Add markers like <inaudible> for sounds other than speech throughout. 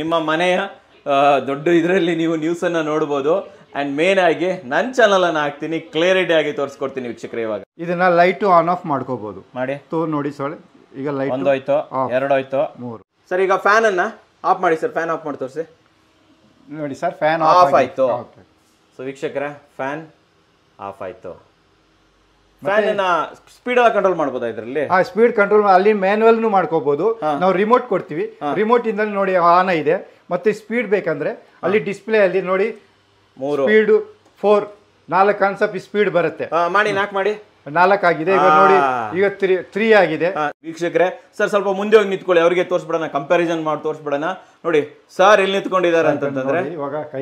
ನಿಮ್ಮ ಮನೆಯ ದೊಡ್ಡ ಇದರಲ್ಲಿ ನೀವು ನ್ಯೂಸನ್ನು ನೋಡ್ಬೋದು ಆ್ಯಂಡ್ ಮೇನ್ ಆಗಿ ನನ್ನ ಚಾನಲನ್ನು ಹಾಕ್ತೀನಿ ಕ್ಲಿಯರಿಟಿ ಆಗಿ ತೋರಿಸ್ಕೊಡ್ತೀನಿ ವೀಕ್ಷಕರೇ ಇವಾಗ ಇದನ್ನ ಲೈಟು ಆನ್ ಆಫ್ ಮಾಡ್ಕೋಬಹುದು ಮಾಡಿ ತೋ ನೋಡಿ ಸೊಳೆ ಈಗ ಲೈಟ್ ಎರಡು ಎರಡೋಯ್ತು ಮೂರು ಸರ್ ಈಗ ಫ್ಯಾನನ್ನು ಆಫ್ ಮಾಡಿ ಸರ್ ಫ್ಯಾನ್ ಆಫ್ ಮಾಡಿ ತೋರಿಸಿ ನೋಡಿ ಸರ್ ಫ್ಯಾನ್ ಆಫ್ ಆಯಿತು ಸೊ ವೀಕ್ಷಕರ ಫ್ಯಾನ್ ಆಫ್ ಆಯಿತು ಫ್ಯಾನ್ ಸ್ಪೀಡ್ ಕಂಟ್ರೋಲ್ ಮಾಡಬಹುದಾ ಇದರಲ್ಲಿ ಆ ಸ್ಪೀಡ್ ಕಂಟ್ರೋಲ್ ಅಲ್ಲಿ ಮ್ಯಾನ್ಯಲ್ ಮಾಡ್ಕೋಬಹುದು ನಾವು ರಿಮೋಟ್ ಕೊಡ್ತೀವಿ ರಿಮೋಟ್ ಇಂದ ನೋಡಿ ಆನ್ ಇದೆ ಮತ್ತೆ ಸ್ಪೀಡ್ ಬೇಕಂದ್ರೆ ಅಲ್ಲಿ ಡಿಸ್ಪ್ಲೇ ಅಲ್ಲಿ ನೋಡಿ ಮೂರು ಸ್ಪೀಡ್ ಫೋರ್ ನಾಲ್ಕು ಕಾನ್ಸೆಪ್ಟ್ ಸ್ಪೀಡ್ ಬರುತ್ತೆ ಮಾಡಿ ನಾಲ್ಕು ಮಾಡಿ ಆಗಿದೆ ಈಗ ನೋಡಿ ಈಗ ತ್ರೀ ತ್ರೀ ಆಗಿದೆ ವೀಕ್ಷಕರೇ ಸರ್ ಸ್ವಲ್ಪ ಮುಂದೆ ಹೋಗಿ ನಿಂತ್ಕೊಳ್ಳಿ ಅವರಿಗೆ ತೋರಿಸ್ಬಿಡೋಣ ಕಂಪ್ಯಾರಿಸನ್ ಮಾಡಿ ತೋರಿಸ್ಬಿಡೋಣ ನೋಡಿ ಸರ್ ಇಲ್ಲಿ ನಿಂತ್ಕೊಂಡಿದ್ದಾರೆ ಅಂತಂದ್ರೆ ಇವಾಗ ಕೈ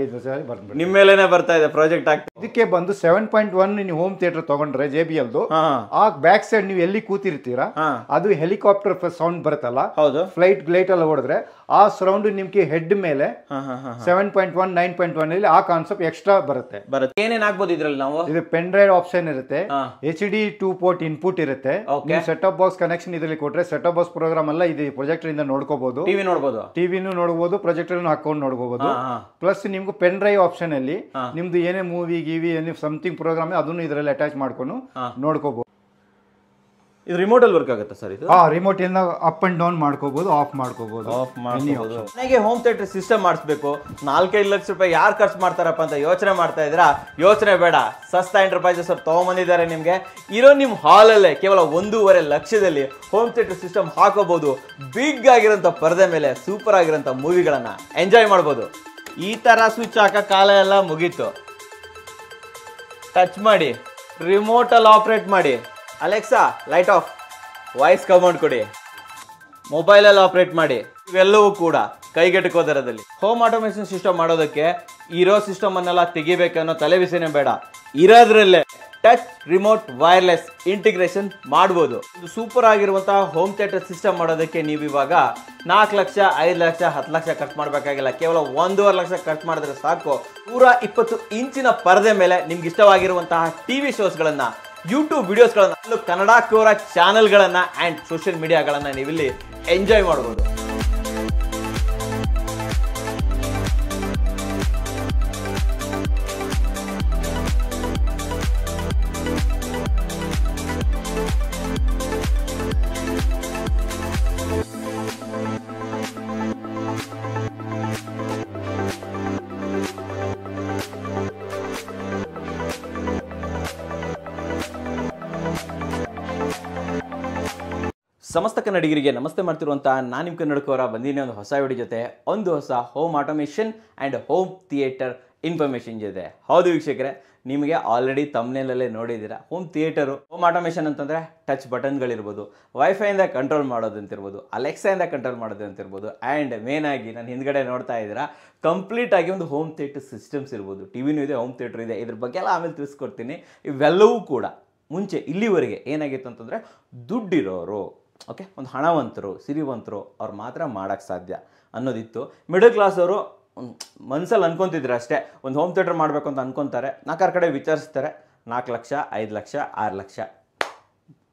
ನಿಮ್ಮ ಮೇಲೆ ಬರ್ತಾ ಇದೆ ಪ್ರಾಜೆಕ್ಟ್ ಆಗ್ತದೆ ಇದಕ್ಕೆ ಬಂದು ಸೆವೆನ್ ಪಾಯಿಂಟ್ ಒನ್ ನೀವು ಹೋಮ್ ಥಿಯೇಟರ್ ತಗೊಂಡ್ರೆ ಜೆ ಬಿ ಎಲ್ದು ಆ ಬ್ಯಾಕ್ ಸೈಡ್ ನೀವು ಎಲ್ಲಿ ಕೂತಿರ್ತೀರಾ ಅದು ಹೆಲಿಕಾಪ್ಟರ್ ಸೌಂಡ್ ಬರುತ್ತಲ್ಲ ಹೌದು ಫ್ಲೈಟ್ ಗ್ಲೈಟ್ ಎಲ್ಲ ಹೊಡೆದ್ರೆ ಆ ಸೌಂಡ್ ನಿಮ್ಗೆ ಹೆಡ್ ಮೇಲೆ seven point one nine point one ಅಲ್ಲಿ ಆ ಕಾನ್ಸೆಪ್ಟ್ ಎಕ್ಸ್ಟ್ರಾ ಬರುತ್ತೆ ಬರುತ್ತೆ ಏನೇನ್ ಆಗ್ಬೋದು ಇದ್ರಲ್ಲಿ ನಾವು ಇದು ಪೆನ್ ಡ್ರೈವ್ ಆಪ್ಷನ್ ಇರುತ್ತೆ H D two port input ಇರುತ್ತೆ ಸೆಟ್ ಆಫ್ ಬಾಕ್ಸ್ ಕನೆಕ್ಷನ್ ಇದರಲ್ಲಿ ಕೊಟ್ರೆ ಸೆಟ್ ಆಫ್ ಬಾಕ್ಸ್ ಪ್ರೋಗ್ರಾಮ್ ಅಲ್ಲ ಇದು ಪ್ರೊಜೆಕ್ಟ್ ಇಂದ ನೋಡ್ಕೋಬಹುದು ಟಿವಿ ನೋಡಬಹುದು ಟಿವಿನೂ ನೋಡಬಹುದು ಪ್ರೊಜೆಕ್ಟರ್ ಹಾಕೊಂಡು ನೋಡ್ಕೋಬಹುದು ಪ್ಲಸ್ ನಿಮ್ಗೆ ಪೆನ್ ಡ್ರೈವ್ ಆಪ್ಷನ್ ಅಲ್ಲಿ ನಿಮ್ದು ಏನೇ ಮೂವಿ ಗೀವಿ ಏನೇ ಸಮಥಿಂಗ್ ಪ್ರೋಗ್ರಾಮ್ ಅದನ್ನು ಇದರಲ್ಲಿ ಅಟ್ಯಾಚ್ ಮಾಡ್ಕೊಂಡು ನೋಡ್ಕೋಬಹುದು ಇದು ರಿಮೋಟ್ ಅಲ್ಲಿ ವರ್ಕ್ ಆಗುತ್ತೆ ಸರ್ ಇದು ಹಾ ರಿಮೋಟ್ ಅಪ್ ಅಂಡ್ ಡೌನ್ ಮಾಡ್ಕೋಬಹುದು ಆಫ್ ಮಾಡ್ಕೋಬಹುದು ಆಫ್ ಮಾಡ್ಕೋಬಹುದು ನನಗೆ ಹೋಮ್ ಥಿಯೇಟರ್ ಸಿಸ್ಟಮ್ ಮಾಡಿಸ್ಬೇಕು ನಾಲ್ಕೈದು ಲಕ್ಷ ರೂಪಾಯಿ ಯಾರು ಖರ್ಚು ಮಾಡ್ತಾರಪ್ಪ ಅಂತ ಯೋಚನೆ ಮಾಡ್ತಾ ಇದ್ದೀರಾ ಯೋಚನೆ ಬೇಡ ಸಸ್ತಾ ಎಂಟರ್ಪ್ರೈಸಸ್ ಅವ್ರು ತೊಗೊಂಬಂದಿದ್ದಾರೆ ನಿಮಗೆ ಇರೋ ನಿಮ್ಮ ಹಾಲಲ್ಲೇ ಕೇವಲ ಒಂದೂವರೆ ಲಕ್ಷದಲ್ಲಿ ಹೋಮ್ ಥಿಯೇಟರ್ ಸಿಸ್ಟಮ್ ಹಾಕೋಬಹುದು ಬಿಗ್ ಆಗಿರೋಂಥ ಪರದೆ ಮೇಲೆ ಸೂಪರ್ ಆಗಿರೋಂಥ ಮೂವಿಗಳನ್ನು ಎಂಜಾಯ್ ಮಾಡ್ಬೋದು ಈ ಥರ ಸ್ವಿಚ್ ಹಾಕೋ ಕಾಲ ಎಲ್ಲ ಮುಗೀತು ಟಚ್ ಮಾಡಿ ರಿಮೋಟಲ್ಲಿ ಆಪರೇಟ್ ಮಾಡಿ ಅಲೆಕ್ಸಾ ಲೈಟ್ ಆಫ್ ವಾಯ್ಸ್ ಕೊಡಿ ಮೊಬೈಲ್ ಮೊಬೈಲಲ್ಲಿ ಆಪ್ರೇಟ್ ಮಾಡಿ ಇವೆಲ್ಲವೂ ಕೂಡ ಕೈಗೆಟಕೋ ದರದಲ್ಲಿ ಹೋಮ್ ಆಟೋಮೇಷನ್ ಸಿಸ್ಟಮ್ ಮಾಡೋದಕ್ಕೆ ಇರೋ ಸಿಸ್ಟಮ್ ಅನ್ನೆಲ್ಲ ತೆಗಿಬೇಕನ್ನೋ ತಲೆಬಿಸೇನೆ ಬೇಡ ಇರೋದ್ರಲ್ಲೇ ಟಚ್ ರಿಮೋಟ್ ವೈರ್ಲೆಸ್ ಇಂಟಿಗ್ರೇಷನ್ ಮಾಡ್ಬೋದು ಇದು ಸೂಪರ್ ಆಗಿರುವಂತಹ ಹೋಮ್ ಥಿಯೇಟರ್ ಸಿಸ್ಟಮ್ ಮಾಡೋದಕ್ಕೆ ನೀವು ಇವಾಗ ನಾಲ್ಕು ಲಕ್ಷ ಐದು ಲಕ್ಷ ಹತ್ತು ಲಕ್ಷ ಖರ್ಚು ಮಾಡಬೇಕಾಗಿಲ್ಲ ಕೇವಲ ಒಂದೂವರೆ ಲಕ್ಷ ಖರ್ಚು ಮಾಡಿದ್ರೆ ಸಾಕು ನೂರ ಇಪ್ಪತ್ತು ಇಂಚಿನ ಪರದೆ ಮೇಲೆ ನಿಮ್ಗೆ ಇಷ್ಟವಾಗಿರುವಂತಹ ಟಿವಿ ಶೋಸ್ಗಳನ್ನು ಯೂಟ್ಯೂಬ್ ವಿಡಿಯೋಸ್ಗಳನ್ನು ಕನ್ನಡ ಕೋರ ಚಾನೆಲ್ಗಳನ್ನು ಆ್ಯಂಡ್ ಸೋಷಿಯಲ್ ಮೀಡಿಯಾಗಳನ್ನು ನೀವಿಲ್ಲಿ ಎಂಜಾಯ್ ಮಾಡ್ಬೋದು ಸಮಸ್ತ ಕನ್ನಡಿಗರಿಗೆ ನಮಸ್ತೆ ಮಾಡ್ತಿರುವಂಥ ನಾನು ನಿಮ್ಮ ಕನ್ನಡಕವರ ಬಂದಿನ ಒಂದು ಹೊಸ ವಿಡಿಯೋ ಜೊತೆ ಒಂದು ಹೊಸ home automation and home theatre information ಜೊತೆ ಹೌದು ವೀಕ್ಷಕರೇ ನಿಮಗೆ ಆಲ್ರೆಡಿ ತಮ್ಮನೇಲಲ್ಲೇ ನೋಡಿದ್ದೀರಾ ಹೋಮ್ ಥಿಯೇಟರು ಹೋಮ್ ಆಟೋಮೇಷನ್ ಅಂತಂದರೆ ಟಚ್ ಬಟನ್ಗಳಿರ್ಬೋದು ವೈಫೈಯಿಂದ ಕಂಟ್ರೋಲ್ ಮಾಡೋದಂತಿರ್ಬೋದು ಅಲೆಕ್ಸಾಯಿಂದ ಕಂಟ್ರೋಲ್ ಮಾಡೋದಂತಿರ್ಬೋದು ಆ್ಯಂಡ್ ಮೇನ್ ಆಗಿ ನಾನು ಹಿಂದ್ಗಡೆ ನೋಡ್ತಾ ಇದ್ದೀರಾ ಕಂಪ್ಲೀಟಾಗಿ ಒಂದು ಹೋಮ್ ಥಿಯೇಟರ್ ಸಿಸ್ಟಮ್ಸ್ ಇರ್ಬೋದು ಟಿ ವಿನೂ ಇದೆ ಹೋಮ್ ಥಿಯೇಟರ್ ಇದೆ ಇದ್ರ ಬಗ್ಗೆ ಎಲ್ಲ ಆಮೇಲೆ ತಿಳಿಸ್ಕೊಡ್ತೀನಿ ಇವೆಲ್ಲವೂ ಕೂಡ ಮುಂಚೆ ಇಲ್ಲಿವರೆಗೆ ಏನಾಗಿತ್ತು ಅಂತಂದರೆ ದುಡ್ಡಿರೋರು ಓಕೆ ಒಂದು ಹಣವಂತರು ಸಿರಿವಂತರು ಅವ್ರು ಮಾತ್ರ ಮಾಡೋಕ್ಕೆ ಸಾಧ್ಯ ಅನ್ನೋದಿತ್ತು ಮಿಡಲ್ ಕ್ಲಾಸ್ ಅವರು ಮನ್ಸಲ್ಲಿ ಅನ್ಕೊತಿದ್ರು ಅಷ್ಟೇ ಒಂದು ಹೋಮ್ ಥಿಯೇಟರ್ ಮಾಡಬೇಕು ಅಂತ ಅನ್ಕೊತಾರೆ ನಾಲ್ಕಾರು ಕಡೆ ವಿಚಾರಿಸ್ತಾರೆ ನಾಲ್ಕು ಲಕ್ಷ ಐದು ಲಕ್ಷ ಆರು ಲಕ್ಷ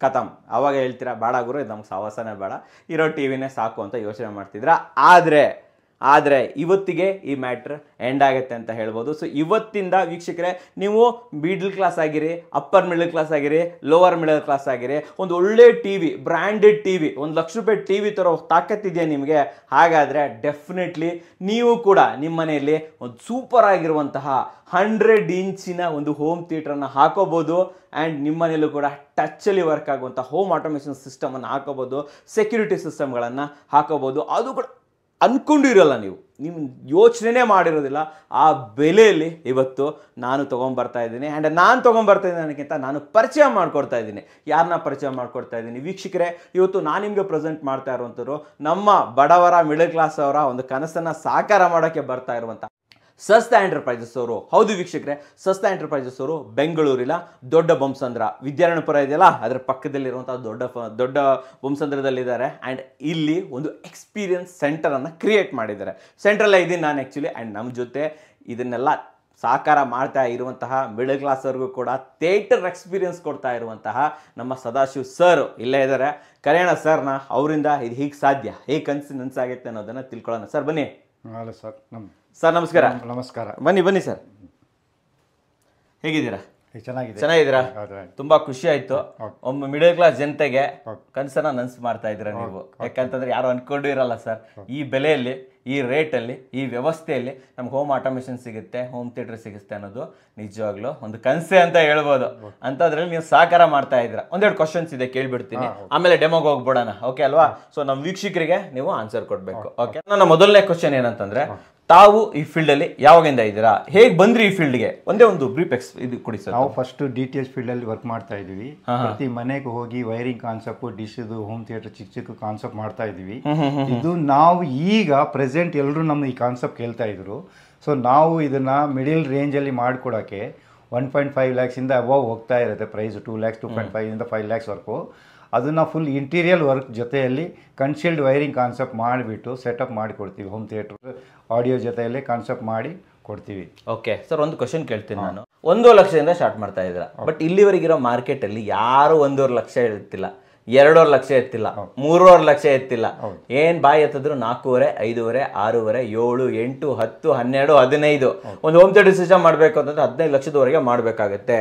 ಕತಮ್ ಆವಾಗ ಹೇಳ್ತೀರಾ ಬೇಡ ಗುರು ಇದು ನಮ್ಗೆ ಸಾಹಸನೇ ಬೇಡ ಇರೋ ಟಿ ವಿನೇ ಸಾಕು ಅಂತ ಯೋಚನೆ ಮಾಡ್ತಿದ್ರ ಆದರೆ ಆದರೆ ಇವತ್ತಿಗೆ ಈ ಮ್ಯಾಟ್ರ್ ಎಂಡ್ ಆಗುತ್ತೆ ಅಂತ ಹೇಳ್ಬೋದು ಸೊ ಇವತ್ತಿಂದ ವೀಕ್ಷಕರೇ ನೀವು ಮಿಡಲ್ ಕ್ಲಾಸ್ ಆಗಿರಿ ಅಪ್ಪರ್ ಮಿಡ್ಲ್ ಕ್ಲಾಸ್ ಆಗಿರಿ ಲೋವರ್ ಮಿಡಲ್ ಕ್ಲಾಸ್ ಆಗಿರಿ ಒಂದು ಒಳ್ಳೆ TV branded TV ಒಂದು ಲಕ್ಷ ರೂಪಾಯಿ ಟಿ ವಿ ತರೋ ತಾಕತ್ತಿದೆಯಾ ನಿಮಗೆ ಹಾಗಾದರೆ ಡೆಫಿನೆಟ್ಲಿ ನೀವು ಕೂಡ ನಿಮ್ಮ ಮನೆಯಲ್ಲಿ ಒಂದು ಸೂಪರ್ ಆಗಿರುವಂತಹ ಹಂಡ್ರೆಡ್ ಇಂಚಿನ ಒಂದು ಹೋಮ್ ಥಿಯೇಟ್ರನ್ನು ಹಾಕೋಬೋದು ಆ್ಯಂಡ್ ನಿಮ್ಮ ಮನೆಯಲ್ಲೂ ಕೂಡ ಟಚ್ಚಲ್ಲಿ ವರ್ಕ್ ಆಗುವಂಥ ಹೋಮ್ ಆಟೋಮೇಷನ್ ಸಿಸ್ಟಮನ್ನು ಹಾಕೋಬೋದು ಸೆಕ್ಯೂರಿಟಿ ಸಿಸ್ಟಮ್ಗಳನ್ನು ಹಾಕೋಬೋದು ಅದು ಕೂಡ ಅಂದ್ಕೊಂಡಿರಲ್ಲ ನೀವು ನಿಮ್ಮ ಯೋಚನೆ ಮಾಡಿರೋದಿಲ್ಲ ಆ ಬೆಲೆಯಲ್ಲಿ ಇವತ್ತು ನಾನು ತೊಗೊಂಬರ್ತಾ ಇದ್ದೀನಿ ಆ್ಯಂಡ್ ನಾನು ತೊಗೊಂಬರ್ತಾ ಇದ್ದೀನಿ ಅನ್ನಕ್ಕಿಂತ ನಾನು ಪರಿಚಯ ಮಾಡ್ಕೊಡ್ತಾ ಇದ್ದೀನಿ ಯಾರನ್ನ ಪರಿಚಯ ಮಾಡ್ಕೊಡ್ತಾ ಇದ್ದೀನಿ ವೀಕ್ಷಕರೇ ಇವತ್ತು ನಾನು ನಿಮಗೆ ಪ್ರೆಸೆಂಟ್ ಮಾಡ್ತಾ ಇರುವಂಥವ್ರು ನಮ್ಮ ಬಡವರ ಮಿಡಲ್ ಕ್ಲಾಸ್ ಅವರ ಒಂದು ಕನಸನ್ನು ಸಾಕಾರ ಮಾಡೋಕ್ಕೆ ಬರ್ತಾ ಇರುವಂಥ ಸಸ್ತಾ ಎಂಟರ್ಪ್ರೈಸಸ್ ಅವರು ಹೌದು ವೀಕ್ಷಕರೇ ಸಸ್ತಾ ಎಂಟರ್ಪ್ರೈಸಸ್ ಅವರು ಬೆಂಗಳೂರಿನ ದೊಡ್ಡ ಬೊಂಸಂದ್ರ ವಿದ್ಯಾರಣ್ಯಪುರ ಇದೆಯಲ್ಲ ಅದರ ಪಕ್ಕದಲ್ಲಿರುವಂತಹ ದೊಡ್ಡ ದೊಡ್ಡ ಬೊಂಸಂದ್ರದಲ್ಲಿದ್ದಾರೆ ಆ್ಯಂಡ್ ಇಲ್ಲಿ ಒಂದು ಎಕ್ಸ್ಪೀರಿಯನ್ಸ್ ಸೆಂಟರ್ ಅನ್ನು ಕ್ರಿಯೇಟ್ ಮಾಡಿದ್ದಾರೆ ಸೆಂಟ್ರಲ್ಲೇ ಇದ್ದೀನಿ ನಾನು ಆ್ಯಕ್ಚುಲಿ ಆ್ಯಂಡ್ ನಮ್ಮ ಜೊತೆ ಇದನ್ನೆಲ್ಲ ಸಾಕಾರ ಮಾಡ್ತಾ ಇರುವಂತಹ ಮಿಡಲ್ ಕ್ಲಾಸ್ವರೆಗೂ ಕೂಡ ಥಿಯೇಟರ್ ಎಕ್ಸ್ಪೀರಿಯನ್ಸ್ ಕೊಡ್ತಾ ಇರುವಂತಹ ನಮ್ಮ ಸದಾಶಿವ್ ಸರ್ ಇಲ್ಲೇ ಇದ್ದಾರೆ ಕರೆಯೋಣ ಸರ್ನ ಅವರಿಂದ ಇದು ಹೀಗೆ ಸಾಧ್ಯ ಹೇಗೆ ಕನಸು ನನಸಾಗುತ್ತೆ ಅನ್ನೋದನ್ನು ತಿಳ್ಕೊಳ್ಳೋಣ ಸರ್ ಬನ್ನಿ ಸರ್ ನಮ್ಮ ಸರ್ ನಮಸ್ಕಾರ ನಮಸ್ಕಾರ ಬನ್ನಿ ಬನ್ನಿ ಸರ್ ಹೇಗಿದ್ದೀರಾ ಚೆನ್ನಾಗಿದೆ ಚೆನ್ನಾಗಿದ್ದೀರಾ ತುಂಬಾ ಖುಷಿ ಆಯ್ತು ಒಮ್ಮೆ ಮಿಡಲ್ ಕ್ಲಾಸ್ ಜನತೆಗೆ ಕನಸನ್ನ ನನ್ಸು ಮಾಡ್ತಾ ಇದ್ದೀರಾ ನೀವು ಯಾಕಂತಂದ್ರೆ ಯಾರು ಅನ್ಕೊಂಡು ಇರಲ್ಲ ಸರ್ ಈ ಬೆಲೆಯಲ್ಲಿ ಈ ರೇಟಲ್ಲಿ ಈ ವ್ಯವಸ್ಥೆಯಲ್ಲಿ ನಮ್ಗೆ ಹೋಮ್ ಆಟೋಮೇಷನ್ ಸಿಗುತ್ತೆ ಹೋಮ್ ಥಿಯೇಟರ್ ಸಿಗುತ್ತೆ ಅನ್ನೋದು ನಿಜವಾಗ್ಲೂ ಒಂದು ಕನಸೆ ಅಂತ ಹೇಳ್ಬೋದು ಅಂತದ್ರಲ್ಲಿ ನೀವು ಸಹಕಾರ ಮಾಡ್ತಾ ಇದ್ರ ಒಂದೆರಡು ಕ್ವಶನ್ಸ್ ಇದೆ ಕೇಳ್ಬಿಡ್ತೀನಿ ಆಮೇಲೆ ಡೆಮೋಗೆ ಹೋಗ್ಬಿಡೋಣ ಓಕೆ ಅಲ್ವಾ ಸೊ ನಮ್ಮ ವೀಕ್ಷಕರಿಗೆ ನೀವು ಆನ್ಸರ್ ಕೊಡಬೇಕು ಓಕೆ ನನ್ನ ಮೊದಲನೇ ಕ್ವಶನ್ ಏನಂತಂದ್ರೆ ತಾವು ಈ ಫೀಲ್ಡ್ ಅಲ್ಲಿ ಯಾವಾಗಿಂದ ಇದ್ದೀರಾ ಹೇಗೆ ಬಂದ್ರಿ ಈ ಫೀಲ್ಡ್ಗೆ ಒಂದೇ ಒಂದು ಬ್ರೀಫ್ ಎಕ್ಸ್ ಇದು ಕೊಡಿ ಸರ್ ನಾವು ಫಸ್ಟ್ ಡಿ ಟಿ ಎಸ್ ಅಲ್ಲಿ ವರ್ಕ್ ಮಾಡ್ತಾ ಇದೀವಿ ಪ್ರತಿ ಮನೆಗೆ ಹೋಗಿ wiring concept dish home theatre ಚಿಕ್ಕ ಚಿಕ್ಕ ಕಾನ್ಸೆಪ್ಟ್ ಮಾಡ್ತಾ ಇದೀವಿ ಇದು ನಾವು ಈಗ ಪ್ರೆಸೆಂಟ್ ಎಲ್ಲರೂ ನಮ್ಮ ಈ ಕಾನ್ಸೆಪ್ಟ್ ಕೇಳ್ತಾ ಇದ್ರು ಸೊ ನಾವು ಇದನ್ನ ಮಿಡಿಲ್ ರೇಂಜಲ್ಲಿ ಮಾಡ್ಕೊಡಕ್ಕೆ ಒನ್ ಪಾಯಿಂಟ್ ಫೈವ್ ಇಂದ ಅಬವ್ ಹೋಗ್ತಾ ಇರುತ್ತೆ price two lakhs two point five ಇಂದ ಫೈವ್ ಲ್ಯಾಕ್ಸ್ ವರ್ಕು ಅದನ್ನ ಫುಲ್ ಇಂಟೀರಿಯಲ್ ವರ್ಕ್ ಜೊತೆಯಲ್ಲಿ ಕನ್ಶೀಲ್ಡ್ ವೈರಿಂಗ್ ಕಾನ್ಸೆಪ್ಟ್ ಮಾಡಿಬಿಟ್ಟು ಸೆಟಪ್ ಮಾಡಿಕೊಡ್ತೀವಿ ಹೋಮ್ ಥಿಯೇಟರ್ ಆಡಿಯೋ ಜೊತೆಯಲ್ಲಿ ಕಾನ್ಸೆಪ್ಟ್ ಮಾಡಿ ಕೊಡ್ತೀವಿ ಓಕೆ ಸರ್ ಒಂದು ಕ್ವಶನ್ ಕೇಳ್ತೀನಿ ನಾನು ಒಂದೂವರೆ ಲಕ್ಷದಿಂದ ಸ್ಟಾರ್ಟ್ ಮಾಡ್ತಾ ಇದ್ದೀರಾ ಬಟ್ ಇಲ್ಲಿವರೆಗಿರೋ ಮಾರ್ಕೆಟಲ್ಲಿ ಯಾರೂ ಒಂದೂವರೆ ಲಕ್ಷ ಇರ್ತಿಲ್ಲ ಎರಡೂವರೆ ಲಕ್ಷ ಎತ್ತಿಲ್ಲ ಮೂರುವರೆ ಲಕ್ಷ ಎತ್ತಿಲ್ಲ ಏನ್ ಬಾಯಿ ಎತ್ತಿದ್ರು ನಾಲ್ಕೂವರೆ ಐದೂವರೆ ಆರೂವರೆ ಏಳು ಎಂಟು ಹತ್ತು ಹನ್ನೆರಡು ಹದಿನೈದು ಒಂದು ಹೋಮ್ ಥಿಯೇಟರ್ ಸಿಸ್ಟಮ್ ಮಾಡಬೇಕು ಅಂತಂದ್ರೆ ಹದಿನೈದು ಲಕ್ಷದವರೆಗೆ ಮಾಡಬೇಕಾಗುತ್ತೆ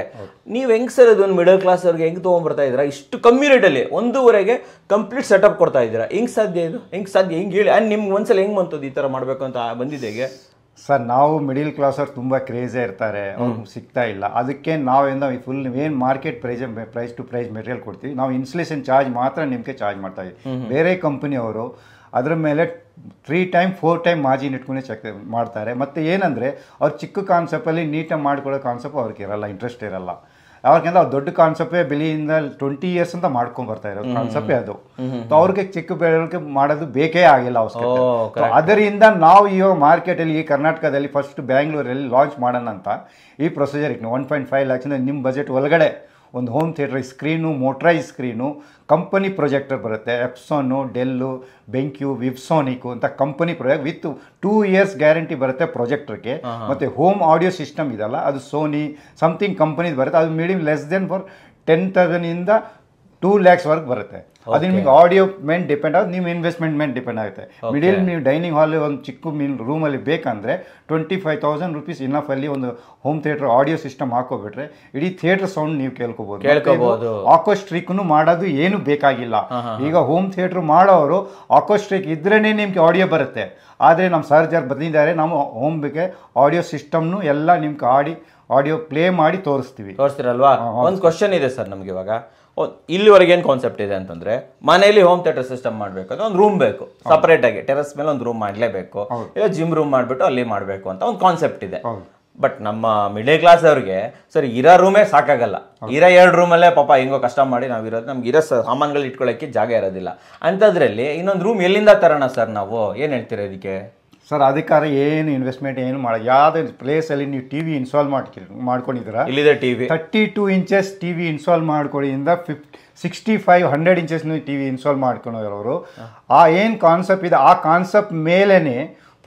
ನೀವು ಹೆಂಗ್ ಸರ್ ಒಂದು ಮಿಡಲ್ ಕ್ಲಾಸ್ ಅವ್ರಿಗೆ ಹೆಂಗ್ ತೊಗೊಂಡ್ಬರ್ತಾ ಇದ್ರ ಇಷ್ಟು ಕಮ್ಮಿ ರೇಟಲ್ಲಿ ಒಂದೂವರೆಗೆ ಕಂಪ್ಲೀಟ್ ಸೆಟಪ್ ಕೊಡ್ತಾ ಇದ್ದೀರಾ ಹೆಂಗ್ ಸಾಧ್ಯ ಇದು ಹೆಂಗ್ ಸಾಧ್ಯ ಹೆಂಗ್ ಹೇಳಿ ಅಂಡ್ ನಿಮ್ಗೆ ಒಂದ್ಸಲ ಹೆಂಗ್ ಬಂತದ್ದು ಈ ತರ ಮಾಡ್ಬೇಕು ಅಂತ ಬಂದಿದ್ದೆಗೆ ಸರ್ ನಾವು ಮಿಡಿಲ್ ಕ್ಲಾಸವ್ರು ತುಂಬ ಕ್ರೇಜೇ ಇರ್ತಾರೆ ಅವ್ರು ಸಿಗ್ತಾ ಇಲ್ಲ ಅದಕ್ಕೆ ನಾವೇನು ಫುಲ್ ಏನು market price price to price material ಕೊಡ್ತೀವಿ ನಾವು ಇನ್ಸುಲೇಷನ್ ಚಾರ್ಜ್ ಮಾತ್ರ ನಿಮಗೆ ಚಾರ್ಜ್ ಮಾಡ್ತಾ ಇದ್ದೀವಿ ಬೇರೆ ಕಂಪ್ನಿಯವರು ಅದರ ಮೇಲೆ three time four time margin ಇಟ್ಕೊಂಡೇ ಚೆಕ್ ಮಾಡ್ತಾರೆ ಮತ್ತು ಏನಂದರೆ ಅವ್ರು ಚಿಕ್ಕ ಕಾನ್ಸೆಪ್ಟಲ್ಲಿ ನೀಟಾಗಿ ಮಾಡ್ಕೊಳ್ಳೋ ಕಾನ್ಸೆಪ್ಟ್ ಅವ್ರಿಗೆ ಇರಲ್ಲ ಇಂಟ್ರೆಸ್ಟ್ ಇರಲ್ಲ ಅವ್ರಿಗೆಲ್ಲ ದೊಡ್ಡ ಕಾನ್ಸೆಪ್ಟೇ ಬೆಲಿಯಿಂದ ಟ್ವೆಂಟಿ ಇಯರ್ಸ್ ಅಂತ ಮಾಡ್ಕೊಂಡ್ ಬರ್ತಾ ಇರೋ ಕಾನ್ಸೆಪ್ಟೇ ಅದು ಅವ್ರಿಗೆ ಚಿಕ್ಕ ಬೆಳವಣಿಗೆ ಮಾಡೋದು ಬೇಕೇ ಆಗಿಲ್ಲ ಅವಶ್ಯಕತೆ ಅದರಿಂದ ನಾವು ಇವಾಗ ಮಾರ್ಕೆಟಲ್ಲಿ ಈ ಕರ್ನಾಟಕದಲ್ಲಿ ಫಸ್ಟ್ ಬ್ಯಾಂಗ್ಳೂರಲ್ಲಿ ಲಾಂಚ್ ಮಾಡೋಣ ಅಂತ ಈ procedure one point five lakhs ನಿಮ್ಮ ಬಜೆಟ್ ಒಳಗಡೆ ಒಂದು home theatre screen motorise screen company projector ಬರುತ್ತೆ ಎಪ್ಸೋನು ಡೆಲ್ಲು ಬೆಂಕ್ಯು ವಿಪ್ಸೋನಿಕು ಅಂತ company project with two years guarantee ಬರುತ್ತೆ ಪ್ರೊಜೆಕ್ಟರ್ಗೆ ಮತ್ತು ಹೋಮ್ ಆಡಿಯೋ ಸಿಸ್ಟಮ್ ಇದಲ್ಲ ಅದು ಸೋನಿ ಸಮಥಿಂಗ್ ಕಂಪನಿದು ಬರುತ್ತೆ ಅದು medium less than for ten ತೌಸಂಡಿಂದ ಟೂ ಲ್ಯಾಕ್ಸ್ವರೆಗೆ ಬರುತ್ತೆ ಅದು ನಿಮಗೆ ಆಡಿಯೋ ಮೇನ್ ಡಿಪೆಂಡ್ ಆಗುತ್ತೆ ನಿಮ್ಮ ಇನ್ವೆಸ್ಟ್ಮೆಂಟ್ ಮೇಲೆ ಡಿಪೆಂಡ್ ಆಗುತ್ತೆ ಮಿಡಿಲ್ ನೀವು ಡೈನಿಂಗ್ ಹಾಲ್ ಒಂದು ಚಿಕ್ಕ ಮೀನ್ ರೂಮಲ್ಲಿ ಬೇಕಂದ್ರೆ ಟ್ವೆಂಟಿ ಫೈವ್ ತೌಸಂಡ್ ರುಪೀಸ್ ಅಲ್ಲಿ ಒಂದು ಹೋಮ್ ಥಿಯೇಟರ್ ಆಡಿಯೋ ಸಿಸ್ಟಮ್ ಹಾಕೋಬಿಟ್ರೆ ಇಡೀ ಥಿಯೇಟರ್ ಸೌಂಡ್ ನೀವು ಕೇಳ್ಕೋಬಹುದು ಆಕೋಸ್ಟ್ರಿಕ್ನು ಮಾಡೋದು ಏನು ಬೇಕಾಗಿಲ್ಲ ಈಗ ಹೋಮ್ ಥಿಯೇಟರ್ ಮಾಡೋರು ಆಕೋಸ್ಟ್ರಿಕ್ ಇದ್ರೇ ನಿಮ್ಗೆ ಆಡಿಯೋ ಬರುತ್ತೆ ಆದರೆ ನಮ್ಮ ಸರ್ಜರ್ ಬಂದಿದ್ದಾರೆ ನಾವು ಹೋಮ್ ಬಗ್ಗೆ ಆಡಿಯೋ ಸಿಸ್ಟಮ್ನು ಎಲ್ಲ ನಿಮ್ಗೆ ಆಡಿ ಆಡಿಯೋ ಪ್ಲೇ ಮಾಡಿ ತೋರಿಸ್ತೀವಿ ತೋರಿಸ್ತೀರಲ್ವಾ ಒಂದು ಕ್ವಶನ್ ಇದೆ ಸರ್ ನಮ್ಗೆ ಇವಾಗ ಇಲ್ಲಿವರೆಗೆ ಏನು ಕಾನ್ಸೆಪ್ಟ್ ಇದೆ ಅಂತಂದ್ರೆ ಮನೆಯಲ್ಲಿ ಹೋಮ್ ಥಿಯೇಟರ್ ಸಿಸ್ಟಮ್ ಮಾಡಬೇಕಾದ್ರೆ ಒಂದು ರೂಮ್ ಬೇಕು ಸಪರೇಟ್ ಆಗಿ ಟೆರಸ್ ಮೇಲೆ ಒಂದು ರೂಮ್ ಮಾಡಲೇಬೇಕು ಇಲ್ಲ ಜಿಮ್ ರೂಮ್ ಮಾಡಿಬಿಟ್ಟು ಅಲ್ಲಿ ಮಾಡಬೇಕು ಅಂತ ಒಂದು ಕಾನ್ಸೆಪ್ಟ್ ಇದೆ ಬಟ್ ನಮ್ಮ ಮಿಡಲ್ ಕ್ಲಾಸ್ ಅವ್ರಿಗೆ ಸರಿ ಇರೋ ರೂಮೇ ಸಾಕಾಗಲ್ಲ ಇರೋ ಎರಡು ರೂಮಲ್ಲೇ ಪಾಪ ಹೆಂಗೋ ಕಷ್ಟ ಮಾಡಿ ನಾವು ಇರೋದು ನಮ್ಗೆ ಇರೋ ಸಾಮಾನುಗಳು ಇಟ್ಕೊಳ್ಳೋಕ್ಕೆ ಜಾಗ ಇರೋದಿಲ್ಲ ಅಂಥದ್ರಲ್ಲಿ ಇನ್ನೊಂದು ರೂಮ್ ಎಲ್ಲಿಂದ ತರೋಣ ಸರ್ ನಾವು ಏನು ಹೇಳ್ತೀರಾ ಇದಕ್ಕೆ ಸರ್ ಅದಕ್ಕಾರ ಏನು ಇನ್ವೆಸ್ಟ್ಮೆಂಟ್ ಏನು ಮಾಡ ಪ್ಲೇಸ್ ಪ್ಲೇಸಲ್ಲಿ ನೀವು ಟಿವಿ ಇನ್ಸ್ಟಾಲ್ ಮಾಡ್ಕಿ ಮಾಡ್ಕೊಂಡಿದ್ರ ಇಲ್ಲಿದೆ TV thirty two inches TV install ಮಾಡ್ಕೊಂಡಿಂದ fifty sixty five hundred inches TV install ಮಾಡ್ಕೊಂಡವರು ಆ ಏನು ಕಾನ್ಸೆಪ್ಟ್ ಇದೆ ಆ ಕಾನ್ಸೆಪ್ಟ್ ಮೇಲೇ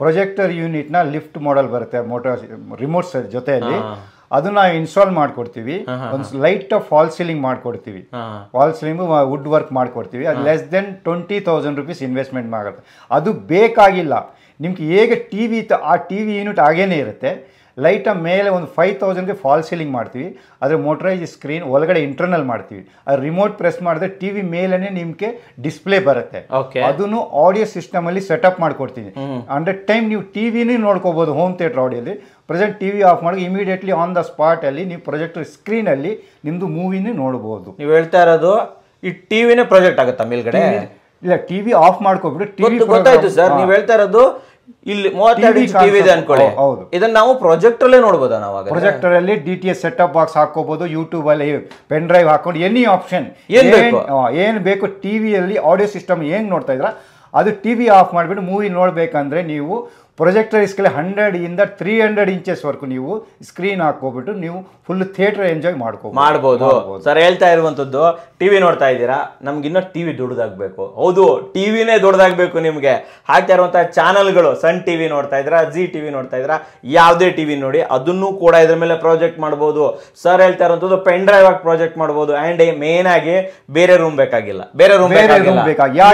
ಪ್ರೊಜೆಕ್ಟರ್ ಯೂನಿಟ್ನ ಲಿಫ್ಟ್ ಮಾಡೆಲ್ ಬರುತ್ತೆ ಮೋಟರ್ ರಿಮೋಟ್ ಜೊತೆಯಲ್ಲಿ ಅದನ್ನ ಇನ್ಸ್ಟಾಲ್ ಮಾಡ್ಕೊಡ್ತೀವಿ ಒಂದು ಲೈಟ್ ಫಾಲ್ ಸೀಲಿಂಗ್ ಮಾಡ್ಕೊಡ್ತೀವಿ ಫಾಲ್ ಸೀಲಿಂಗ್ ವುಡ್ ವರ್ಕ್ ಮಾಡ್ಕೊಡ್ತೀವಿ ಅದು less than twenty thousand rupees investment ಮಾಡುತ್ತೆ ಅದು ಬೇಕಾಗಿಲ್ಲ ನಿಮ್ಗೆ ಹೇಗೆ ಟಿ ವಿ ಇತ್ತು ಆ ಟಿ ವಿ ಯೂನಿಟ್ ಹಾಗೇನೇ ಇರುತ್ತೆ ಲೈಟ ಮೇಲೆ ಒಂದು ಫೈವ್ ತೌಸಂಡ್ಗೆ ಫಾಲ್ ಸೀಲಿಂಗ್ ಮಾಡ್ತೀವಿ ಅದರ ಮೋಟ್ರೈಜ್ ಸ್ಕ್ರೀನ್ ಒಳಗಡೆ ಇಂಟರ್ನಲ್ ಮಾಡ್ತೀವಿ ಅದು ರಿಮೋಟ್ ಪ್ರೆಸ್ ಮಾಡಿದ್ರೆ ಟಿ ವಿ ಮೇಲೇ ನಿಮಗೆ ಡಿಸ್ಪ್ಲೇ ಬರುತ್ತೆ ಅದನ್ನು ಆಡಿಯೋ ಸಿಸ್ಟಮ್ ಅಲ್ಲಿ ಸೆಟಪ್ ಮಾಡ್ಕೊಡ್ತೀನಿ ಅಂಡ್ ಟೈಮ್ ನೀವು ಟಿ ವಿನೇ ನೋಡ್ಕೋಬಹುದು ಹೋಮ್ ಥಿಯೇಟರ್ ಆಡಿಯೋಲಿ ಪ್ರೆಸೆಂಟ್ ಟಿ ವಿ ಆಫ್ ಮಾಡಿ ಇಮಿಡಿಯೇಟ್ಲಿ ಆನ್ ದ ಸ್ಪಾಟ್ ಅಲ್ಲಿ ನೀವು ಪ್ರೊಜೆಕ್ಟರ್ ಸ್ಕ್ರೀನ್ ಅಲ್ಲಿ ನಿಮ್ದು ಮೂವಿನೇ ನೋಡಬಹುದು ನೀವು ಹೇಳ್ತಾ ಇರೋದು ಈ ಟಿವಿನೇ ಪ್ರೊಜೆಕ್ಟ್ ಆಗುತ್ತಾ ಮೇಲ್ಗಡೆ ಇಲ್ಲ ಟಿವಿ ಆಫ್ ಮಾಡ್ಕೊಬಿಟ್ಟು ಟಿವಿ ಗೊತ್ತಾಯ್ತು ಸರ್ ನೀವು ಹೇಳ್ತಾ ಇರೋದು ಇಲ್ಲಿ ಮೂವತ್ತೆರಡು ಇಂಚ್ ಟಿವಿ ಇದೆ ಅನ್ಕೊಳ್ಳಿ ಹೌದು ಇದನ್ನ ನಾವು ಪ್ರೊಜೆಕ್ಟರ್ ಅಲ್ಲೇ ನೋಡಬಹುದು ನಾವು ಪ್ರೊಜೆಕ್ಟರ್ ಅಲ್ಲಿ D T S set up box ಹಾಕೋಬಹುದು ಯೂಟ್ಯೂಬ್ ಅಲ್ಲಿ ಪೆನ್ ಡ್ರೈವ್ ಹಾಕೊಂಡು ಎನಿ ಆಪ್ಷನ್ ಏನ್ ಏನ್ ಬೇಕು ಟಿವಿಯಲ್ಲಿ ಆಡಿಯೋ ಸಿಸ್ಟಮ್ ಏನ್ ನೋಡ್ತಾ ಇದ್ರ ಅದು ಟಿವಿ ಆಫ್ ಮಾಡಿಬಿಟ್ಟು ಮೂವಿ ನೋಡ್ಬೇಕಂದ್ರೆ ನೀವು ಪ್ರೊಜೆಕ್ಟರ್ ಇಸ್ಕಲ್ಲಿ ಹಂಡ್ರೆಡ್ ಇಂದ ತ್ರೀ ಹಂಡ್ರೆಡ್ ಇಂಚಸ್ ವರ್ಗು ನೀವು ಸ್ಕ್ರೀನ್ ಹಾಕೋಬಿಟ್ಟು ನೀವು ಫುಲ್ ಥಿಯೇಟರ್ ಎಂಜಾಯ್ ಮಾಡ್ಕೋ ಮಾಡ್ಬೋದು ಸರ್ ಹೇಳ್ತಾ ಇರುವಂತದ್ದು ಟಿವಿ ನೋಡ್ತಾ ಇದ್ದೀರಾ ನಮ್ಗೆ ಇನ್ನೂ ಟಿವಿ ದೊಡ್ಡದಾಗಬೇಕು ಹೌದು ಟಿವಿನೇ ದೊಡ್ಡದಾಗಬೇಕು ನಿಮಗೆ ಹಾಕ್ತಾ ಇರುವಂತಹ ಚಾನಲ್ಗಳು ಸನ್ ಟಿವಿ ನೋಡ್ತಾ ಇದ್ದೀರಾ ಜಿ ಟಿವಿ ನೋಡ್ತಾ ಇದ್ದೀರಾ ಯಾವುದೇ ಟಿವಿ ನೋಡಿ ಅದನ್ನು ಕೂಡ ಇದ್ರ ಮೇಲೆ ಪ್ರಾಜೆಕ್ಟ್ ಮಾಡ್ಬೋದು ಸರ್ ಹೇಳ್ತಾ ಇರುವಂತದ್ದು ಪೆನ್ ಡ್ರೈವ್ ಆಗಿ ಪ್ರಾಜೆಕ್ಟ್ ಮಾಡ್ಬೋದು ಅಂಡ್ ಮೇನ್ ಆಗಿ ಬೇರೆ ರೂಮ್ ಬೇಕಾಗಿಲ್ಲ ಬೇರೆ ರೂಮ್ ಬೇಕಾಗಿಲ್ಲ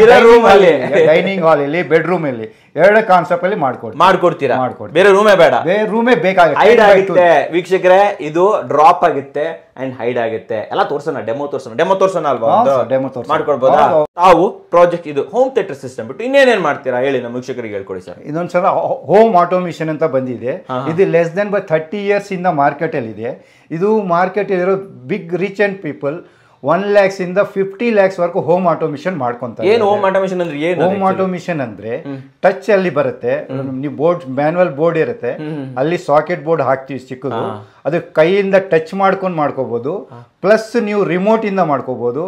ಡೈನಿಂಗ್ ಹಾಲ್ ಇಲ್ಲಿ ಬೆಡ್ರೂಮ್ ಇಲ್ಲಿ ಎರಡೇ ಕಾನ್ಸೆಪ್ಟ್ ಅಲ್ಲಿ ಮಾಡ್ಕೊಡ್ತೀವಿ ಮಾಡ್ಕೊಡ್ತೀರಾ ಮಾಡ್ಕೊಡ್ತೀವಿ ಬೇರೆ ರೂಮೇ ಬೇಡ ಬೇರೆ ರೂಮೇ ಬೇಕಾಗುತ್ತೆ ಹೈಡ್ ಆಗುತ್ತೆ ವೀಕ್ಷಕರೇ ಇದು ಡ್ರಾಪ್ ಆಗುತ್ತೆ ಅಂಡ್ ಹೈಡ್ ಆಗುತ್ತೆ ಎಲ್ಲ ತೋರ್ಸೋಣ ಡೆಮೋ ತೋರ್ಸೋಣ ಡೆಮೋ ತೋರ್ಸೋಣ ಅಲ್ವಾ ಡೆಮೋ ತೋರ್ಸ ತಾವು ಪ್ರಾಜೆಕ್ಟ್ ಇದು ಹೋಮ್ ಥಿಯೇಟರ್ ಸಿಸ್ಟಮ್ ಬಿಟ್ಟು ಇನ್ನೇನೇನ್ ಮಾಡ್ತೀರಾ ಹೇಳಿ ನಮ್ಮ ವೀಕ್ಷಕರಿಗೆ ಹೇಳ್ಕೊಡಿ ಸರ್ ಇದೊಂದ್ಸಲ ಹೋಮ್ ಆಟೋಮೇಷನ್ ಅಂತ ಬಂದಿದೆ ಇದು less than by thirty years ಇಂದ ಮಾರ್ಕೆಟ್ ಅಲ್ಲಿ ಇದೆ ಇದು ಮಾರ್ಕೆಟ್ ಅಲ್ಲಿರೋ big rich and people one lakhs ಇಂದ fifty lakhs work home automation ಮಾಡ್ಕೊಂತಾರೆ ಹೋಮ್ ಆಟೋಮಿಷನ್ ಅಂದ್ರೆ ಹೋಮ್ ಆಟೋಮಿಷನ್ ಅಂದ್ರೆ ಟಚ್ ಅಲ್ಲಿ ಬರುತ್ತೆ ನೀವು ಬೋರ್ಡ್ ಮ್ಯಾನ್ಯಲ್ ಬೋರ್ಡ್ ಇರುತ್ತೆ ಅಲ್ಲಿ ಸಾಕೆಟ್ ಬೋರ್ಡ್ ಹಾಕ್ತೀವಿ ಚಿಕ್ಕದು ಅದು ಕೈಯಿಂದ ಟಚ್ ಮಾಡ್ಕೊಂಡು ಮಾಡ್ಕೋಬಹುದು ಪ್ಲಸ್ ನೀವು ರಿಮೋಟ್ ಇಂದ ಮಾಡ್ಕೋಬಹುದು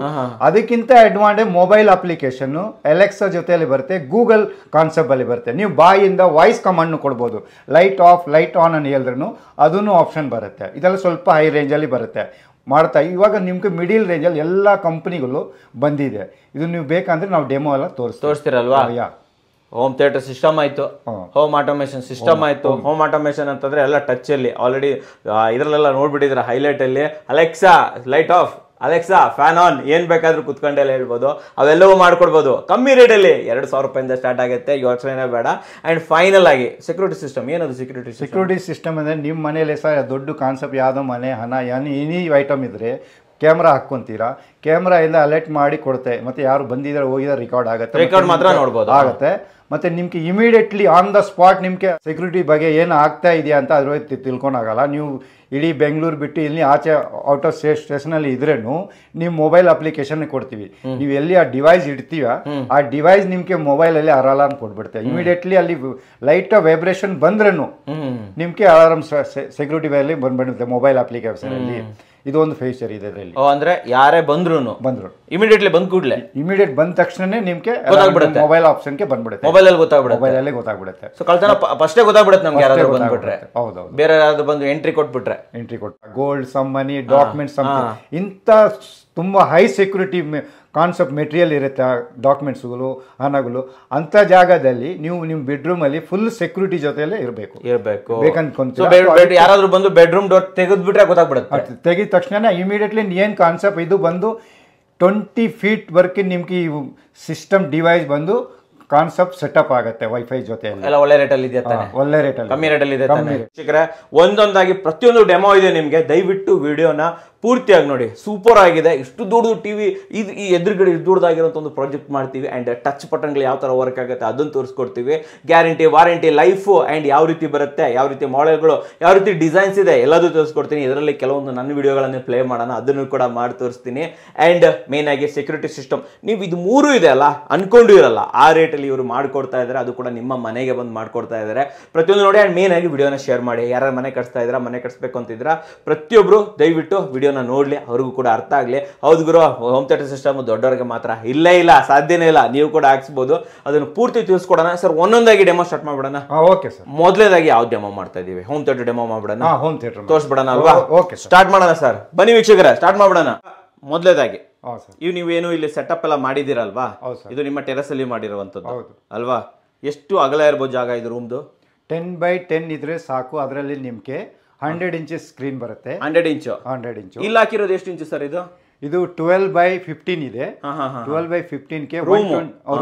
ಅದಕ್ಕಿಂತ ಅಡ್ವಾಂಟೇಜ್ ಮೊಬೈಲ್ ಅಪ್ಲಿಕೇಶನ್ ಎಲೆಕ್ಸಾ ಜೊತೆಯಲ್ಲಿ ಬರುತ್ತೆ ಗೂಗಲ್ ಕಾನ್ಸೆಪ್ಟ್ ಅಲ್ಲಿ ಬರುತ್ತೆ ನೀವು ಬಾಯಿಂದ ವಾಯ್ಸ್ ಕಮಾಂಡ್ ಕೊಡ್ಬೋದು ಲೈಟ್ ಆಫ್ ಲೈಟ್ ಆನ್ ಅನ್ ಹೇಳಿದ್ರು ಅದನ್ನು ಆಪ್ಷನ್ ಬರುತ್ತೆ ಇದೆಲ್ಲ ಸ್ವಲ್ಪ ಹೈ ರೇಂಜ್ ಅಲ್ಲಿ ಬರುತ್ತೆ ಮಾಡ್ತಾ ಇವಾಗ ನಿಮ್ಗೆ ಮಿಡಿಲ್ ರೇಂಜಲ್ಲಿ ಎಲ್ಲ ಕಂಪ್ನಿಗಳು ಬಂದಿದೆ ಇದು ನೀವು ಬೇಕಂದ್ರೆ ನಾವು ಡೆಮೋ ಎಲ್ಲ ತೋರಿಸ್ ತೋರಿಸ್ತೀರಲ್ವಾ ಯಾ ಹೋಮ್ ಥಿಯೇಟರ್ ಸಿಸ್ಟಮ್ ಆಯಿತು ಹೋಮ್ ಆಟೋಮೇಷನ್ ಸಿಸ್ಟಮ್ ಆಯಿತು ಹೋಮ್ ಆಟೋಮೇಷನ್ ಅಂತಂದರೆ ಎಲ್ಲ ಅಲ್ಲಿ ಆಲ್ರೆಡಿ ಇದರಲ್ಲೆಲ್ಲ ನೋಡ್ಬಿಟ್ಟಿದ್ರೆ ಹೈಲೈಟಲ್ಲಿ Alexa light off Alexa fan on ಏನು ಬೇಕಾದರೂ ಕುತ್ಕೊಂಡೆಲ್ಲ ಹೇಳ್ಬೋದು ಅವೆಲ್ಲವೂ ಮಾಡ್ಕೊಡ್ಬೋದು ಕಮ್ಮಿ ರೇಟಲ್ಲಿ ಎರಡು ಸಾವಿರ ರೂಪಾಯಿಂದ ಸ್ಟಾರ್ಟ್ ಆಗುತ್ತೆ ಯೋಚನೆ ಬೇಡ ಆ್ಯಂಡ್ ಫೈನಲ್ ಆಗಿ ಸೆಕ್ಯೂರಿಟಿ ಸಿಸ್ಟಮ್ ಏನದು ಸೆಕ್ಯೂರಿಟಿ ಸೆಕ್ಯೂರಿಟಿ ಸಿಸ್ಟಮ್ ಅಂದರೆ ನಿಮ್ಮ ಮನೇಲಿ ಸಹ ದೊಡ್ಡ ಕಾನ್ಸೆಪ್ಟ್ ಯಾವುದೋ ಮನೆ ಹಣ ಏನು ಇನಿ ಐಟಮ್ ಇದ್ದರೆ ಕ್ಯಾಮ್ರಾ ಹಾಕ್ಕೊಂತೀರಾ ಕ್ಯಾಮ್ರಾ ಎಲ್ಲ ಅಲರ್ಟ್ ಮಾಡಿ ಕೊಡುತ್ತೆ ಮತ್ತೆ ಯಾರು ಬಂದಿದ್ರೆ ಹೋಗಿದ್ರೆ ರೆಕಾರ್ಡ್ ಆಗುತ್ತೆ ರೆಕಾರ್ಡ್ ಮಾತ್ರ ನೋಡ್ಬೋದು ಆಗುತ್ತೆ ಮತ್ತೆ ನಿಮ್ಗೆ ಇಮಿಡಿಯೇಟ್ಲಿ ಆನ್ ದ ಸ್ಪಾಟ್ ನಿಮ್ಗೆ ಸೆಕ್ಯೂರಿಟಿ ಬಗ್ಗೆ ಏನು ಆಗ್ತಾ ಇದೆಯಾ ಅಂತ ಅದ್ರ ತಿಳ್ಕೊಳಾಗಲ್ಲ ನೀವು ಇಡೀ ಬೆಂಗಳೂರು ಬಿಟ್ಟು ಇಲ್ಲಿ ಆಚೆ ಔಟ್ ಆಫ್ ಸ್ಟೇಟ್ ಅಲ್ಲಿ ಇದ್ರೇನು ನೀವು ಮೊಬೈಲ್ ಅಪ್ಲಿಕೇಶನ್ ಕೊಡ್ತೀವಿ ನೀವು ಎಲ್ಲಿ ಆ ಡಿವೈಸ್ ಇಡ್ತೀವ ಆ ಡಿವೈಸ್ ನಿಮಗೆ ಮೊಬೈಲಲ್ಲಿ ಅಲಾರಾಮ್ ಕೊಟ್ಬಿಡುತ್ತೆ ಇಮಿಡಿಯೇಟ್ಲಿ ಅಲ್ಲಿ ಲೈಟ್ ವೈಬ್ರೇಷನ್ ಬಂದ್ರೂ ನಿಮಗೆ ಅಲಾರಾಮ್ ಸೆಕ್ಯೂರಿಟಿ ವೈರಲ್ಲಿ ಬಂದ್ಬಿಡುತ್ತೆ ಮೊಬೈಲ್ ಅಪ್ಲಿಕೇಶನ್ ಅಲ್ಲಿ ಇದು ಒಂದು ಫೇಚರ್ ಇದೆ ಇದರಲ್ಲಿ ಅಂದ್ರೆ ಯಾರೇ ಬಂದ್ರು ಬಂದ್ರು ಇಮಿಡಿಯೇಟ್ಲಿ ಬಂದ್ ಕೂಡಲೇ ಇಮಿಡಿಯೇಟ್ ಬಂದ ತಕ್ಷಣನೇ ನಿಮ್ಗೆ ಗೊತ್ತಾಗ್ಬಿಡುತ್ತೆ ಮೊಬೈಲ್ ಆಪ್ಷನ್ ಗೆ ಬಂದ್ಬಿಡುತ್ತೆ ಮೊಬೈಲ್ ಅಲ್ಲಿ ಗೊತ್ತಾಗ್ಬಿಡುತ್ತೆ ಮೊಬೈಲ್ ಅಲ್ಲಿ ಗೊತ್ತಾಗ್ಬಿಡುತ್ತೆ ಸೊ ಕಳ್ತನ ಫಸ್ಟ್ ಗೊತ್ತಾಗ್ಬಿಡುತ್ತೆ ನಮ್ಗೆ ಯಾರಾದ್ರೂ ಬಂದ್ಬಿಟ್ರೆ ಹೌದು ಬೇರೆ ಯಾರಾದ್ರೂ ಬಂದು ಎಂಟ್ರಿ ಕೊಟ್ಬಿಟ್ರೆ ಎಂಟ್ರಿ ಕೊಟ್ಟರೆ gold some money document some ಇಂತ ತುಂಬಾ ಹೈ ಸೆಕ್ಯೂರಿಟಿ ಕಾನ್ಸೆಪ್ಟ್ ಮೆಟೀರಿಯಲ್ ಇರುತ್ತೆ ಆ ಡಾಕ್ಯುಮೆಂಟ್ಸ್ಗಳು ಹಣಗಳು ಅಂಥ ಜಾಗದಲ್ಲಿ ನೀವು ನಿಮ್ಮ ಬೆಡ್ರೂಮಲ್ಲಿ ಫುಲ್ ಸೆಕ್ಯೂರಿಟಿ ಜೊತೆಯಲ್ಲೇ ಇರಬೇಕು ಇರಬೇಕು ಬೇಕಂತ ಯಾರಾದರೂ ಬಂದು ಬೆಡ್ರೂಮ್ ಡೋರ್ ತೆಗೆದ್ಬಿಟ್ರೆ ಗೊತ್ತಾಗ್ಬಿಡುತ್ತೆ ತೆಗಿದ ತಕ್ಷಣ ಇಮಿಡಿಯೇಟ್ಲಿ ಏನು ಕಾನ್ಸೆಪ್ಟ್ ಇದು ಬಂದು ಟ್ವೆಂಟಿ ಫೀಟ್ ವರ್ಕ್ ನಿಮ್ಗೆ ಈ ಸಿಸ್ಟಮ್ ಡಿವೈಸ್ ಬಂದು ಕಾನ್ಸೆಪ್ಟ್ ಸೆಟಪ್ ಆಗುತ್ತೆ ವೈಫೈ ಜೊತೆ ಎಲ್ಲ ಒಳ್ಳೆ ರೇಟಲ್ಲಿ ಇದೆ ಒಳ್ಳೆ ರೇಟಲ್ಲಿ ಕಮ್ಮಿ ರೇಟಲ್ಲಿ ಇದೆ ಒಂದೊಂದಾಗಿ ಪ್ರತಿಯೊಂದು ಡೆಮೋ ಇದೆ ನಿಮಗೆ ದಯವಿಟ್ಟು ವಿಡಿಯೋನ ಪೂರ್ತಿಯಾಗಿ ನೋಡಿ ಸೂಪರ್ ಆಗಿದೆ ಇಷ್ಟು ದೊಡ್ಡದು ಟಿ ವಿ ಇದು ಈ ಎದುರುಗಡೆ ಇಷ್ಟು ದೊಡ್ಡದಾಗಿರೋಂಥ ಒಂದು ಪ್ರಾಜೆಕ್ಟ್ ಮಾಡ್ತೀವಿ ಆ್ಯಂಡ್ ಟಚ್ ಬಟನ್ಗಳು ಯಾವ ಥರ ವರ್ಕ್ ಆಗುತ್ತೆ ಅದನ್ನು ತೋರಿಸ್ಕೊಡ್ತೀವಿ ಗ್ಯಾರಂಟಿ ವಾರಂಟಿ ಲೈಫು ಆ್ಯಂಡ್ ಯಾವ ರೀತಿ ಬರುತ್ತೆ ಯಾವ ರೀತಿ ಮಾಡೆಲ್ಗಳು ಯಾವ ರೀತಿ ಡಿಸೈನ್ಸ್ ಇದೆ ಎಲ್ಲದೂ ತೋರಿಸ್ಕೊಡ್ತೀನಿ ಇದರಲ್ಲಿ ಕೆಲವೊಂದು ನನ್ನ ವಿಡಿಯೋಗಳನ್ನು ಪ್ಲೇ ಮಾಡೋಣ ಅದನ್ನು ಕೂಡ ಮಾಡಿ ತೋರಿಸ್ತೀನಿ ಆ್ಯಂಡ್ ಆಗಿ ಸೆಕ್ಯೂರಿಟಿ ಸಿಸ್ಟಮ್ ನೀವು ಇದು ಮೂರು ಇದೆ ಅಲ್ಲ ಅಂದ್ಕೊಂಡು ಇರಲ್ಲ ಆ ರೇಟಲ್ಲಿ ಇವರು ಮಾಡಿಕೊಡ್ತಾ ಇದ್ದಾರೆ ಅದು ಕೂಡ ನಿಮ್ಮ ಮನೆಗೆ ಬಂದು ಮಾಡಿಕೊಡ್ತಾ ಇದ್ದಾರೆ ಪ್ರತಿಯೊಂದು ನೋಡಿ ಆ್ಯಂಡ್ ಆಗಿ ವಿಡಿಯೋನ ಶೇರ್ ಮಾಡಿ ಯಾರು ಮನೆ ಕಟ್ಸ್ತಾ ಇದ್ದೀರಾ ಮನೆ ಕಟ್ಸ್ಬೇಕು ಅಂತಿದ್ರೆ ಪ್ರತಿಯೊಬ್ಬರು ದಯವಿಟ್ಟು ವಿಡಿಯೋ ವಿಡಿಯೋನ ನೋಡಲಿ ಅವ್ರಿಗೂ ಕೂಡ ಅರ್ಥ ಆಗಲಿ ಹೌದು ಗುರು ಹೋಮ್ ಥಿಯೇಟರ್ ಸಿಸ್ಟಮ್ ದೊಡ್ಡವರಿಗೆ ಮಾತ್ರ ಇಲ್ಲೇ ಇಲ್ಲ ಸಾಧ್ಯನೇ ಇಲ್ಲ ನೀವು ಕೂಡ ಹಾಕ್ಸ್ಬೋದು ಅದನ್ನು ಪೂರ್ತಿ ತಿಳಿಸ್ಕೊಡೋಣ ಸರ್ ಒಂದೊಂದಾಗಿ ಡೆಮೋ ಸ್ಟಾರ್ಟ್ ಮಾಡ್ಬಿಡೋಣ ಓಕೆ ಸರ್ ಮೊದಲೇದಾಗಿ ಯಾವ ಡೆಮೋ ಮಾಡ್ತಾ ಇದೀವಿ ಹೋಮ್ ಥಿಯೇಟರ್ ಡೆಮೋ ಮಾಡ್ಬಿಡೋಣ ಹೋಮ್ ಥಿಯೇಟರ್ ತೋರಿಸ್ಬಿಡೋಣ ಅಲ್ವಾ ಓಕೆ ಸ್ಟಾರ್ಟ್ ಮಾಡೋಣ ಸರ್ ಬನ್ನಿ ವೀಕ್ಷಕರ ಸ್ಟಾರ್ಟ್ ಮಾಡ್ಬಿಡೋಣ ಮೊದಲೇದಾಗಿ ಇವ್ ನೀವೇನು ಇಲ್ಲಿ ಸೆಟಪ್ ಎಲ್ಲ ಮಾಡಿದಿರಲ್ವಾ ಇದು ನಿಮ್ಮ ಟೆರಸ್ ಅಲ್ಲಿ ಮಾಡಿರುವಂತದ್ದು ಅಲ್ವಾ ಎಷ್ಟು ಅಗಲ ಇರ್ಬೋದು ಜಾಗ ಇದು ರೂಮ್ದು ಟೆನ್ ಬೈ ಟೆನ್ ಇದ್ರೆ ಸಾಕು ಅದರಲ್ಲಿ ನಿಮ್ಗೆ ಹಂಡ್ರೆಡ್ ಇಂಚಸ್ ಸ್ಕ್ರೀನ್ ಬರುತ್ತೆ ಹಂಡ್ರೆಡ್ ಇಂಚು ಹಂಡ್ರೆಡ್ ಇಂಚು ಇಲ್ಲಿ ಹಾಕಿರೋದು ಎಷ್ಟು ಇಂಚು ಸರ್ ಇದು ಇದು ಟ್ವೆಲ್ ಬೈ ಫಿಫ್ಟೀನ್ ಇದೆ ಟ್ವೆಲ್ ಬೈ ಫಿಫ್ಟೀನ್ ಕೆ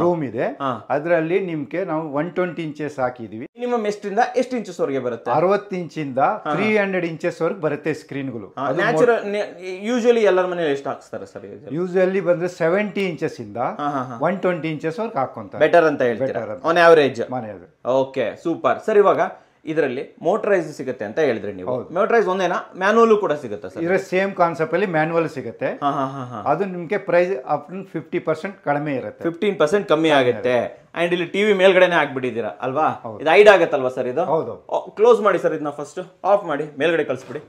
ರೂಮ್ ಇದೆ ಅದರಲ್ಲಿ ನಿಮ್ಗೆ ನಾವು ಒನ್ ಟ್ವೆಂಟಿ ಇಂಚಸ್ ಹಾಕಿದೀವಿ ಮಿನಿಮಮ್ ಎಷ್ಟಿಂದ ಎಷ್ಟು ಇಂಚಸ್ ವರ್ಗೆ ಬರುತ್ತೆ ಅರವತ್ತು ಇಂಚಿಂದ ತ್ರೀ ಹಂಡ್ರೆಡ್ ಇಂಚಸ್ ವರೆಗೆ ಬರುತ್ತೆ ಸ್ಕ್ರೀನ್ಗಳು ಯೂಶಲಿ ಎಲ್ಲರ ಮನೇಲಿ ಎಷ್ಟು ಹಾಕ್ತಾರೆ ಸರ್ ಯೂಶಲಿ ಬಂದ್ರೆ ಸೆವೆಂಟಿ ಇಂಚಸ್ ಇಂದ ಒನ್ ಟ್ವೆಂಟಿ ಇಂಚಸ್ ವರೆಗೆ ಹಾಕೊಂತ ಬೆಟರ್ ಅಂತ ಬೆಟರ್ ಆನ್ ಆವರೇಜ್ ಮನೆ ಓಕೆ ಸೂಪರ್ ಸರ್ ಇವಾಗ ಇದರಲ್ಲಿ ಮೋಟರೈಸ್ ಸಿಗುತ್ತೆ ಅಂತ ಹೇಳಿದ್ರಿ ನೀವು ಮೋಟರೈಸ್ ಒಂದೇನಾ ಮ್ಯಾನುವಲ್ ಕೂಡ ಸಿಗುತ್ತೆ ಸರ್ ಸೇಮ್ ಕಾನ್ಸೆಪ್ಟ್ ಅಲ್ಲಿ ಮ್ಯಾನುವಲ್ ಸಿಗುತ್ತೆ ಅದು ನಿಮಗೆ ಪ್ರೈಸ್ ಫಿಫ್ಟಿ ಪರ್ಸೆಂಟ್ ಕಡಿಮೆ ಇರುತ್ತೆ ಫಿಫ್ಟೀನ್ ಪರ್ಸೆಂಟ್ ಕಮ್ಮಿ ಆಗುತ್ತೆ ಅಂಡ್ ಇಲ್ಲಿ ಟಿವಿ ಮೇಲ್ಗಡೆನೆ ಹಾಕ್ಬಿಟ್ಟಿದ್ದೀರಾ ಅಲ್ವಾ ಇದು ಐಡ್ ಆಗತ್ತಲ್ವಾ ಸರ್ ಇದು ಕ್ಲೋಸ್ ಮಾಡಿ ಸರ್ ಇದನ್ನ ಫಸ್ಟ್ ಆಫ್ ಮಾಡಿ ಮೇಲ್ಗಡೆ ಕಳಿಸ್ಬಿಡಿ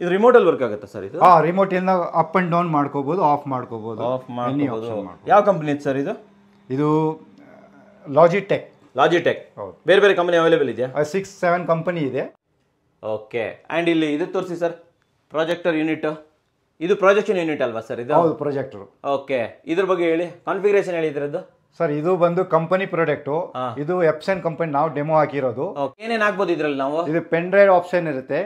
ಇದು ರಿಮೋಟ್ ಅಲ್ಲಿ ವರ್ಕ್ ಆಗುತ್ತೆ ಸರ್ ಇದು ಹಾ ರಿಮೋಟ್ ಇಂದ ಅಪ್ ಅಂಡ್ ಡೌನ್ ಮಾಡ್ಕೋಬಹುದು ಆಫ್ ಮಾಡ್ಕೋಬಹುದು ಆಫ್ ಮಾಡ್ಕೋಬಹುದು ಯಾವ ಕಂಪನಿ ಸರ್ ಇದು ಇದು ಲಾಜಿಟೆಕ್ uh, ಲಾಜಿಟೆಕ್ ಬೇರೆ ಬೇರೆ ಕಂಪನಿ ಅವೈಲೇಬಲ್ ಇದೆಯಾ ಸಿಕ್ಸ್ ಸೆವೆನ್ ಕಂಪನಿ ಇದೆ ಓಕೆ ಆ್ಯಂಡ್ ಇಲ್ಲಿ ಇದು ತೋರಿಸಿ ಸರ್ ಪ್ರಾಜೆಕ್ಟರ್ ಯೂನಿಟ್ ಇದು ಪ್ರಾಜೆಕ್ಷನ್ ಯೂನಿಟ್ ಅಲ್ವಾ ಸರ್ ಇದು ಹೌದು ಪ್ರಾಜೆಕ್ಟರ್ ಓಕೆ ಇದ್ರ ಬಗ್ಗೆ ಹೇಳಿ ಕಾನ್ಫಿಗರೇಷನ್ ಹೇಳಿ ಸರ್ ಇದು ಬಂದು ಕಂಪನಿ ಪ್ರಾಡಕ್ಟ್ ಇದು ಎಪ್ಸನ್ ಕಂಪನಿ ನಾವು ಡೆಮೋ ಹಾಕಿರೋದು ಏನೇನ್ ಹಾಕ್ಬೋದು ಇದ್ರಲ್ಲಿ ನಾವು ಇದು ಪೆನ್ ಡ್ರೈವ್ ಆಪ್ಷನ್ ಇರುತ್ತೆ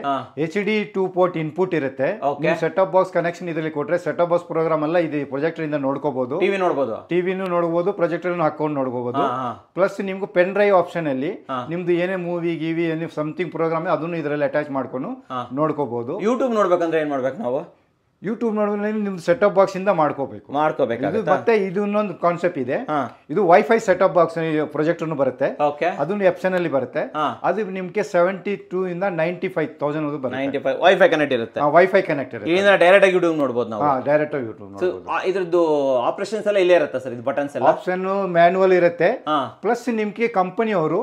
H D two port input ಇರುತ್ತೆ ಸೆಟ್ ಅಪ್ ಬಾಕ್ಸ್ ಕನೆಕ್ಷನ್ ಇದರಲ್ಲಿ ಕೊಟ್ರೆ ಸೆಟ್ ಅಪ್ ಬಾಕ್ಸ್ ಪ್ರೋಗ್ರಾಮ್ ಎಲ್ಲ ಇದು ಪ್ರೊಜೆಕ್ಟರ್ ಇಂದ ನೋಡ್ಕೋಬಹುದು ಟಿವಿ ನೋಡಬಹುದು ಟಿವಿನೂ ನೋಡಬಹುದು ಪ್ರೊಜೆಕ್ಟರ್ ಹಾಕೊಂಡು ನೋಡಬಹುದು ಪ್ಲಸ್ ನಿಮ್ಗೆ ಪೆನ್ ಡ್ರೈವ್ ಆಪ್ಷನ್ ಅಲ್ಲಿ ನಿಮ್ದು ಏನೇ ಮೂವಿ ಗಿವಿ ಏನೇ ಸಮಥಿಂಗ್ ಪ್ರೋಗ್ರಾಮ್ ಅದನ್ನು ಇದರಲ್ಲಿ ಅಟ್ಯಾಚ್ ಮಾಡ್ಕೊಂಡು ನೋಡ್ಕೋಬಹುದು ಯೂಟ್ಯೂಬ್ ನೋಡ್ಬೇಕಂದ್ರೆ ಏನ್ ಮಾಡ್ಬೇಕು ನಾವು ಯೂಟ್ಯೂಬ್ ನೋಡಿದ್ರೆ ನಿಮ್ದು ಅಪ್ ಬಾಕ್ಸ್ ಇಂದ ಮಾಡ್ಕೋಬೇಕು ಮಾಡ್ಕೋಬೇಕು ಮತ್ತೆ ಇದು ಇನ್ನೊಂದು ಕಾನ್ಸೆಪ್ಟ್ ಇದೆ ಇದು wifi set up box project ಬರುತ್ತೆ ಅದನ್ನು ಎಪ್ಸನ್ ಅಲ್ಲಿ ಬರುತ್ತೆ ಅದು ನಿಮ್ಗೆ ಸೆವೆಂಟಿ ಟೂ ಇಂದ ninety five thousand five wifi connect ಇರುತ್ತೆ ವೈಫೈ ಕನೆಕ್ಟ್ ಇರುತ್ತೆ ಡೈರೆಕ್ಟ್ ಆಗಿ ಯೂಟ್ಯೂಬ್ ನೋಡಬಹುದು ನಾವು ಡೈರೆಕ್ಟ್ ಆಗಿ ಯೂಟ್ಯೂಬ್ ಇದ್ರದ್ದು ಆಪರೇಷನ್ಸ್ ಎಲ್ಲ ಇಲ್ಲೇ ಇರುತ್ತೆ ಸರ್ ಇದು ಬಟನ್ಸ್ ಎಲ್ಲ ಆಪ್ಷನ್ ಮ್ಯಾನುವಲ್ ಇರುತ್ತೆ ಪ್ಲಸ್ ನಿಮ್ಗೆ ಕಂಪನಿ ಅವರು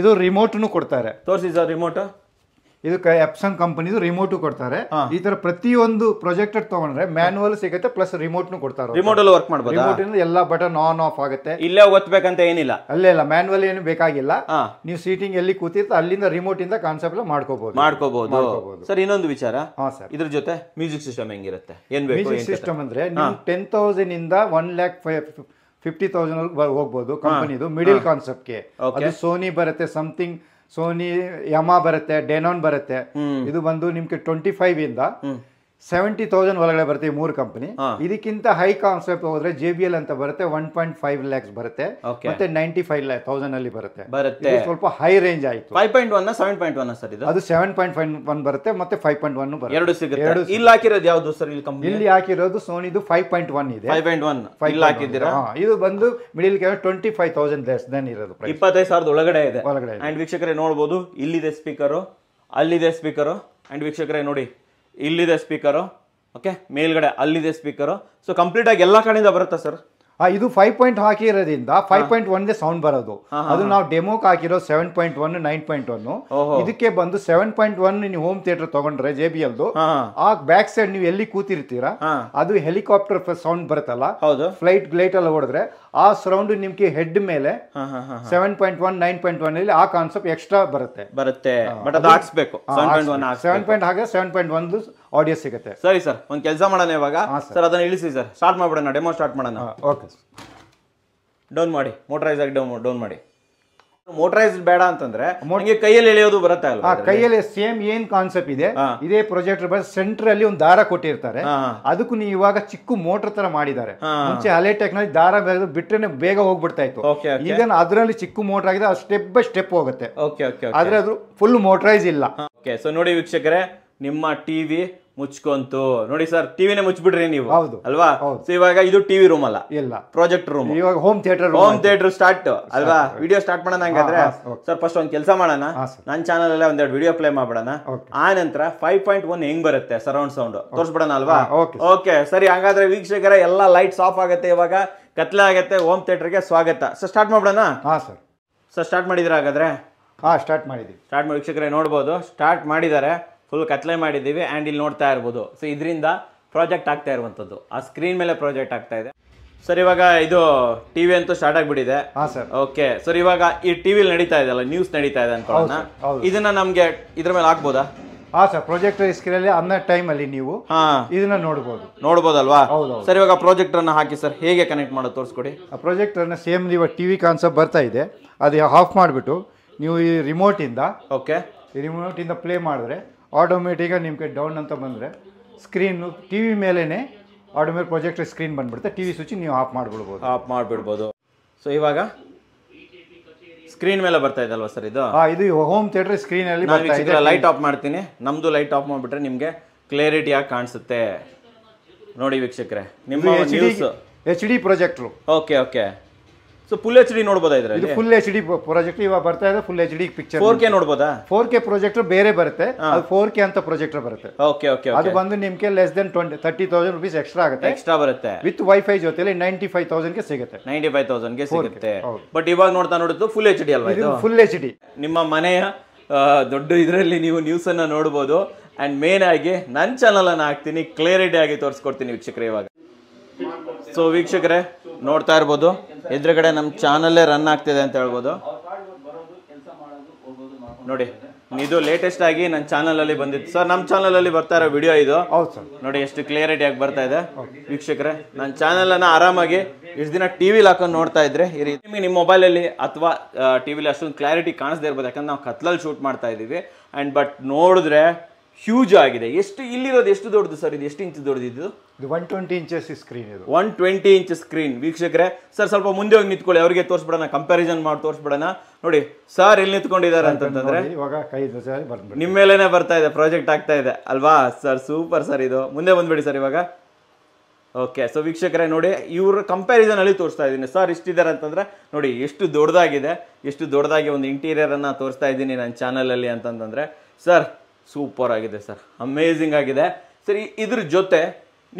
ಇದು ರಿಮೋಟ್ ಕೊಡ್ತಾರೆ ತೋರಿಸಿ ಸರ್ ರಿಮೋಟ್ ಇದಕ್ಕೆ ಎಪ್ಸನ್ ಕಂಪನಿದು ರಿಮೋಟ್ ಕೊಡ್ತಾರೆ ಈ ತರ ಪ್ರತಿಯೊಂದು ಪ್ರೊಜೆಕ್ಟರ್ ತಗೊಂಡ್ರೆ ಮ್ಯಾನುವಲ್ ಸಿಗುತ್ತೆ ಪ್ಲಸ್ ರಿಮೋಟ್ ನು ಕೊಡ್ತಾರೆ ರಿಮೋಟ್ ಅಲ್ಲಿ ವರ್ಕ್ ಮಾಡಬಹುದು ರಿಮೋಟ್ ಇಂದ ಎಲ್ಲಾ ಬಟನ್ ಆನ್ ಆಫ್ ಆಗುತ್ತೆ ಇಲ್ಲೇ ಒತ್ತಬೇಕಂತ ಏನಿಲ್ಲ ಅಲ್ಲೇ ಇಲ್ಲ ಮ್ಯಾನುವಲ್ ಏನು ಬೇಕಾಗಿಲ್ಲ ನೀವು ಸೀಟಿಂಗ್ ಎಲ್ಲಿ ಕೂತಿರ್ತ ಅಲ್ಲಿಂದ ರಿಮೋಟ್ ಇಂದ ಕಾನ್ಸೆಪ್ಟ್ ಮಾಡ್ಕೋಬಹುದು ಮಾಡ್ಕೋಬಹುದು ಸರ್ ಇನ್ನೊಂದು ವಿಚಾರ ಹಾ ಸರ್ ಇದ್ರ ಜೊತೆ ಮ್ಯೂಸಿಕ್ ಸಿಸ್ಟಮ್ ಹೆಂಗಿರುತ್ತೆ ಏನ್ ಮ್ಯೂಸಿಕ್ ಸಿಸ್ಟಮ್ ಅಂದ್ರೆ ನೀವು ಟೆನ್ ತೌಸಂಡ್ ಇಂದ ಒನ್ ಲ್ಯಾಕ್ ಫಿಫ್ಟಿ ತೌಸಂಡ್ ಹೋಗ್ಬೋದು ಕಂಪನಿದು ಮಿಡಿಲ್ ಕಾನ್ಸೆಪ್ಟ್ ಅದು ಸೋನಿ ಬರುತ್ತೆ ಸಮಥಿಂಗ್ ಸೋನಿ ಯಮಾ ಬರುತ್ತೆ ಡೆನೋನ್ ಬರುತ್ತೆ ಇದು ಬಂದು ನಿಮ್ಗೆ ಟ್ವೆಂಟಿ ಫೈವ್ ಇಂದ ಸೆವೆಂಟಿ ತೌಸಂಡ್ ಒಳಗಡೆ ಬರುತ್ತೆ ಮೂರು ಕಂಪನಿ ಇದಕ್ಕಿಂತ ಹೈ ಕಾನ್ಸೆಪ್ಟ್ ಹೋದ್ರೆ ಜೆ ಬಿ ಎಲ್ ಅಂತ ಬರುತ್ತೆ ಒನ್ ಪಾಯಿಂಟ್ ಫೈವ್ ಲ್ಯಾಕ್ಸ್ ಬರುತ್ತೆ ಮತ್ತೆ ನೈಂಟಿ ಫೈವ್ ಲ್ಯಾಕ್ ತೌಸಂಡ್ ಅಲ್ಲಿ ಬರುತ್ತೆ ಬರುತ್ತೆ ಸ್ವಲ್ಪ ಹೈ ರೇಂಜ್ ಆಯ್ತು five point one seven point one sir ಅದು ಸೆವೆನ್ ಪಾಯಿಂಟ್ ಫೈವ್ ಒನ್ ಬರುತ್ತೆ ಮತ್ತೆ ಫೈವ್ ಪಾಯಿಂಟ್ ಒನ್ ಬರುತ್ತೆ ಎರಡು ಇಲ್ಲಿ ಹಾಕಿರೋದು ಯಾವುದು ಸರ್ ಇಲ್ಲಿ ಇಲ್ಲಿ ಹಾಕಿರೋದು ಸೋನಿದು ಫೈವ್ ಪಾಯಿಂಟ್ ಒನ್ ಇದೆ ಫೈವ್ ಪಾಯಿಂಟ್ ಒನ್ ಫೈವ್ ಹಾಕಿದ್ದೀರಾ ಇದು ಬಂದು middle cap twenty five thousand less than ಇರೋದು ಇಪ್ಪತ್ತೈದು ಸಾವಿರದ ಒಳಗಡೆ ಇದೆ ಒಳಗಡೆ ಅಂಡ್ ವೀಕ್ಷಕರೇ ನೋಡಬಹುದು ಇಲ್ಲಿದೆ ಸ್ಪೀಕರು ಅಲ್ಲಿದೆ ಸ್ಪೀಕರು ಅಂಡ್ ವೀಕ್ಷಕರೇ ನೋಡಿ ಇಲ್ಲಿದೆ ಸ್ಪೀಕರು ಓಕೆ ಮೇಲ್ಗಡೆ ಅಲ್ಲಿದೆ ಸ್ಪೀಕರು ಸೊ ಕಂಪ್ಲೀಟ್ ಆಗಿ ಎಲ್ಲ ಕಡೆಯಿಂದ ಬರುತ್ತಾ ಸರ್ ಇದು ಫೈವ್ ಪಾಯಿಂಟ್ ಹಾಕಿರೋದ್ರಿಂದ ಫೈವ್ ಪಾಯಿಂಟ್ ಗೆ ಸೌಂಡ್ ಬರೋದು ಅದು ನಾವು ಡೆಮೋಕ್ ಹಾಕಿರೋ seven point one nine point one ಇದಕ್ಕೆ ಬಂದು ಸೆವೆನ್ ಪಾಯಿಂಟ್ ಒನ್ ನೀವು ಹೋಮ್ ಥಿಯೇಟರ್ ತಗೊಂಡ್ರೆ ಜೆ ಬಿ ಎಲ್ದು ಆ ಬ್ಯಾಕ್ ಸೈಡ್ ನೀವು ಎಲ್ಲಿ ಕೂತಿರ್ತೀರಾ ಅದು ಹೆಲಿಕಾಪ್ಟರ್ ಸೌಂಡ್ ಬರುತ್ತಲ್ಲ ಫ್ಲೈಟ್ ಗ್ಲೈಟ್ ಎಲ್ಲ ಹೊಡೆದ್ರೆ ಆ ಸರೌಂಡ್ ನಿಮ್ಗೆ ಹೆಡ್ ಮೇಲೆ seven point one nine point one ಅಲ್ಲಿ ಆ ಕಾನ್ಸೆಪ್ಟ್ ಎಕ್ಸ್ಟ್ರಾ ಬರುತ್ತೆ ಬರುತ್ತೆ ಬಟ್ ಅದು ಹಾಕ್ಸ್ಬೇಕು ಸೆವೆನ್ ಪಾಯಿಂಟ್ ಹಾಗೆ ಸೆವೆನ್ ಪಾಯಿಂಟ್ ಒಂದು ಆಡಿಯೋ ಸಿಗುತ್ತೆ ಸರಿ ಸರ್ ಒಂದು ಕೆಲಸ ಮಾಡೋಣ ಇವಾಗ ಸರ್ ಅದನ್ನ ಇಳಿಸಿ ಸರ್ ಸ್ಟಾರ್ಟ್ ಮಾಡ್ಬಿಡೋಣ ಡೆಮೋ ಸ್ಟಾರ್ಟ್ ಮಾಡೋಣ ಓಕೆ ಡೌನ್ ಮಾಡಿ ಮೋಟರೈಸ್ ಆಗಿ ಡೌನ್ ಡೌನ್ ಮಾಡಿ ಮೋಟರೈಸ್ ಬೇಡ ಅಂತಂದ್ರೆ ಕೈಯಲ್ಲಿ ಎಳೆಯೋದು ಅಲ್ವಾ ಕೈಯಲ್ಲಿ ಸೇಮ್ ಏನ್ ಕಾನ್ಸೆಪ್ಟ್ ಇದೆ ಇದೇ ಪ್ರೊಜೆಕ್ಟರ್ ಬಸ್ ಸೆಂಟರ್ ಅಲ್ಲಿ ಒಂದು ದಾರ ಕೊಟ್ಟಿರ್ತಾರೆ ಅದಕ್ಕೂ ನೀವು ಇವಾಗ ಚಿಕ್ಕ ಮೋಟರ್ ತರ ಮಾಡಿದ್ದಾರೆ ಮುಂಚೆ ಹಳೆ ಟೆಕ್ನಾಲಜಿ ದಾರ ಬಿಟ್ಟರೆ ಬೇಗ ಹೋಗ್ಬಿಡ್ತಾ ಇತ್ತು ಈಗ ಅದರಲ್ಲಿ ಚಿಕ್ಕ ಮೋಟರ್ ಆಗಿದೆ ಸ್ಟೆಪ್ ಬೈ ಸ್ಟೆಪ್ ಹೋಗುತ್ತೆ ಆದ್ರೆ ಅದು ಫುಲ್ ಮೋಟರೈಸ್ ಇಲ್ಲ ಸೊ ನೋಡಿ ವೀಕ್ಷಕರೇ ನಿಮ್ಮ ಟಿವಿ ಮುಚ್ಕೊಂತು ನೋಡಿ ಸರ್ ಟಿವಿನೇ ಮುಚ್ಚಿಬಿಡ್ರಿ ನೀವು ಹೌದು ಅಲ್ವಾ ಸೊ ಇವಾಗ ಇದು ಟಿವಿ ರೂಮ್ ಅಲ್ಲ ಇಲ್ಲ ಪ್ರಾಜೆಕ್ಟ್ ರೂಮ್ ಇವಾಗ home theatre home theatre start ಅಲ್ವಾ ವಿಡಿಯೋ ಸ್ಟಾರ್ಟ್ ಮಾಡೋಣ ಹಂಗಾದ್ರೆ ಸರ್ ಫಸ್ಟ್ ಒಂದು ಕೆಲಸ ಮಾಡೋಣ ನನ್ನ ಚಾನಲ್ ಅಲ್ಲೇ ಒಂದೆರಡು ವಿಡಿಯೋ ಪ್ಲೇ ಮಾಡ್ಬಿಡೋಣ ಆ ನಂತರ ಫೈವ್ ಪಾಯಿಂಟ್ ಒನ್ ಹೆಂಗ್ ಬರುತ್ತೆ ಸರೌಂಡ್ ಸೌಂಡ್ ತೋರಿಸ್ಬಿಡೋಣ ಅಲ್ವಾ ಓಕೆ ಸರಿ ಹಂಗಾದ್ರೆ ವೀಕ್ಷಕರ ಎಲ್ಲಾ ಲೈಟ್ಸ್ ಆಫ್ ಆಗುತ್ತೆ ಇವಾಗ ಕತ್ಲೆ ಆಗುತ್ತೆ ಹೋಮ್ ಗೆ ಸ್ವಾಗತ ಸರ್ ಸ್ಟಾರ್ಟ್ ಮಾಡ್ಬಿಡೋಣ ಹಾ ಸರ್ ಸರ್ ಸ್ಟಾರ್ಟ್ ಮಾಡಿದ್ರೆ ಹಾಗಾದ್ರೆ ಹಾ ಸ್ಟಾರ್ಟ್ ಮಾಡಿದ್ವಿ ಸ್ಟಾರ್ಟ್ ಮಾಡಿ ವೀಕ್ಷಕರೇ ನೋಡ್ಬೋದು ಸ್ಟಾರ್ಟ್ ಮಾಡಿದ್ದಾರೆ ಫುಲ್ ಕತ್ಲೆ ಮಾಡಿದ್ದೀವಿ ಆ್ಯಂಡ್ ಇಲ್ಲಿ ನೋಡ್ತಾ ಇರ್ಬೋದು ಸೊ ಇದರಿಂದ ಪ್ರಾಜೆಕ್ಟ್ ಆಗ್ತಾ ಇರುವಂಥದ್ದು ಆ ಸ್ಕ್ರೀನ್ ಮೇಲೆ ಪ್ರಾಜೆಕ್ಟ್ ಆಗ್ತಾ ಇದೆ ಸರ್ ಇವಾಗ ಇದು ಟಿ ವಿ ಅಂತೂ ಸ್ಟಾರ್ಟ್ ಆಗಿಬಿಟ್ಟಿದೆ ಓಕೆ ಸರ್ ಇವಾಗ ಈ ಟಿ ನಡೀತಾ ಇದೆ ಅಲ್ಲ ನ್ಯೂಸ್ ನಡೀತಾ ಇದೆ ಅನ್ಕೊಳ್ಳೋಣ ಇದನ್ನ ನಮಗೆ ಇದ್ರ ಮೇಲೆ ಆಗ್ಬೋದಾ ಹಾ ಸರ್ ಪ್ರೊಜೆಕ್ಟರ್ ಸ್ಕ್ರೀನಲ್ಲಿ ಅನ್ನ ಟೈಮ್ ಅಲ್ಲಿ ನೀವು ಇದನ್ನ ನೋಡಬಹುದು ನೋಡಬಹುದಲ್ವಾ ಸರ್ ಇವಾಗ ಪ್ರಾಜೆಕ್ಟರ್ ಅನ್ನ ಹಾಕಿ ಸರ್ ಹೇಗೆ ಕನೆಕ್ಟ್ ಮಾಡೋದು ತೋರಿಸ್ಕೊಡಿ ಆ ಪ್ರಾಜೆಕ್ಟರ್ ಸೇಮ್ ಇವಾಗ ಟಿವಿ ಕಾನ್ಸೆಪ್ಟ್ ಬರ್ತಾ ಇದೆ ಅದು ಆಫ್ ಮಾಡಿಬಿಟ್ಟು ನೀವು ಈ ರಿಮೋಟ್ ಇಂದ ಓಕೆ ರಿಮೋಟ್ ಇಂದ ಪ್ಲೇ ಮಾಡಿದ್ರೆ ಆಟೋಮೆಟಿಕಾಗಿ ನಿಮಗೆ ಡೌನ್ ಅಂತ ಬಂದರೆ ಸ್ಕ್ರೀನು ಟಿ ವಿ ಮೇಲೇ ಪ್ರಾಜೆಕ್ಟರ್ ಪ್ರೊಜೆಕ್ಟ್ ಸ್ಕ್ರೀನ್ ಬಂದುಬಿಡುತ್ತೆ ಟಿ ವಿ ಸ್ವಿಚ್ ನೀವು ಆಫ್ ಮಾಡಿಬಿಡ್ಬೋದು ಆಫ್ ಮಾಡಿಬಿಡ್ಬೋದು ಸೊ ಇವಾಗ ಸ್ಕ್ರೀನ್ ಮೇಲೆ ಬರ್ತಾ ಇದೆ ಅಲ್ವಾ ಸರ್ ಇದು ಇದು ಹೋಮ್ ಥಿಯೇಟರ್ ಸ್ಕ್ರೀನಲ್ಲಿ ಲೈಟ್ ಆಫ್ ಮಾಡ್ತೀನಿ ನಮ್ಮದು ಲೈಟ್ ಆಫ್ ಮಾಡಿಬಿಟ್ರೆ ನಿಮಗೆ ಆಗಿ ಕಾಣಿಸುತ್ತೆ ನೋಡಿ ವೀಕ್ಷಕ್ರೆ ನಿಮ್ಮ H D projector okay okay so full H D ನೋಡಬಹುದಾ ಇದು ಫುಲ್ ಎಚ್ ಡಿ ಪ್ರಾಜೆಕ್ಟ್ ಇವಾಗ ಬರ್ತಾ ಇದೆ full H D picture four K ನೋಡಬಹುದಾ ಫೋರ್ ಕೆ ಪ್ರಾಜೆಕ್ಟ್ ಬೇರೆ ಬರುತ್ತೆ ಅದು ಫೋರ್ ಕೆ ಅಂತ ಪ್ರಾಜೆಕ್ಟ್ ಬರುತ್ತೆ ಓಕೆ ಓಕೆ ಅದು ಬಂದು ನಿಮಗೆ less than twenty thirty thousand rupees extra ಆಗುತ್ತೆ ಎಕ್ಸ್ಟ್ರಾ ಬರುತ್ತೆ ವಿತ್ ವೈಫೈ ಜೊತೆಲಿ ನೈಂಟಿ ಫೈವ್ ತೌಸಂಡ್ ಗೆ ಸಿಗುತ್ತೆ ನೈಂಟಿ ಫೈವ್ ತೌಸಂಡ್ ಗೆ ಸಿಗುತ್ತೆ ಬಟ್ ಇವಾಗ ನೋಡ್ತಾ ನೋಡಿದ್ದು ಫುಲ್ ಎಚ್ ಡಿ ಅಲ್ವಾ ಇದು ಫುಲ್ ಎಚ್ ಡಿ ನಿಮ್ಮ ಮನೆಯ ದೊಡ್ಡ ಇದರಲ್ಲಿ ನೀವು ನ್ಯೂಸ್ ಅನ್ನ ನೋಡಬಹುದು ಅಂಡ್ ಮೇನ್ ಆಗಿ ನನ್ನ ಚಾನಲ್ ಅನ್ನ ಹಾಕ್ತೀನಿ ಕ್ಲಿಯರಿಟಿ ಆಗಿ ತೋರಿಸ್ಕೊಡ್ತೀನಿ ವೀಕ್ಷಕರೇ ಇವಾಗ ಸೊ ವೀಕ್ಷಕರೇ ನೋಡ್ತಾ ಇರ್ಬೋದು ಎದುರುಗಡೆ ನಮ್ಮ ಚಾನಲ್ಲೇ ರನ್ ಆಗ್ತಿದೆ ಅಂತ ಹೇಳ್ಬೋದು ನೋಡಿ ಇದು ಲೇಟೆಸ್ಟ್ ಆಗಿ ನನ್ನ ಚಾನಲಲ್ಲಿ ಬಂದಿತ್ತು ಸರ್ ನಮ್ಮ ಚಾನಲಲ್ಲಿ ಬರ್ತಾ ಇರೋ ವಿಡಿಯೋ ಇದು ನೋಡಿ ಎಷ್ಟು ಆಗಿ ಬರ್ತಾ ಇದೆ ವೀಕ್ಷಕರೇ ನನ್ನ ಚಾನಲನ್ನು ಆರಾಮಾಗಿ ಇಷ್ಟು ದಿನ ಟಿ ವಿಲಿ ಹಾಕೊಂಡು ನೋಡ್ತಾ ಇದ್ರೆ ಈ ರೀತಿ ನಿಮಗೆ ನಿಮ್ಮ ಮೊಬೈಲಲ್ಲಿ ಅಥವಾ ಟಿ ವಿಲಿ ಅಷ್ಟೊಂದು ಕ್ಲಾರಿಟಿ ಕಾಣಿಸ್ದೇ ಇರ್ಬೋದು ಯಾಕಂದ್ರೆ ನಾವು ಕತ್ಲಲ್ಲಿ ಶೂಟ್ ಮಾಡ್ತಾ ಇದ್ದೀವಿ ಆ್ಯಂಡ್ ಬಟ್ ನೋಡಿದ್ರೆ ಹ್ಯೂಜ್ ಆಗಿದೆ ಎಷ್ಟು ಇಲ್ಲಿರೋದು ಎಷ್ಟು ದೊಡ್ಡದು ಸರ್ ಇದು ಎಷ್ಟು ಇಂಚ್ ದೊಡ್ಡದಿದ್ದು ಇದು ಒನ್ ಟ್ವೆಂಟಿ ಇಂಚಸ್ ಸ್ಕ್ರೀನ್ ಇದು ಒನ್ ಟ್ವೆಂಟಿ ಇಂಚ್ ಸ್ಕ್ರೀನ್ ವೀಕ್ಷಕರೇ ಸರ್ ಸ್ವಲ್ಪ ಮುಂದೆ ಹೋಗಿ ನಿಂತ್ಕೊಳ್ಳಿ ಅವರಿಗೆ ತೋರಿಸ್ಬಿಡೋಣ ಕಂಪ್ಯಾರಿಸನ್ ಮಾಡಿ ತೋರಿಸ್ಬಿಡೋಣ ನೋಡಿ ಸರ್ ಎಲ್ಲಿ ನಿಂತ್ಕೊಂಡಿದ್ದಾರೆ ಅಂತಂದ್ರೆ ಇವಾಗ ನಿಮ್ಮ ಮೇಲೇನೆ ಬರ್ತಾ ಇದೆ ಪ್ರಾಜೆಕ್ಟ್ ಆಗ್ತಾ ಇದೆ ಅಲ್ವಾ ಸರ್ ಸೂಪರ್ ಸರ್ ಇದು ಮುಂದೆ ಬಂದ್ಬಿಡಿ ಸರ್ ಇವಾಗ ಓಕೆ ಸೊ ವೀಕ್ಷಕರೇ ನೋಡಿ ಇವ್ರ ಕಂಪ್ಯಾರಿಸನ್ ಅಲ್ಲಿ ತೋರಿಸ್ತಾ ಇದ್ದೀನಿ ಸರ್ ಇಷ್ಟಿದ್ದಾರೆ ಅಂತಂದ್ರೆ ನೋಡಿ ಎಷ್ಟು ದೊಡ್ಡದಾಗಿದೆ ಎಷ್ಟು ದೊಡ್ಡದಾಗಿ ಒಂದು ಇಂಟೀರಿಯರ್ ಅನ್ನ ತೋರಿಸ್ತಾ ಇದ್ದೀನಿ ನನ್ನ ಚಾನಲಲ್ಲಿ ಅಂತಂದ್ರೆ ಸರ್ ಸೂಪರ್ ಆಗಿದೆ ಸರ್ ಅಮೇಝಿಂಗ್ ಆಗಿದೆ ಸರಿ ಇದ್ರ ಜೊತೆ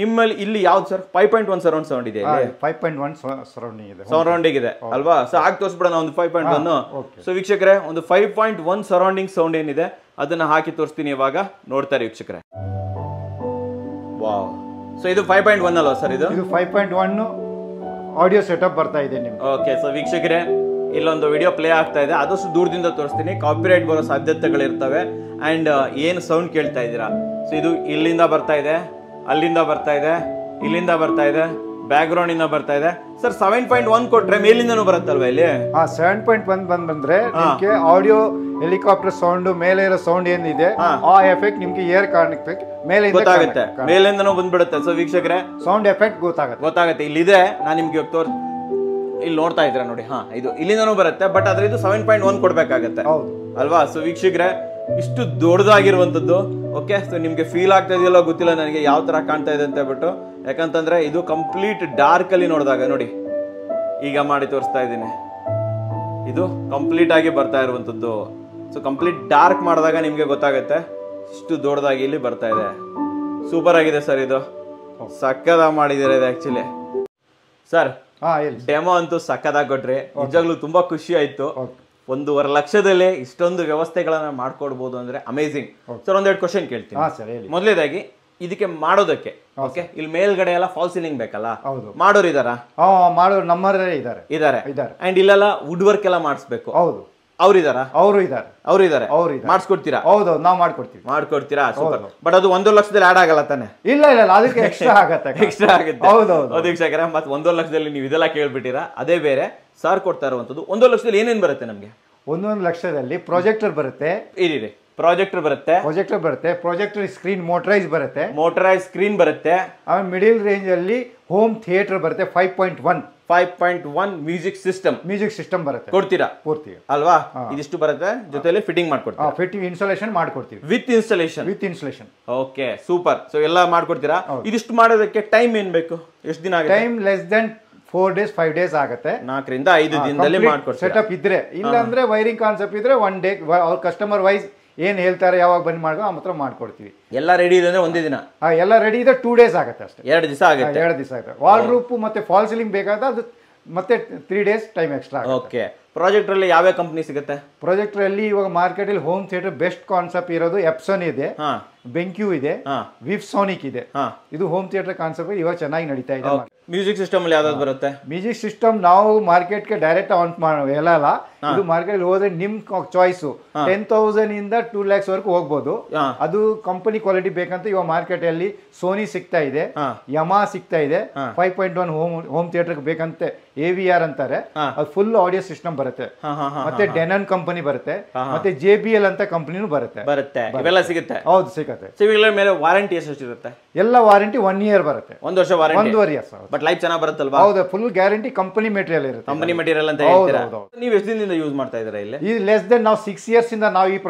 ನಿಮ್ಮಲ್ಲಿ ಇಲ್ಲಿ ಯಾವ್ದು sir five point one surround sound ಇದೆ ಫೈವ್ ಪಾಯಿಂಟ್ ಒನ್ ಸರೌಂಡಿಂಗ್ ಇದೆ ಸರೌಂಡಿಂಗ್ ಇದೆ ಅಲ್ವಾ ಸೊ ಹಾಕಿ ತೋರಿಸ್ಬಿಡೋಣ ಒಂದು ಫೈವ್ ಪಾಯಿಂಟ್ ಒನ್ ಸೊ ವೀಕ್ಷಕರೇ ಒಂದು five point one surrounding sound ಏನಿದೆ ಅದನ್ನ ಹಾಕಿ ತೋರಿಸ್ತೀನಿ ಇವಾಗ ನೋಡ್ತಾರೆ ವೀಕ್ಷಕರೇ ವಾಹ್ ಸೊ ಇದು ಫೈವ್ ಪಾಯಿಂಟ್ ಒನ್ ಅಲ್ವಾ ಸರ್ ಇದು five point one audio setup ಬರ್ತಾ ಇದೆ ನಿಮ್ಗೆ ಓಕೆ ಸೊ ವೀಕ್ಷಕರೇ ಇಲ್ಲೊಂದು ವಿಡಿಯೋ ಪ್ಲೇ ಆಗ್ತಾ ಇದೆ ಆದಷ್ಟು ದೂರದಿಂದ ತೋರಿಸ್ತೀನಿ ಕಾಪಿರೈಟ್ ಬರೋ ಸಾಧ್ಯತೆಗಳಿರ್ತವೆ ಆ್ಯಂಡ್ ಏನು ಸೌಂಡ್ ಕೇಳ್ತಾ ಇದ್ದೀರಾ ಸೊ ಇದು ಇಲ್ಲಿಂದ ಬರ್ತಾ ಇದೆ ಅಲ್ಲಿಂದ ಬರ್ತಾ ಇದೆ ಇಲ್ಲಿಂದ ಬರ್ತಾ ಇದೆ ಬ್ಯಾಕ್ ಇಂದ ಬರ್ತಾ ಇದೆ ಸರ್ ಸೆವೆನ್ ಪಾಯಿಂಟ್ ಒನ್ ಕೊಟ್ರೆ ಮೇಲಿಂದನು ಬರುತ್ತಲ್ವಾ ಇಲ್ಲಿ ಹಾ ಸೆವೆನ್ ಪಾಯಿಂಟ್ ಒನ್ ಬಂದ್ ಬಂದ್ರೆ ನಿಮಗೆ ಆಡಿಯೋ ಹೆಲಿಕಾಪ್ಟರ್ ಸೌಂಡ್ ಮೇಲೆ ಇರೋ ಸೌಂಡ್ ಏನಿದೆ ಆ ಎಫೆಕ್ಟ್ ನಿಮ್ಗೆ ಏರ್ ಕಾರಣಕ್ಕೆ ಮೇಲೆ ಗೊತ್ತಾಗುತ್ತೆ ಮೇಲಿಂದನೂ ಬಂದ್ಬಿಡುತ್ತೆ ಸೊ ವೀಕ್ಷಕರೇ ಸೌಂಡ್ ಎಫೆಕ್ಟ್ ಗೊತ್ತಾಗುತ್ತೆ ಗೊತ್ತಾಗುತ್ತೆ ಇಲ್ಲಿದೆ ನಾನು ನಿಮ್ಗೆ ತೋರಿಸ್ತೀನಿ ಇಲ್ಲಿ ನೋಡ್ತಾ ಇದ್ದೀರಾ ನೋಡಿ ಹಾ ಇದು ಇಲ್ಲಿಂದನು ಬರುತ್ತೆ ಬಟ್ ಆದ್ರೆ ಇದು ಸೆವೆನ್ ಪಾಯಿಂಟ್ ಒನ್ ಕೊಡ್ಬೇಕಾಗತ್ತೆ ಅಲ್ವಾ ಸೊ ವೀಕ್ಷಕರೇ ಇಷ್ಟು ದೊಡ್ಡದಾಗಿರುವಂತದ್ದು ಓಕೆ ಸೊ ನಿಮಗೆ ಫೀಲ್ ಆಗ್ತಾ ಇದೆಯಲ್ಲ ಗೊತ್ತಿಲ್ಲ ನನಗೆ ಯಾವ ತರ ಕಾಣ್ತಾ ಇದೆ ಅಂತ ಹೇಳ್ಬಿಟ್ಟು ಯಾಕಂತಂದ್ರೆ ಇದು ಕಂಪ್ಲೀಟ್ ಡಾರ್ಕ್ ಅಲ್ಲಿ ನೋಡಿದಾಗ ನೋಡಿ ಈಗ ಮಾಡಿ ತೋರಿಸ್ತಾ ಇದ್ದೀನಿ ಇದು ಕಂಪ್ಲೀಟ್ ಆಗಿ ಬರ್ತಾ ಇರುವಂತದ್ದು ಸೊ ಕಂಪ್ಲೀಟ್ ಡಾರ್ಕ್ ಮಾಡಿದಾಗ ನಿಮಗೆ ಗೊತ್ತಾಗುತ್ತೆ ಇಷ್ಟು ದೊಡ್ಡದಾಗಿ ಇಲ್ಲಿ ಬರ್ತಾ ಇದೆ ಸೂಪರ್ ಆಗಿದೆ ಸರ್ ಇದು ಸಕ್ಕದ ಮಾಡಿದಿರ ಇದೆ ಆ್ಯಕ್ಚುಲಿ ಸರ್ ಡೆಮೋ ಅಂತೂ ಸಕ್ಕದಾಗಿ ಕೊಟ್ರಿ ನಿಜಾಗ್ಲೂ ತುಂಬಾ ಖುಷಿ ಆಯ್ತು ಒಂದೂವರೆ ಲಕ್ಷದಲ್ಲೇ ಇಷ್ಟೊಂದು ವ್ಯವಸ್ಥೆಗಳನ್ನ ಮಾಡ್ಕೊಡ್ಬೋದು ಅಂದ್ರೆ ಅಮೇಝಿಂಗ್ ಸರ್ ಒಂದೆರಡು ಕ್ವಶನ್ ಕೇಳ್ತೀನಿ ಮೊದಲೇದಾಗಿ ಇದಕ್ಕೆ ಮಾಡೋದಕ್ಕೆ ಓಕೆ ಇಲ್ಲಿ ಮೇಲ್ಗಡೆ ಎಲ್ಲ ಫಾಲ್ ಸೀಲಿಂಗ್ ಬೇಕಲ್ಲ ಹೌದು ಮಾಡೋರು ಇದಾರ ಮಾಡೋರು ನಮ್ಮರೇ ಇದಾರೆ ಇದಾರೆ ಇದಾರೆ ಅಂಡ್ ಇಲ್ಲೆಲ್ಲ ವುಡ್ ವರ್ಕ್ ಎಲ್ಲ ಮಾಡಿಸ್ಬೇಕು ಹೌದು ಇದ್ದಾರಾ ಅವರು ಇದಾರೆ ಅವರು ಇದಾರೆ ಅವ್ರು ಮಾಡಿಸ್ಕೊಡ್ತೀರಾ ಹೌದು ನಾವು ಮಾಡ್ಕೊಡ್ತೀವಿ ಮಾಡ್ಕೊಡ್ತೀರಾ ಸೂಪರ್ ಬಟ್ ಅದು ಒಂದೂವರೆ ಲಕ್ಷದಲ್ಲಿ ಆಡ್ ಆಗಲ್ಲ ತಾನೆ ಇಲ್ಲ ಇಲ್ಲ ಅದಕ್ಕೆ ಎಕ್ಸ್ಟ್ರಾ ಆಗತ್ತೆ ಎಕ್ಸ್ಟ್ರಾ ಆಗುತ್ತೆ ಹೌದು ವೀಕ್ಷಕರ ಮತ್ತೆ ಒಂದೂವರೆ ಲಕ್ಷದಲ್ಲಿ ನೀವು ಇದೆಲ್ಲ ಕೇಳ್ಬಿಟ್ಟಿರಾ ಅದೇ ಬೇರೆ ಸಾರ್ ಕೊಡ್ತಾ ಇರುವಂತದ್ದು ಒಂದೂವರೆ ಲಕ್ಷದಲ್ಲಿ ಏನೇನು ಬರುತ್ತೆ ನಮಗೆ ಒಂದೊಂದು ಲಕ್ಷದಲ್ಲಿ ಪ್ರಾಜೆಕ್ಟರ್ ಬರುತ್ತೆ ಇರಿ ಪ್ರಾಜೆಕ್ಟರ್ ಬರುತ್ತೆ ಪ್ರಾಜೆಕ್ಟರ್ ಬರುತ್ತೆ ಪ್ರಾಜೆಕ್ಟರ್ ಸ್ಕ್ರೀನ್ ಮೋಟರೈಸ್ ಬರುತ್ತೆ ಮೋಟರೈಸ್ ಸ್ಕ್ರೀನ್ ಬರುತ್ತೆ ಆಮೇಲೆ ಮಿಡಿಲ್ ರೇಂಜ್ ಅಲ್ಲಿ ಹೋಮ್ ಥಿಯೇಟರ್ ಬರುತ್ತೆ five point one five point one music system music system ಬರುತ್ತೆ ಕೊಡ್ತೀರಾ ಪೂರ್ತಿ ಅಲ್ವಾ ಇದಿಷ್ಟು ಬರುತ್ತೆ ಜೊತೆಲಿ ಫಿಟ್ಟಿಂಗ್ ಮಾಡ್ಕೊಡ್ತೀವಿ ಫಿಟ್ಟಿಂಗ್ ಇನ್ಸ್ಟಾಲೇಷನ್ ಮಾಡ್ಕೊಡ್ತೀವಿ with installation with installation okay super so ಎಲ್ಲ ಮಾಡ್ಕೊಡ್ತೀರಾ ಇದಿಷ್ಟು ಮಾಡೋದಕ್ಕೆ ಟೈಮ್ ಏನ್ ಬೇಕು ಎಷ್ಟು ದಿನ time less than four days five days ಆಗುತ್ತೆ ನಾಲ್ಕರಿಂದ ಐದು ದಿನದಲ್ಲಿ ಮಾಡ್ಕೊಡ್ತೀವಿ ಸೆಟಪ್ ಇದ್ರೆ ಇಲ್ಲ ಅಂದ್ರೆ ವೈರಿಂಗ್ ಕಾನ್ಸೆಪ್ಟ್ ಇದ್ರೆ ಒನ್ ಡೇ ಅವ್ರ ಕಸ್ಟಮರ್ ವೈಸ್ ಏನು ಹೇಳ್ತಾರೆ ಯಾವಾಗ ಬಂದು ಮಾಡೋ ಆ ಮಾತ್ರ ಮಾಡ್ಕೊಡ್ತೀವಿ ಎಲ್ಲ ರೆಡಿ ಇದೆ ಅಂದ್ರೆ ಒಂದೇ ದಿನ ಎಲ್ಲ ರೆಡಿ ಇದೆ ಟೂ ಡೇಸ್ ಆಗುತ್ತೆ ಅಷ್ಟೇ ಎರಡು ದಿವಸ ಆಗುತ್ತೆ ಎರಡು ದಿವಸ ಆಗುತ್ತೆ ವಾಲ್ ರೂಪ್ ಮತ್ತೆ ಫಾಲ್ ಸೀಲಿಂಗ್ ಬೇಕಾದ ಅದು ಮತ್ತೆ three days time extra okay project ಅಲ್ಲಿ ಯಾವ ಕಂಪ್ನಿ ಸಿಗುತ್ತೆ ಪ್ರಾಜೆಕ್ಟ್ ಅಲ್ಲಿ ಇವಾಗ ಮಾರ್ಕೆಟ್ ಅಲ್ಲಿ ಹೋಮ್ ಥಿಯೇಟರ್ ಬೆಸ್ಟ್ ಕಾನ್ಸೆಪ್ಟ್ ಇರೋದು ಎಪ್ಸನ್ ಇದೆ ಬೆಂಕ್ಯೂ ಇದೆ ಸೋನಿಕ್ ಇದೆ ಇದು ಹೋಮ್ ಥಿಯೇಟರ್ ಕಾನ್ಸೆಪ್ಟ್ ಇವಾಗ ಚೆನ್ನಾಗಿ ನಡೀತಾ ಇದೆ ಮ್ಯೂಸಿಕ್ ಸಿಸ್ಟಮ್ ಯಾವ್ದಾದ್ರು ಬರುತ್ತೆ ಮ್ಯೂಸಿಕ್ ಸಿಸ್ಟಮ್ ನಾವು ಮಾರ್ಕೆಟ್ಗೆ ಡೈರೆಕ್ಟ್ ಆನ್ ಮಾಡೋ ಹೇಳಲ್ಲ ಇದು ಮಾರ್ಕೆಟ್ ಹೋದ್ರೆ ನಿಮ್ ಚಾಯ್ಸ್ ಟೆನ್ ತೌಸಂಡ್ ಇಂದ ಟೂ ಲ್ಯಾಕ್ಸ್ ವರ್ಗೂ ಹೋಗ್ಬೋದು ಅದು ಕಂಪನಿ ಕ್ವಾಲಿಟಿ ಬೇಕಂತ ಇವಾಗ ಮಾರ್ಕೆಟ್ ಅಲ್ಲಿ ಸೋನಿ ಸಿಗ್ತಾ ಇದೆ ಯಮಾ ಸಿಗ್ತಾ ಇದೆ five point one home home theatre ಬೇಕಂತೆ ಎ ವಿ ಆರ್ ಅಂತಾರೆ ಅದು ಫುಲ್ ಆಡಿಯೋ ಸಿಸ್ಟಮ್ ಬರುತ್ತೆ ಮತ್ತೆ ಡೆನನ್ ಕಂಪನಿ ಬರುತ್ತೆ ಮತ್ತೆ ಜೆ ಬಿ ಎಲ್ ಅಂತ ಕಂಪನಿನೂ ಬರುತ್ತೆ ಬರುತ್ತೆ ಸಿಗುತ್ತೆ ಹೌದು ಸಿಗುತ್ತೆ ಮೇಲೆ ವಾರಂಟಿ ಎಷ್ಟು ಎಲ್ಲ ವಾರಂಟಿ ಒನ್ ಇಯರ್ ಬರುತ್ತೆ ಒಂದು ವರ್ಷ ವಾರಂಟಿ ಇಯರ್ ವರ್ಷ ಬಟ್ ಲೈಫ್ ಚೆನ್ನಾಗಿ ಬರುತ್ತಲ್ವಾ ಹೌದು ಫುಲ್ ಗ್ಯಾರಂಟಿ ಕಂಪನಿ ಮೆಟೀರಿಯಲ್ ಇರುತ್ತೆ ಕಂಪನಿ ಮೆಟೀರಿಯಲ್ ಅಂತ ಹೇಳ್ತೀರಾ ನೀವು ಎಷ್ಟು ದಿನದಿಂದ ಯೂಸ್ ಮಾಡ್ತಾ ಇದ್ದೀರಾ ಇಲ್ಲಿ ಈ ಲೆಸ್ ದೆನ್ ನಾವು ಸಿಕ್ಸ್ ಇಯರ್ಸ್ ಇಂದ ನಾವು ಈ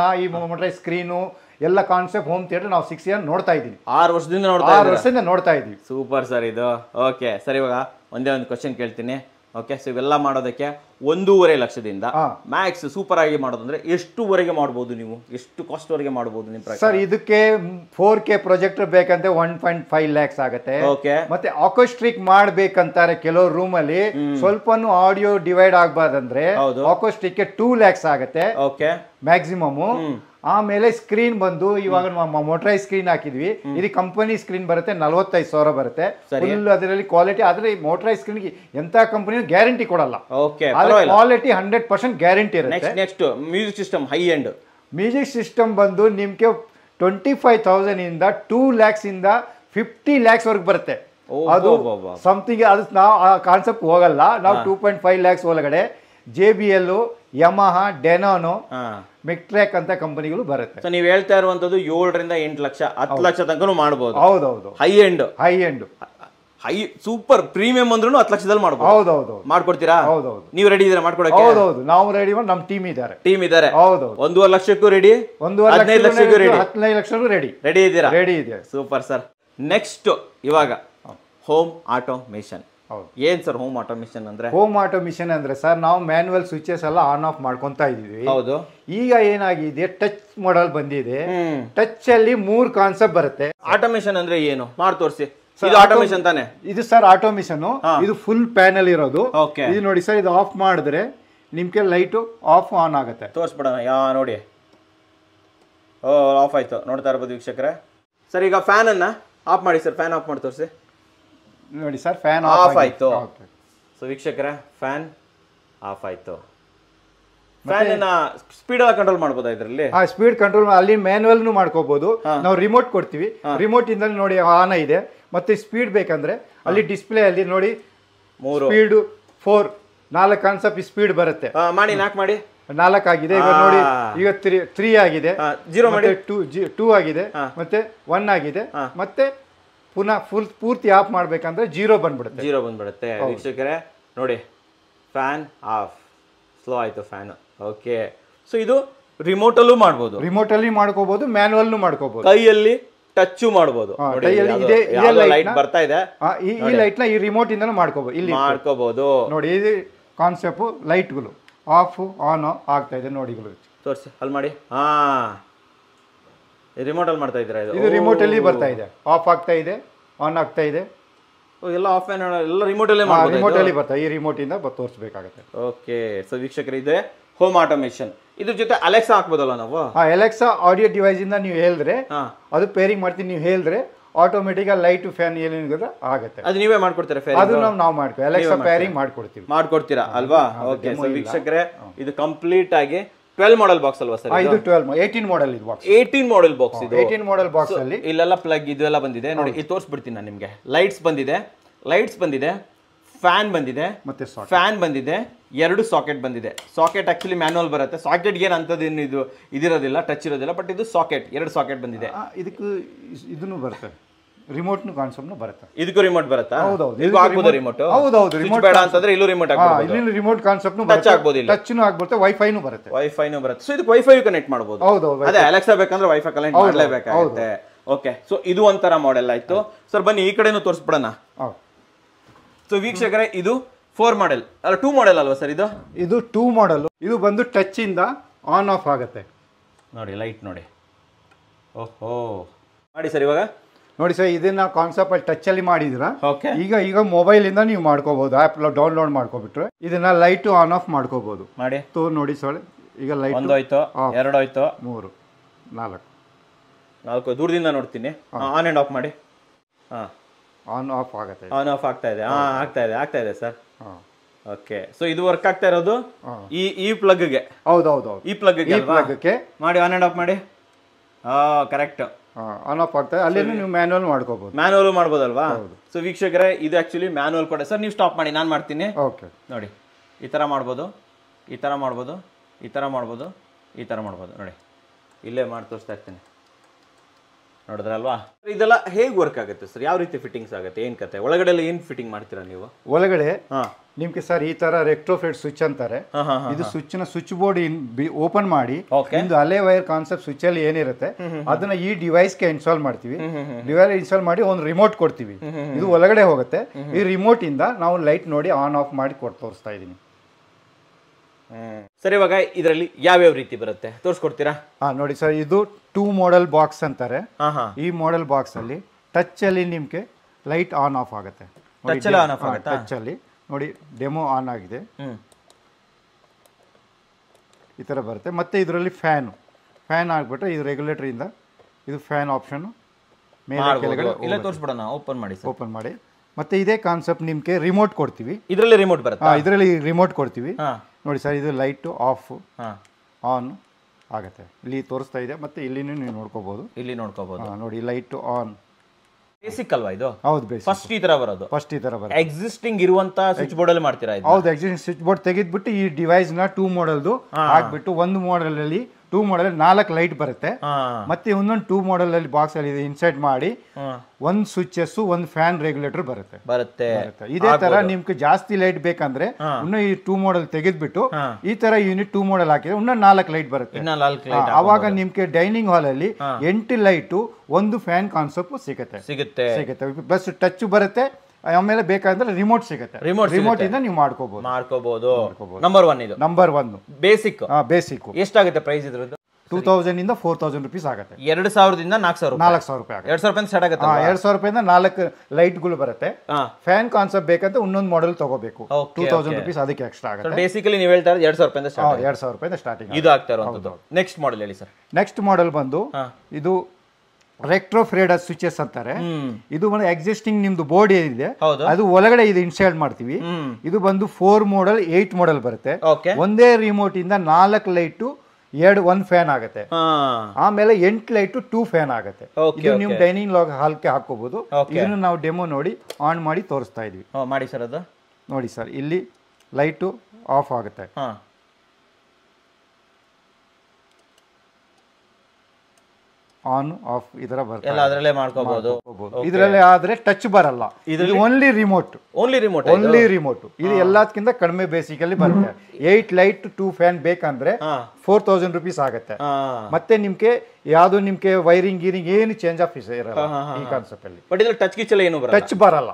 ನ ಈ ಮೊಮೆಂಟ್ರೈ ಸ್ಕ್ರೀನು ಎಲ್ಲ ಕಾನ್ಸೆಪ್ಟ್ ಹೋಮ್ ಥಿಯೇಟರ್ ನಾವು ಸಿಕ್ಸ್ ಇಯರ್ ನೋಡ್ತಾ ಇದ್ದೀವಿ ಆರು ವರ್ಷದಿಂದ ನೋಡ್ತಾ ಆರು ವರ್ಷದಿಂದ ನೋಡ್ತಾ ಇದ್ದೀವಿ ಸೂಪರ್ ಸರ್ ಇದು ಓಕೆ ಸರಿ ಇವಾಗ ಒಂದೇ ಒಂದು ಕ್ವಶನ್ ಕೇಳ್ತೀನಿ ಓಕೆ ಸೊ ಇವೆಲ್ಲ ಮಾಡೋದಕ್ಕೆ ಒಂದೂವರೆ ಲಕ್ಷದಿಂದ ಮ್ಯಾಕ್ಸ್ ಸೂಪರ್ ಆಗಿ ಮಾಡೋದಂದ್ರೆ ಎಷ್ಟುವರೆಗೆ ಮಾಡ್ಬೋದು ನೀವು ಎಷ್ಟು ಕಾಸ್ಟ್ ವರೆಗೆ ಮಾಡ್ಬೋದು ನಿಮ್ಮ ಸರ್ ಇದಕ್ಕೆ ಫೋರ್ ಕೆ ಪ್ರೊಜೆಕ್ಟರ್ ಬೇಕಂತ ಒನ್ ಪಾಯಿಂಟ್ ಫೈವ್ ಲ್ಯಾಕ್ಸ್ ಆಗುತ್ತೆ ಮತ್ತೆ ಆಕೋಸ್ಟ್ರಿಕ್ ಮಾಡ್ಬೇಕಂತಾರೆ ಕೆಲವು ರೂಮ್ ಅಲ್ಲಿ ಸ್ವಲ್ಪನು ಆಡಿಯೋ ಡಿವೈಡ್ ಆಗ್ಬಾರ್ದಂದ್ರೆ ಆಕೋಸ್ಟ್ರಿಕ್ ಟೂ ಲ್ಯಾಕ್ಸ್ ಆಗುತ್ತೆ ಓಕೆ ಮ್ಯಾಕ್ಸಿಮಮ್ ಆಮೇಲೆ ಸ್ಕ್ರೀನ್ ಬಂದು ಇವಾಗ ಮೋಟ್ರೈಸ್ ಸ್ಕ್ರೀನ್ ಹಾಕಿದ್ವಿ ಇದು ಕಂಪನಿ ಸ್ಕ್ರೀನ್ ಬರುತ್ತೆ ನಲವತ್ತೈದು ಸಾವಿರ ಬರುತ್ತೆ ಫುಲ್ ಅದರಲ್ಲಿ ಕ್ವಾಲಿಟಿ ಆದ್ರೆ ಮೋಟ್ರೈಸ್ ಸ್ಕ್ರೀನ್ ಎಂತ ಕಂಪನಿ ಗ್ಯಾರಂಟಿ ಕೊಡಲ್ಲ ಕ್ವಾಲಿಟಿ ಹಂಡ್ರೆಡ್ ಪರ್ಸೆಂಟ್ ಗ್ಯಾರಂಟಿ ಇರುತ್ತೆ next music system high end music system ಬಂದು ನಿಮ್ಗೆ ಟ್ವೆಂಟಿ ಫೈವ್ ತೌಸಂಡ್ ಇಂದ ಟೂ ಲ್ಯಾಕ್ಸ್ ಇಂದ ಫಿಫ್ಟಿ ಲ್ಯಾಕ್ಸ್ ವರ್ಗ್ ಬರುತ್ತೆ ಅದು ಸಮಥಿಂಗ್ ಅದು ನಾವು ಆ ಕಾನ್ಸೆಪ್ಟ್ ಹೋಗಲ್ಲ ನಾವು ಟೂ ಪಾಯಿಂಟ್ ಫೈವ್ ಲ್ಯಾಕ್ಸ್ ಒಳಗಡೆ J B L Yamaha Denon ಮೆಕ್ಟ್ರ್ಯಾಕ್ ಅಂತ ಕಂಪನಿಗಳು ಬರುತ್ತೆ ಸೊ ನೀವು ಹೇಳ್ತಾ ಇರುವಂತದ್ದು ಏಳರಿಂದ ಎಂಟು ಲಕ್ಷ ಹತ್ತು ಲಕ್ಷ ತನಕ ಮಾಡಬಹುದು ಹೌದೌದು high end high end high super premium ಅಂದ್ರೂ ಹತ್ತು ಲಕ್ಷದಲ್ಲಿ ಮಾಡಬಹುದು ಹೌದೌದು ಮಾಡ್ಕೊಡ್ತೀರಾ ಹೌದೌದು ನೀವು ರೆಡಿ ಇದ್ದೀರಾ ಮಾಡ್ಕೊಡಕ್ಕೆ ಹೌದೌದು ನಾವು ರೆಡಿ ಮಾಡಿ ನಮ್ಮ ಟೀಮ್ ಇದ್ದಾರೆ ಟೀಮ್ ಇದ್ದಾರೆ ಹೌದು ಒಂದೂವರೆ ಲಕ್ಷಕ್ಕೂ ರೆಡಿ ಒಂದೂವರೆ ಹದಿನೈದು ಲಕ್ಷಕ್ಕೂ ರೆಡಿ ಹದಿನೈದು ಲಕ್ಷಕ್ಕೂ ರೆಡಿ ರೆಡಿ ಇದ್ದೀರಾ ರೆಡಿ ಇದೆ ಸೂಪರ್ ಸರ್ ನೆಕ್ಸ್ಟ್ ಇವಾಗ ಹೋಮ್ ಆಟೋಮೇಷನ್ ಏನ್ ಸರ್ ಹೋಮ್ ಆಟೋಮಿಷನ್ ಅಂದ್ರೆ ಹೋಮ್ ಆಟೋಮಿಷನ್ ಅಂದ್ರೆ ಸರ್ ನಾವು ಮ್ಯಾನ್ಯಲ್ ಸ್ವಿಚಸ್ ಎಲ್ಲ ಆನ್ ಆಫ್ ಮಾಡ್ಕೊಂತ ಇದೀವಿ ಹೌದು ಈಗ ಏನಾಗಿದೆ ಟಚ್ ಮಾಡಲ್ ಬಂದಿದೆ ಟಚ್ ಅಲ್ಲಿ ಮೂರ್ ಕಾನ್ಸೆಪ್ಟ್ ಬರುತ್ತೆ ಆಟೋಮೇಷನ್ ಅಂದ್ರೆ ಏನು ಮಾಡಿ ತೋರಿಸಿ ಇದು ತಾನೆ ಇದು ಸರ್ ಆಟೋಮಿಷನ್ ಇದು ಫುಲ್ ಪ್ಯಾನಲ್ ಇರೋದು ಇದು ನೋಡಿ ಸರ್ ಇದು ಆಫ್ ಮಾಡಿದ್ರೆ ನಿಮ್ಗೆ ಲೈಟು ಆಫ್ ಆನ್ ಆಗುತ್ತೆ ತೋರಿಸ್ಬಿಡೋಣ ಯಾ ನೋಡಿ ಓ ಆಫ್ ಆಯ್ತು ನೋಡ್ತಾ ಇರ್ಬೋದು ವೀಕ್ಷಕರೇ ಸರ್ ಈಗ ಫ್ಯಾನನ್ನ ಆಫ್ ಮಾಡಿ ಸರ್ ಫ್ಯಾನ್ ಆಫ್ ಮಾಡಿ ತೋರಿಸಿ ನೋಡಿ ಸರ್ ಫ್ಯಾನ್ ಆಫ್ ಆಯಿತು ಸೊ ವೀಕ್ಷಕರ ಫ್ಯಾನ್ ಆಫ್ ಆಯಿತು ಫ್ಯಾನಿನ ಸ್ಪೀಡ್ ಕಂಟ್ರೋಲ್ ಮಾಡ್ಬೋದು ಇದರಲ್ಲಿ ಹಾ ಸ್ಪೀಡ್ ಕಂಟ್ರೋಲ್ ಅಲ್ಲಿ ಮ್ಯಾನ್ಯಲ್ನು ಮಾಡ್ಕೋಬಹುದು ನಾವು ರಿಮೋಟ್ ಕೊಡ್ತೀವಿ ರಿಮೋಟ್ ಇಂದ ನೋಡಿ ಆನ್ ಇದೆ ಮತ್ತೆ ಸ್ಪೀಡ್ ಬೇಕಂದ್ರೆ ಅಲ್ಲಿ ಡಿಸ್ಪ್ಲೇ ಅಲ್ಲಿ ನೋಡಿ ಮೂರು ಸ್ಪೀಡ್ ಫೋರ್ ನಾಲ್ಕು ಕಾನ್ಸೆಪ್ಟ್ ಸ್ಪೀಡ್ ಬರುತ್ತೆ ಮಾಡಿ ನಾಲ್ಕು ಮಾಡಿ ನಾಲ್ಕು ಆಗಿದೆ ಈಗ ನೋಡಿ ಈಗ ತ್ರೀ ತ್ರೀ ಆಗಿದೆ ಜೀರೋ ಮಾಡಿ ಟೂ ಟೂ ಆಗಿದೆ ಮತ್ತೆ ಒನ್ ಆಗಿದೆ ಮತ್ತೆ ಪುನಃ ಫುಲ್ ಪೂರ್ತಿ ಆಫ್ ಮಾಡ್ಬೇಕಂದ್ರೆ ಜೀರೋ ಬಂದ್ಬಿಡುತ್ತೆ ಜೀರೋ ಬಂದ್ಬಿಡುತ್ತೆ ವೀಕ್ಷಕರೇ ನೋಡಿ ಫ್ಯಾನ್ ಆಫ್ ಸ್ಲೋ ಆಯ್ತು ಫ್ಯಾನ್ ಓಕೆ ಸೊ ಇದು ರಿಮೋಟಲ್ಲೂ ಮಾಡ್ಬೋದು ರಿಮೋಟಲ್ಲಿ ಮಾಡ್ಕೋಬಹುದು ಮ್ಯಾನ್ಯಲ್ನು ಮಾಡ್ಕೋಬಹುದು ಕೈಯಲ್ಲಿ ಟಚ್ ಮಾಡಬಹುದು ಲೈಟ್ ಬರ್ತಾ ಇದೆ ಈ ಲೈಟ್ ನ ಈ ರಿಮೋಟ್ ಇಂದ ಮಾಡ್ಕೋಬಹುದು ಇಲ್ಲಿ ಮಾಡ್ಕೋಬಹುದು ನೋಡಿ ಇದು ಕಾನ್ಸೆಪ್ಟ್ ಲೈಟ್ಗಳು ಆಫ್ ಆನ್ ಆಗ್ತಾ ಇದೆ ನೋಡಿ ತೋರಿಸಿ ಅಲ್ಲಿ ಮಾಡಿ ಹಾ ರಿಮೋಟ್ ಅಲ್ಲಿ ಮಾಡ್ತಾ ಇದ್ದೀರಾ ಇದು ರಿಮೋಟ್ ಅಲ್ಲಿ ಬರ್ತಾ ಇದೆ ಆಫ್ ಆಗ್ತಾ ಇದೆ ಆನ್ ಆಗ್ತಾ ಇದೆ ಎಲ್ಲ ಆಫ್ ಆನ್ ಎಲ್ಲ ರಿಮೋಟ್ ಅಲ್ಲೇ ರಿಮೋಟ್ ಅಲ್ಲಿ ಬರ್ತಾ ಈ ರಿಮೋಟ್ ಇಂದ ತೋರಿಸಬೇಕಾಗುತ್ತೆ ಓಕೆ ಸೊ ವೀಕ್ಷಕರು ಇದೆ ಹೋಮ್ ಆಟೋಮೇಷನ್ ಇದ್ರ ಜೊತೆ ಅಲೆಕ್ಸಾ ಹಾಕ್ಬೋದಲ್ಲ ನಾವು ಅಲೆಕ್ಸಾ ಆಡಿಯೋ ಡಿವೈಸ್ ಇಂದ ನೀವು ಹೇಳಿದ್ರೆ ಅದು ಪೇರಿಂಗ್ ಮಾಡ್ತೀನಿ ನೀವು ಹೇಳಿದ್ರೆ ಆಟೋಮೆಟಿಕ್ ಲೈಟ್ ಫ್ಯಾನ್ ಏನೇನು ಆಗುತ್ತೆ ಅದು ನೀವೇ ಮಾಡ್ಕೊಡ್ತೀರಾ ಅದು ನಾವು ನಾವು ಮಾಡ್ತೀವಿ ಅಲೆಕ್ಸಾ ಪೇರಿಂಗ್ ಮಾಡ್ಕೊಡ್ತೀವಿ ಮಾಡ್ಕೊಡ್ತೀರಾ ಅಲ್ವಾ ಓಕೆ ಸೊ ವೀಕ್ಷಕರೇ ಇದು ಕಂಪ್ಲೀಟ್ ಆಗಿ ಟ್ವೆಲ್ ಮಾಡೆಲ್ ಬಾಕ್ಸ್ ಅಲ್ವಾ ಸರ್ ಇದು ಟ್ವೆಲ್ ಏಯ್ಟೀನ್ ಮಾಡೆಲ್ ಇದು ಬಾಕ್ಸ್ ಏಯ್ಟೀನ್ ಮಾಡೆಲ್ ಬಾಕ್ಸ್ ಇದು ಏಯ್ಟೀನ್ ಮಾಡೆಲ್ ಬಾಕ್ಸ್ ಅಲ್ಲಿ ಇಲ್ಲೆಲ್ಲ ಪ್ಲಗ್ ಇದೆಲ್ಲ ಬಂದಿದೆ ನೋಡಿ ಇದು ತೋರಿಸ್ಬಿಡ್ತೀನಿ ನಾನು ನಿಮಗೆ ಲೈಟ್ಸ್ ಬಂದಿದೆ ಲೈಟ್ಸ್ ಬಂದಿದೆ ಫ್ಯಾನ್ ಬಂದಿದೆ ಮತ್ತೆ ಫ್ಯಾನ್ ಬಂದಿದೆ ಎರಡು ಸಾಕೆಟ್ ಬಂದಿದೆ ಸಾಕೆಟ್ ಆಕ್ಚುಲಿ ಮ್ಯಾನುವಲ್ ಬರುತ್ತೆ ಸಾಕೆಟ್ ಏನು ಅಂಥದ್ದೇನು ಇದು ಇದಿರೋದಿಲ್ಲ ಟಚ್ ಇರೋದಿಲ್ಲ ಬಟ್ ಇದು ಸಾಕೆಟ್ ಎರಡು ಸಾಕೆಟ್ ಬಂದಿದೆ ಇದಕ್ಕೆ ಇದನ್ನು ಬರುತ್ತೆ ರಿಮೋಟ್ ಕಾನ್ಸೆಪ್ಟ್ ಬರುತ್ತೆ ಇದಕ್ಕೂ ರಿಮೋಟ್ ಬರುತ್ತಾ ಹೌದು ಇದು ಆಗ್ಬೋದು ರಿಮೋಟ್ ಹೌದು ರಿಮೋಟ್ ಬೇಡ ಅಂತಂದ್ರೆ ಇಲ್ಲೂ ರಿಮೋಟ್ ಆಗ್ಬೋದು ಇಲ್ಲಿ ರಿಮೋಟ್ ಕಾನ್ಸೆಪ್ಟ್ ಟಚ್ ಆಗ್ಬೋದು ಇಲ್ಲಿ ಟಚ್ ಆಗ್ಬಿಡುತ್ತೆ ವೈಫೈನು ಬರುತ್ತೆ ವೈಫೈನು ಬರುತ್ತೆ ಸೊ ಇದಕ್ಕೆ ವೈಫೈ ಕನೆಕ್ಟ್ ಮಾಡಬಹುದು ಅದೇ ಅಲೆಕ್ಸಾ ಬೇಕಂದ್ರೆ ವೈಫೈ ಕನೆಕ್ಟ್ ಮಾಡಲೇಬೇಕಾಗುತ್ತೆ ಓಕೆ ಸೊ ಇದು ಒಂಥರ ಮಾಡೆಲ್ ಆಯ್ತು ಸರ್ ಬನ್ನಿ ಈ ಕಡೆನೂ ತೋರಿಸ್ಬಿಡೋಣ ಸೊ ವೀಕ್ಷಕರೇ ಇದು ಫೋರ್ ಮಾಡೆಲ್ ಅಲ್ಲ ಟೂ ಮಾಡೆಲ್ ಅಲ್ವಾ ಸರ್ ಇದು ಇದು ಟೂ ಮಾಡೆಲ್ ಇದು ಬಂದು ಟಚ್ ಇಂದ ಆನ್ ಆಫ್ ಆಗುತ್ತೆ ನೋಡಿ ಲೈಟ್ ನೋಡಿ ಓಹೋ ಮಾಡಿ ಸರ್ ಇವಾಗ ನೋಡಿ ಸರ್ ಇದನ್ನ ಕಾನ್ಸೆಪ್ಟ್ ಅಲ್ಲಿ ಟಚ್ ಅಲ್ಲಿ ಮಾಡಿದ್ರ ಈಗ ಈಗ ಮೊಬೈಲ್ ಇಂದ ನೀವು ಮಾಡ್ಕೋಬಹುದು ಆಪ್ ಡೌನ್ಲೋಡ್ ಮಾಡ್ಕೋಬಿಟ್ರೆ ಇದನ್ನ ಲೈಟ್ ಆನ್ ಆಫ್ ಮಾಡ್ಕೋಬಹುದು ಮಾಡಿ ನೋಡಿ ಸರ್ ಈಗ ಲೈಟ್ ಒಂದು ಹೋಯ್ತು ಎರಡು ಆಯ್ತು ಮೂರು ನಾಲ್ಕು ನಾಲ್ಕು ದೂರದಿಂದ ನೋಡ್ತೀನಿ ಆನ್ ಅಂಡ್ ಆಫ್ ಮಾಡಿ ಆನ್ ಆಫ್ ಆಗುತ್ತೆ ಆನ್ ಆಫ್ ಆಗ್ತಾ ಇದೆ ಆಗ್ತಾ ಇದೆ ಆಗ್ತಾ ಇದೆ ಸರ್ ಓಕೆ ಸೊ ಇದು ವರ್ಕ್ ಆಗ್ತಾ ಇರೋದು ಈ ಈ ಪ್ಲಗ್ಗೆ ಹೌದು ಹೌದು ಈ ಪ್ಲಗ್ಗೆ ಪ್ಲಗ್ಗೆ ಮಾಡಿ ಆನ್ ಅಂಡ್ ಆಫ್ ಮಾಡಿ ಹಾ ಕರೆಕ್ಟ್ ಆನ್ ಆಫ್ ಆಗ್ತದೆ ಅಲ್ಲಿ ನೀವು ಮ್ಯಾನುವಲ್ ಮಾಡ್ಕೋಬಹುದು ಮ್ಯಾನುವಲ್ ಮಾಡ್ಬೋದಲ್ವಾ ಸೊ ವೀಕ್ಷಕರೇ ಇದು ಆ್ಯಕ್ಚುಲಿ ಮ್ಯಾನುವಲ್ ಕೊಡೆ ಸರ್ ನೀವು ಸ್ಟಾಪ್ ಮಾಡಿ ನಾನು ಮಾಡ್ತೀನಿ ಓಕೆ ನೋಡಿ ಈ ಥರ ಮಾಡ್ಬೋದು ಈ ಥರ ಮಾಡ್ಬೋದು ಈ ಥರ ಮಾಡ್ಬೋದು ಈ ಥರ ಮಾಡ್ಬೋದು ನೋಡಿ ಇಲ್ಲೇ ಮಾಡಿ ತೋರಿಸ್ತಾ ಇರ್ತೀನಿ ನೋಡಿದ್ರಲ್ವಾ ಇದೆಲ್ಲ ಹೇಗೆ ವರ್ಕ್ ಆಗುತ್ತೆ ಸರ್ ಯಾವ ರೀತಿ ಫಿಟ್ಟಿಂಗ್ಸ್ ಆಗುತ್ತೆ ಏನು ಕತೆ ಒಳಗಡೆ ಏನ್ ಏನು ಫಿಟ್ಟಿಂಗ್ ಮಾಡ್ತೀರಾ ನೀವು ಒಳಗಡೆ ನಿಮ್ಗೆ ಸರ್ ಈ ತರ ರೆಕ್ಟ್ರೋಫೆಡ್ ಸ್ವಿಚ್ ಅಂತಾರೆ ಇದು ಸ್ವಿಚ್ ನ ಸ್ವಿಚ್ ಬೋರ್ಡ್ ಓಪನ್ ಮಾಡಿ ಒಂದು ಅಲೆ ವೈರ್ ಕಾನ್ಸೆಪ್ಟ್ ಸ್ವಿಚ್ ಅಲ್ಲಿ ಏನಿರುತ್ತೆ ಅದನ್ನ ಈ ಡಿವೈಸ್ ಗೆ ಇನ್ಸ್ಟಾಲ್ ಮಾಡ್ತೀವಿ ಡಿವೈಸ್ ಇನ್ಸ್ಟಾಲ್ ಮಾಡಿ ಒಂದು ರಿಮೋಟ್ ಕೊಡ್ತೀವಿ ಇದು ಒಳಗಡೆ ಹೋಗುತ್ತೆ ಈ ರಿಮೋಟ್ ಇಂದ ನಾವು ಲೈಟ್ ನೋಡಿ ಆನ್ ಆಫ್ ಮಾಡಿ ಕೊಟ್ಟು ತೋರಿಸ್ತಾ ಇದ್ದೀನಿ ಸರಿ ಇವಾಗ ಇದರಲ್ಲಿ ಯಾವ ರೀತಿ ಬರುತ್ತೆ ತೋರಿಸ್ಕೊಡ್ತೀರಾ ಹಾ ನೋಡಿ ಸರ್ ಇದು ಟೂ ಮಾಡೆಲ್ ಬಾಕ್ಸ್ ಅಂತಾರೆ ಈ ಮಾಡೆಲ್ ಬಾಕ್ಸ್ ಅಲ್ಲಿ ಟಚ್ ಅಲ್ಲಿ ನಿಮ್ಗೆ ಲೈಟ್ ಆನ್ ಆಫ್ ಆಗುತ್ತೆ ಟಚ್ ಆನ್ ಆಫ್ ಆಗುತ್ತೆ ಟಚ್ ಅಲ್ಲಿ ನೋಡಿ ಡೆಮೋ ಆನ್ ಆಗಿದೆ ಈ ಥರ ಬರುತ್ತೆ ಮತ್ತೆ ಇದರಲ್ಲಿ ಫ್ಯಾನ್ ಫ್ಯಾನ್ ಆಗಿಬಿಟ್ಟು ಇದು ಇಂದ ಇದು ಫ್ಯಾನ್ ಆಪ್ಷನ್ ಮೇಲೆ ಓಪನ್ ಮಾಡಿ ಓಪನ್ ಮಾಡಿ ಮತ್ತೆ ಇದೇ ಕಾನ್ಸೆಪ್ಟ್ ನಿಮ್ಗೆ ರಿಮೋಟ್ ಕೊಡ್ತೀವಿ ಇದರಲ್ಲಿ ರಿಮೋಟ್ ಬರುತ್ತೆ ಇದರಲ್ಲಿ ರಿಮೋಟ್ ಕೊಡ್ತೀವಿ ನೋಡಿ ಸರ್ ಇದು ಲೈಟು ಆಫ್ ಆನ್ ಆಗುತ್ತೆ ಇಲ್ಲಿ ತೋರಿಸ್ತಾ ಇದೆ ಮತ್ತೆ ಇಲ್ಲಿನೂ ನೀವು ನೋಡ್ಕೋಬಹುದು ಇಲ್ಲಿ ನೋಡ್ಕೋಬಹುದು ನೋಡಿ ಲೈಟ್ ಆನ್ ಬೇಸಿಕ್ ಅಲ್ವಾ ಇದು ಹೌದು ಬೇಸಿಕ್ ಫಸ್ಟ್ ಈ ತರ ಬರೋದು ಫಸ್ಟ್ ಈ ತರ ಬರೋದು ಎಕ್ಸಿಸ್ಟಿಂಗ್ ಇರುವಂತ ಸ್ವಿಚ್ ಬೋರ್ಡ್ ಅಲ್ಲಿ ಮಾಡ್ತೀರಾ ಹೌದು ಎಕ್ಸಿಸ್ಟಿಂಗ್ ಸ್ವಿಚ್ ಬೋರ್ಡ್ ತೆಗೆದ್ಬಿಟ್ಟು ಈ ಡಿವೈಸ್ ನ ಟೂ ಮಾಡೆಲ್ದು ಹಾಕ್ಬಿಟ್ಟು ಒಂದು ಮಾಡೆಲ್ ಅಲ್ಲಿ ಟೂ ಮಾಡೆಲ್ ನಾಲ್ಕು ಲೈಟ್ ಬರುತ್ತೆ ಮತ್ತೆ ಇನ್ನೊಂದು ಟೂ ಮಾಡಲ್ ಅಲ್ಲಿ ಬಾಕ್ಸ್ ಅಲ್ಲಿ ಇನ್ಸರ್ಟ್ ಮಾಡಿ ಒಂದ್ ಸ್ವಿಚಸ್ ಒಂದ್ ಫ್ಯಾನ್ ರೆಗ್ಯುಲೇಟರ್ ಬರುತ್ತೆ ಬರುತ್ತೆ ಇದೇ ತರ ನಿಮ್ಗೆ ಜಾಸ್ತಿ ಲೈಟ್ ಬೇಕಂದ್ರೆ ಇನ್ನು ಈ ಟೂ ಮಾಡಲ್ ತೆಗೆದ್ಬಿಟ್ಟು ಈ ತರ ಯೂನಿಟ್ ಟೂ ಮಾಡಲ್ ಹಾಕಿದ್ರೆ ಇನ್ನೂ ನಾಲ್ಕು ಲೈಟ್ ಬರುತ್ತೆ ಅವಾಗ ನಿಮ್ಗೆ ಡೈನಿಂಗ್ ಹಾಲ್ ಅಲ್ಲಿ ಎಂಟು ಲೈಟು ಒಂದು ಫ್ಯಾನ್ ಕಾನ್ಸೆಪ್ಟ್ ಸಿಗುತ್ತೆ ಸಿಗುತ್ತೆ ಸಿಗುತ್ತೆ ಬಸ್ ಟಚ್ ಬರುತ್ತೆ ಆಮೇಲೆ ಬೇಕಾದ್ರೆ ರಿಮೋಟ್ ಸಿಗುತ್ತೆ ರಿಮೋಟ್ ರಿಮೋಟ್ ಇಂದ ನೀವು ಮಾಡ್ಕೋಬಹುದು ಮಾಡ್ಕೋಬಹುದು ನಂಬರ್ ಒನ್ ಇದು ನಂಬರ್ ಒನ್ ಬೇಸಿಕ್ ಬೇಸಿಕ್ ಎಷ್ಟಾಗುತ್ತೆ ಪ್ರೈಸ್ ಇದ್ರದ್ದು ಟೂ ತೌಸಂಡ್ ಇಂದ ಫೋರ್ ತೌಸಂಡ್ ರುಪೀಸ್ ಆಗುತ್ತೆ ಎರಡು ಸಾವಿರದಿಂದ ನಾಲ್ಕು ಸಾವಿರ ನಾಲ್ಕು ಸಾವಿರ ರೂಪಾಯಿ ಎರಡು ಸಾವಿರ ರೂಪಾಯಿ ಸ್ಟಾರ್ಟ್ ಆಗುತ್ತೆ ಎರಡು ಸಾವಿರ ರೂಪಾಯಿಂದ ನಾಲ್ಕು ಲೈಟ್ಗಳು ಬರುತ್ತೆ ಫ್ಯಾನ್ ಕಾನ್ಸೆಪ್ಟ್ ಬೇಕಂತ ಇನ್ನೊಂದು ಮಾಡೆಲ್ ತಗೋಬೇಕು ಟೂ ತೌಸಂಡ್ ರುಪೀಸ್ ಅದಕ್ಕೆ ಎಕ್ಸ್ಟ್ರಾ ಆಗುತ್ತೆ ಬೇಸಿಕಲಿ ನೀವು ಹೇಳ್ತಾರೆ ಎರಡು ಸಾವಿರ ರೂಪಾಯಿಂದ ಎರಡು ಸಾವಿರ ರೂಪಾಯಿಂದ ಸ್ಟಾರ್ಟಿಂಗ್ ಇದು ಆಗ್ತಾ ಇರೋದು ನೆಕ್ಸ್ಟ್ ಮಾಡೆಲ್ ಹೇಳಿ ಸರ್ ನೆಕ್ಸ್ಟ್ ಮಾಡೆಲ್ ಬಂದು ಇದು ರೆಕ್ಟ್ರೋ ಸ್ವಿಚಸ್ ಅಂತಾರೆ ಇದು ಬಂದು ಎಕ್ಸಿಸ್ಟಿಂಗ್ ನಿಮ್ದು ಬೋರ್ಡ್ ಏನಿದೆ ಅದು ಒಳಗಡೆ ಇದು ಇನ್ಸ್ಟಾಲ್ ಮಾಡ್ತೀವಿ ಇದು ಬಂದು ಫೋರ್ ಮೋಡಲ್ ಏಟ್ ಮೋಡಲ್ ಬರುತ್ತೆ ಒಂದೇ ರಿಮೋಟ್ ಇಂದ ನಾಲ್ಕು ಲೈಟು ಎರಡು ಒನ್ ಫ್ಯಾನ್ ಆಗುತ್ತೆ ಆಮೇಲೆ ಎಂಟು ಲೈಟು ಟೂ ಫ್ಯಾನ್ ಆಗುತ್ತೆ ಇದು ನೀವು ಡೈನಿಂಗ್ ಲಾಗ್ ಹಾಲ್ಗೆ ಹಾಕೋಬಹುದು ಇದನ್ನು ನಾವು ಡೆಮೋ ನೋಡಿ ಆನ್ ಮಾಡಿ ತೋರಿಸ್ತಾ ಇದೀವಿ ಮಾಡಿ ಸರ್ ಅದು ನೋಡಿ ಸರ್ ಇಲ್ಲಿ ಲೈಟು ಆಫ್ ಆಗುತ್ತೆ ಆನ್ ಆಫ್ ಇದರ ಅದರಲ್ಲೇ ಮಾಡ್ಕೋಬಹುದು ಇದರಲ್ಲಿ ಆದ್ರೆ ಟಚ್ ಬರಲ್ಲ ಇದು only remote only remote only remote ಇದು ಎಲ್ಲದಕ್ಕಿಂತ ಕಡಿಮೆ ಬೇಸಿಕ್ ಅಲ್ಲಿ ಬರುತ್ತೆ ಏಟ್ ಲೈಟ್ ಟೂ ಫ್ಯಾನ್ ಬೇಕಂದ್ರೆ ಫೋರ್ ತೌಸಂಡ್ ರುಪೀಸ್ ಆಗುತ್ತೆ ಮತ್ತೆ ನಿಮ್ಗೆ ಯಾವ್ದು ನಿಮ್ಗೆ ವೈರಿಂಗ್ ಗೀರಿಂಗ್ ಏನು ಚೇಂಜ್ ಆಫ್ ಇರಲ್ಲ ಈ ಕಾನ್ಸೆಪ್ಟ್ ಅಲ್ಲಿ ಟಚ್ ಟಚ್ ಬರಲ್ಲ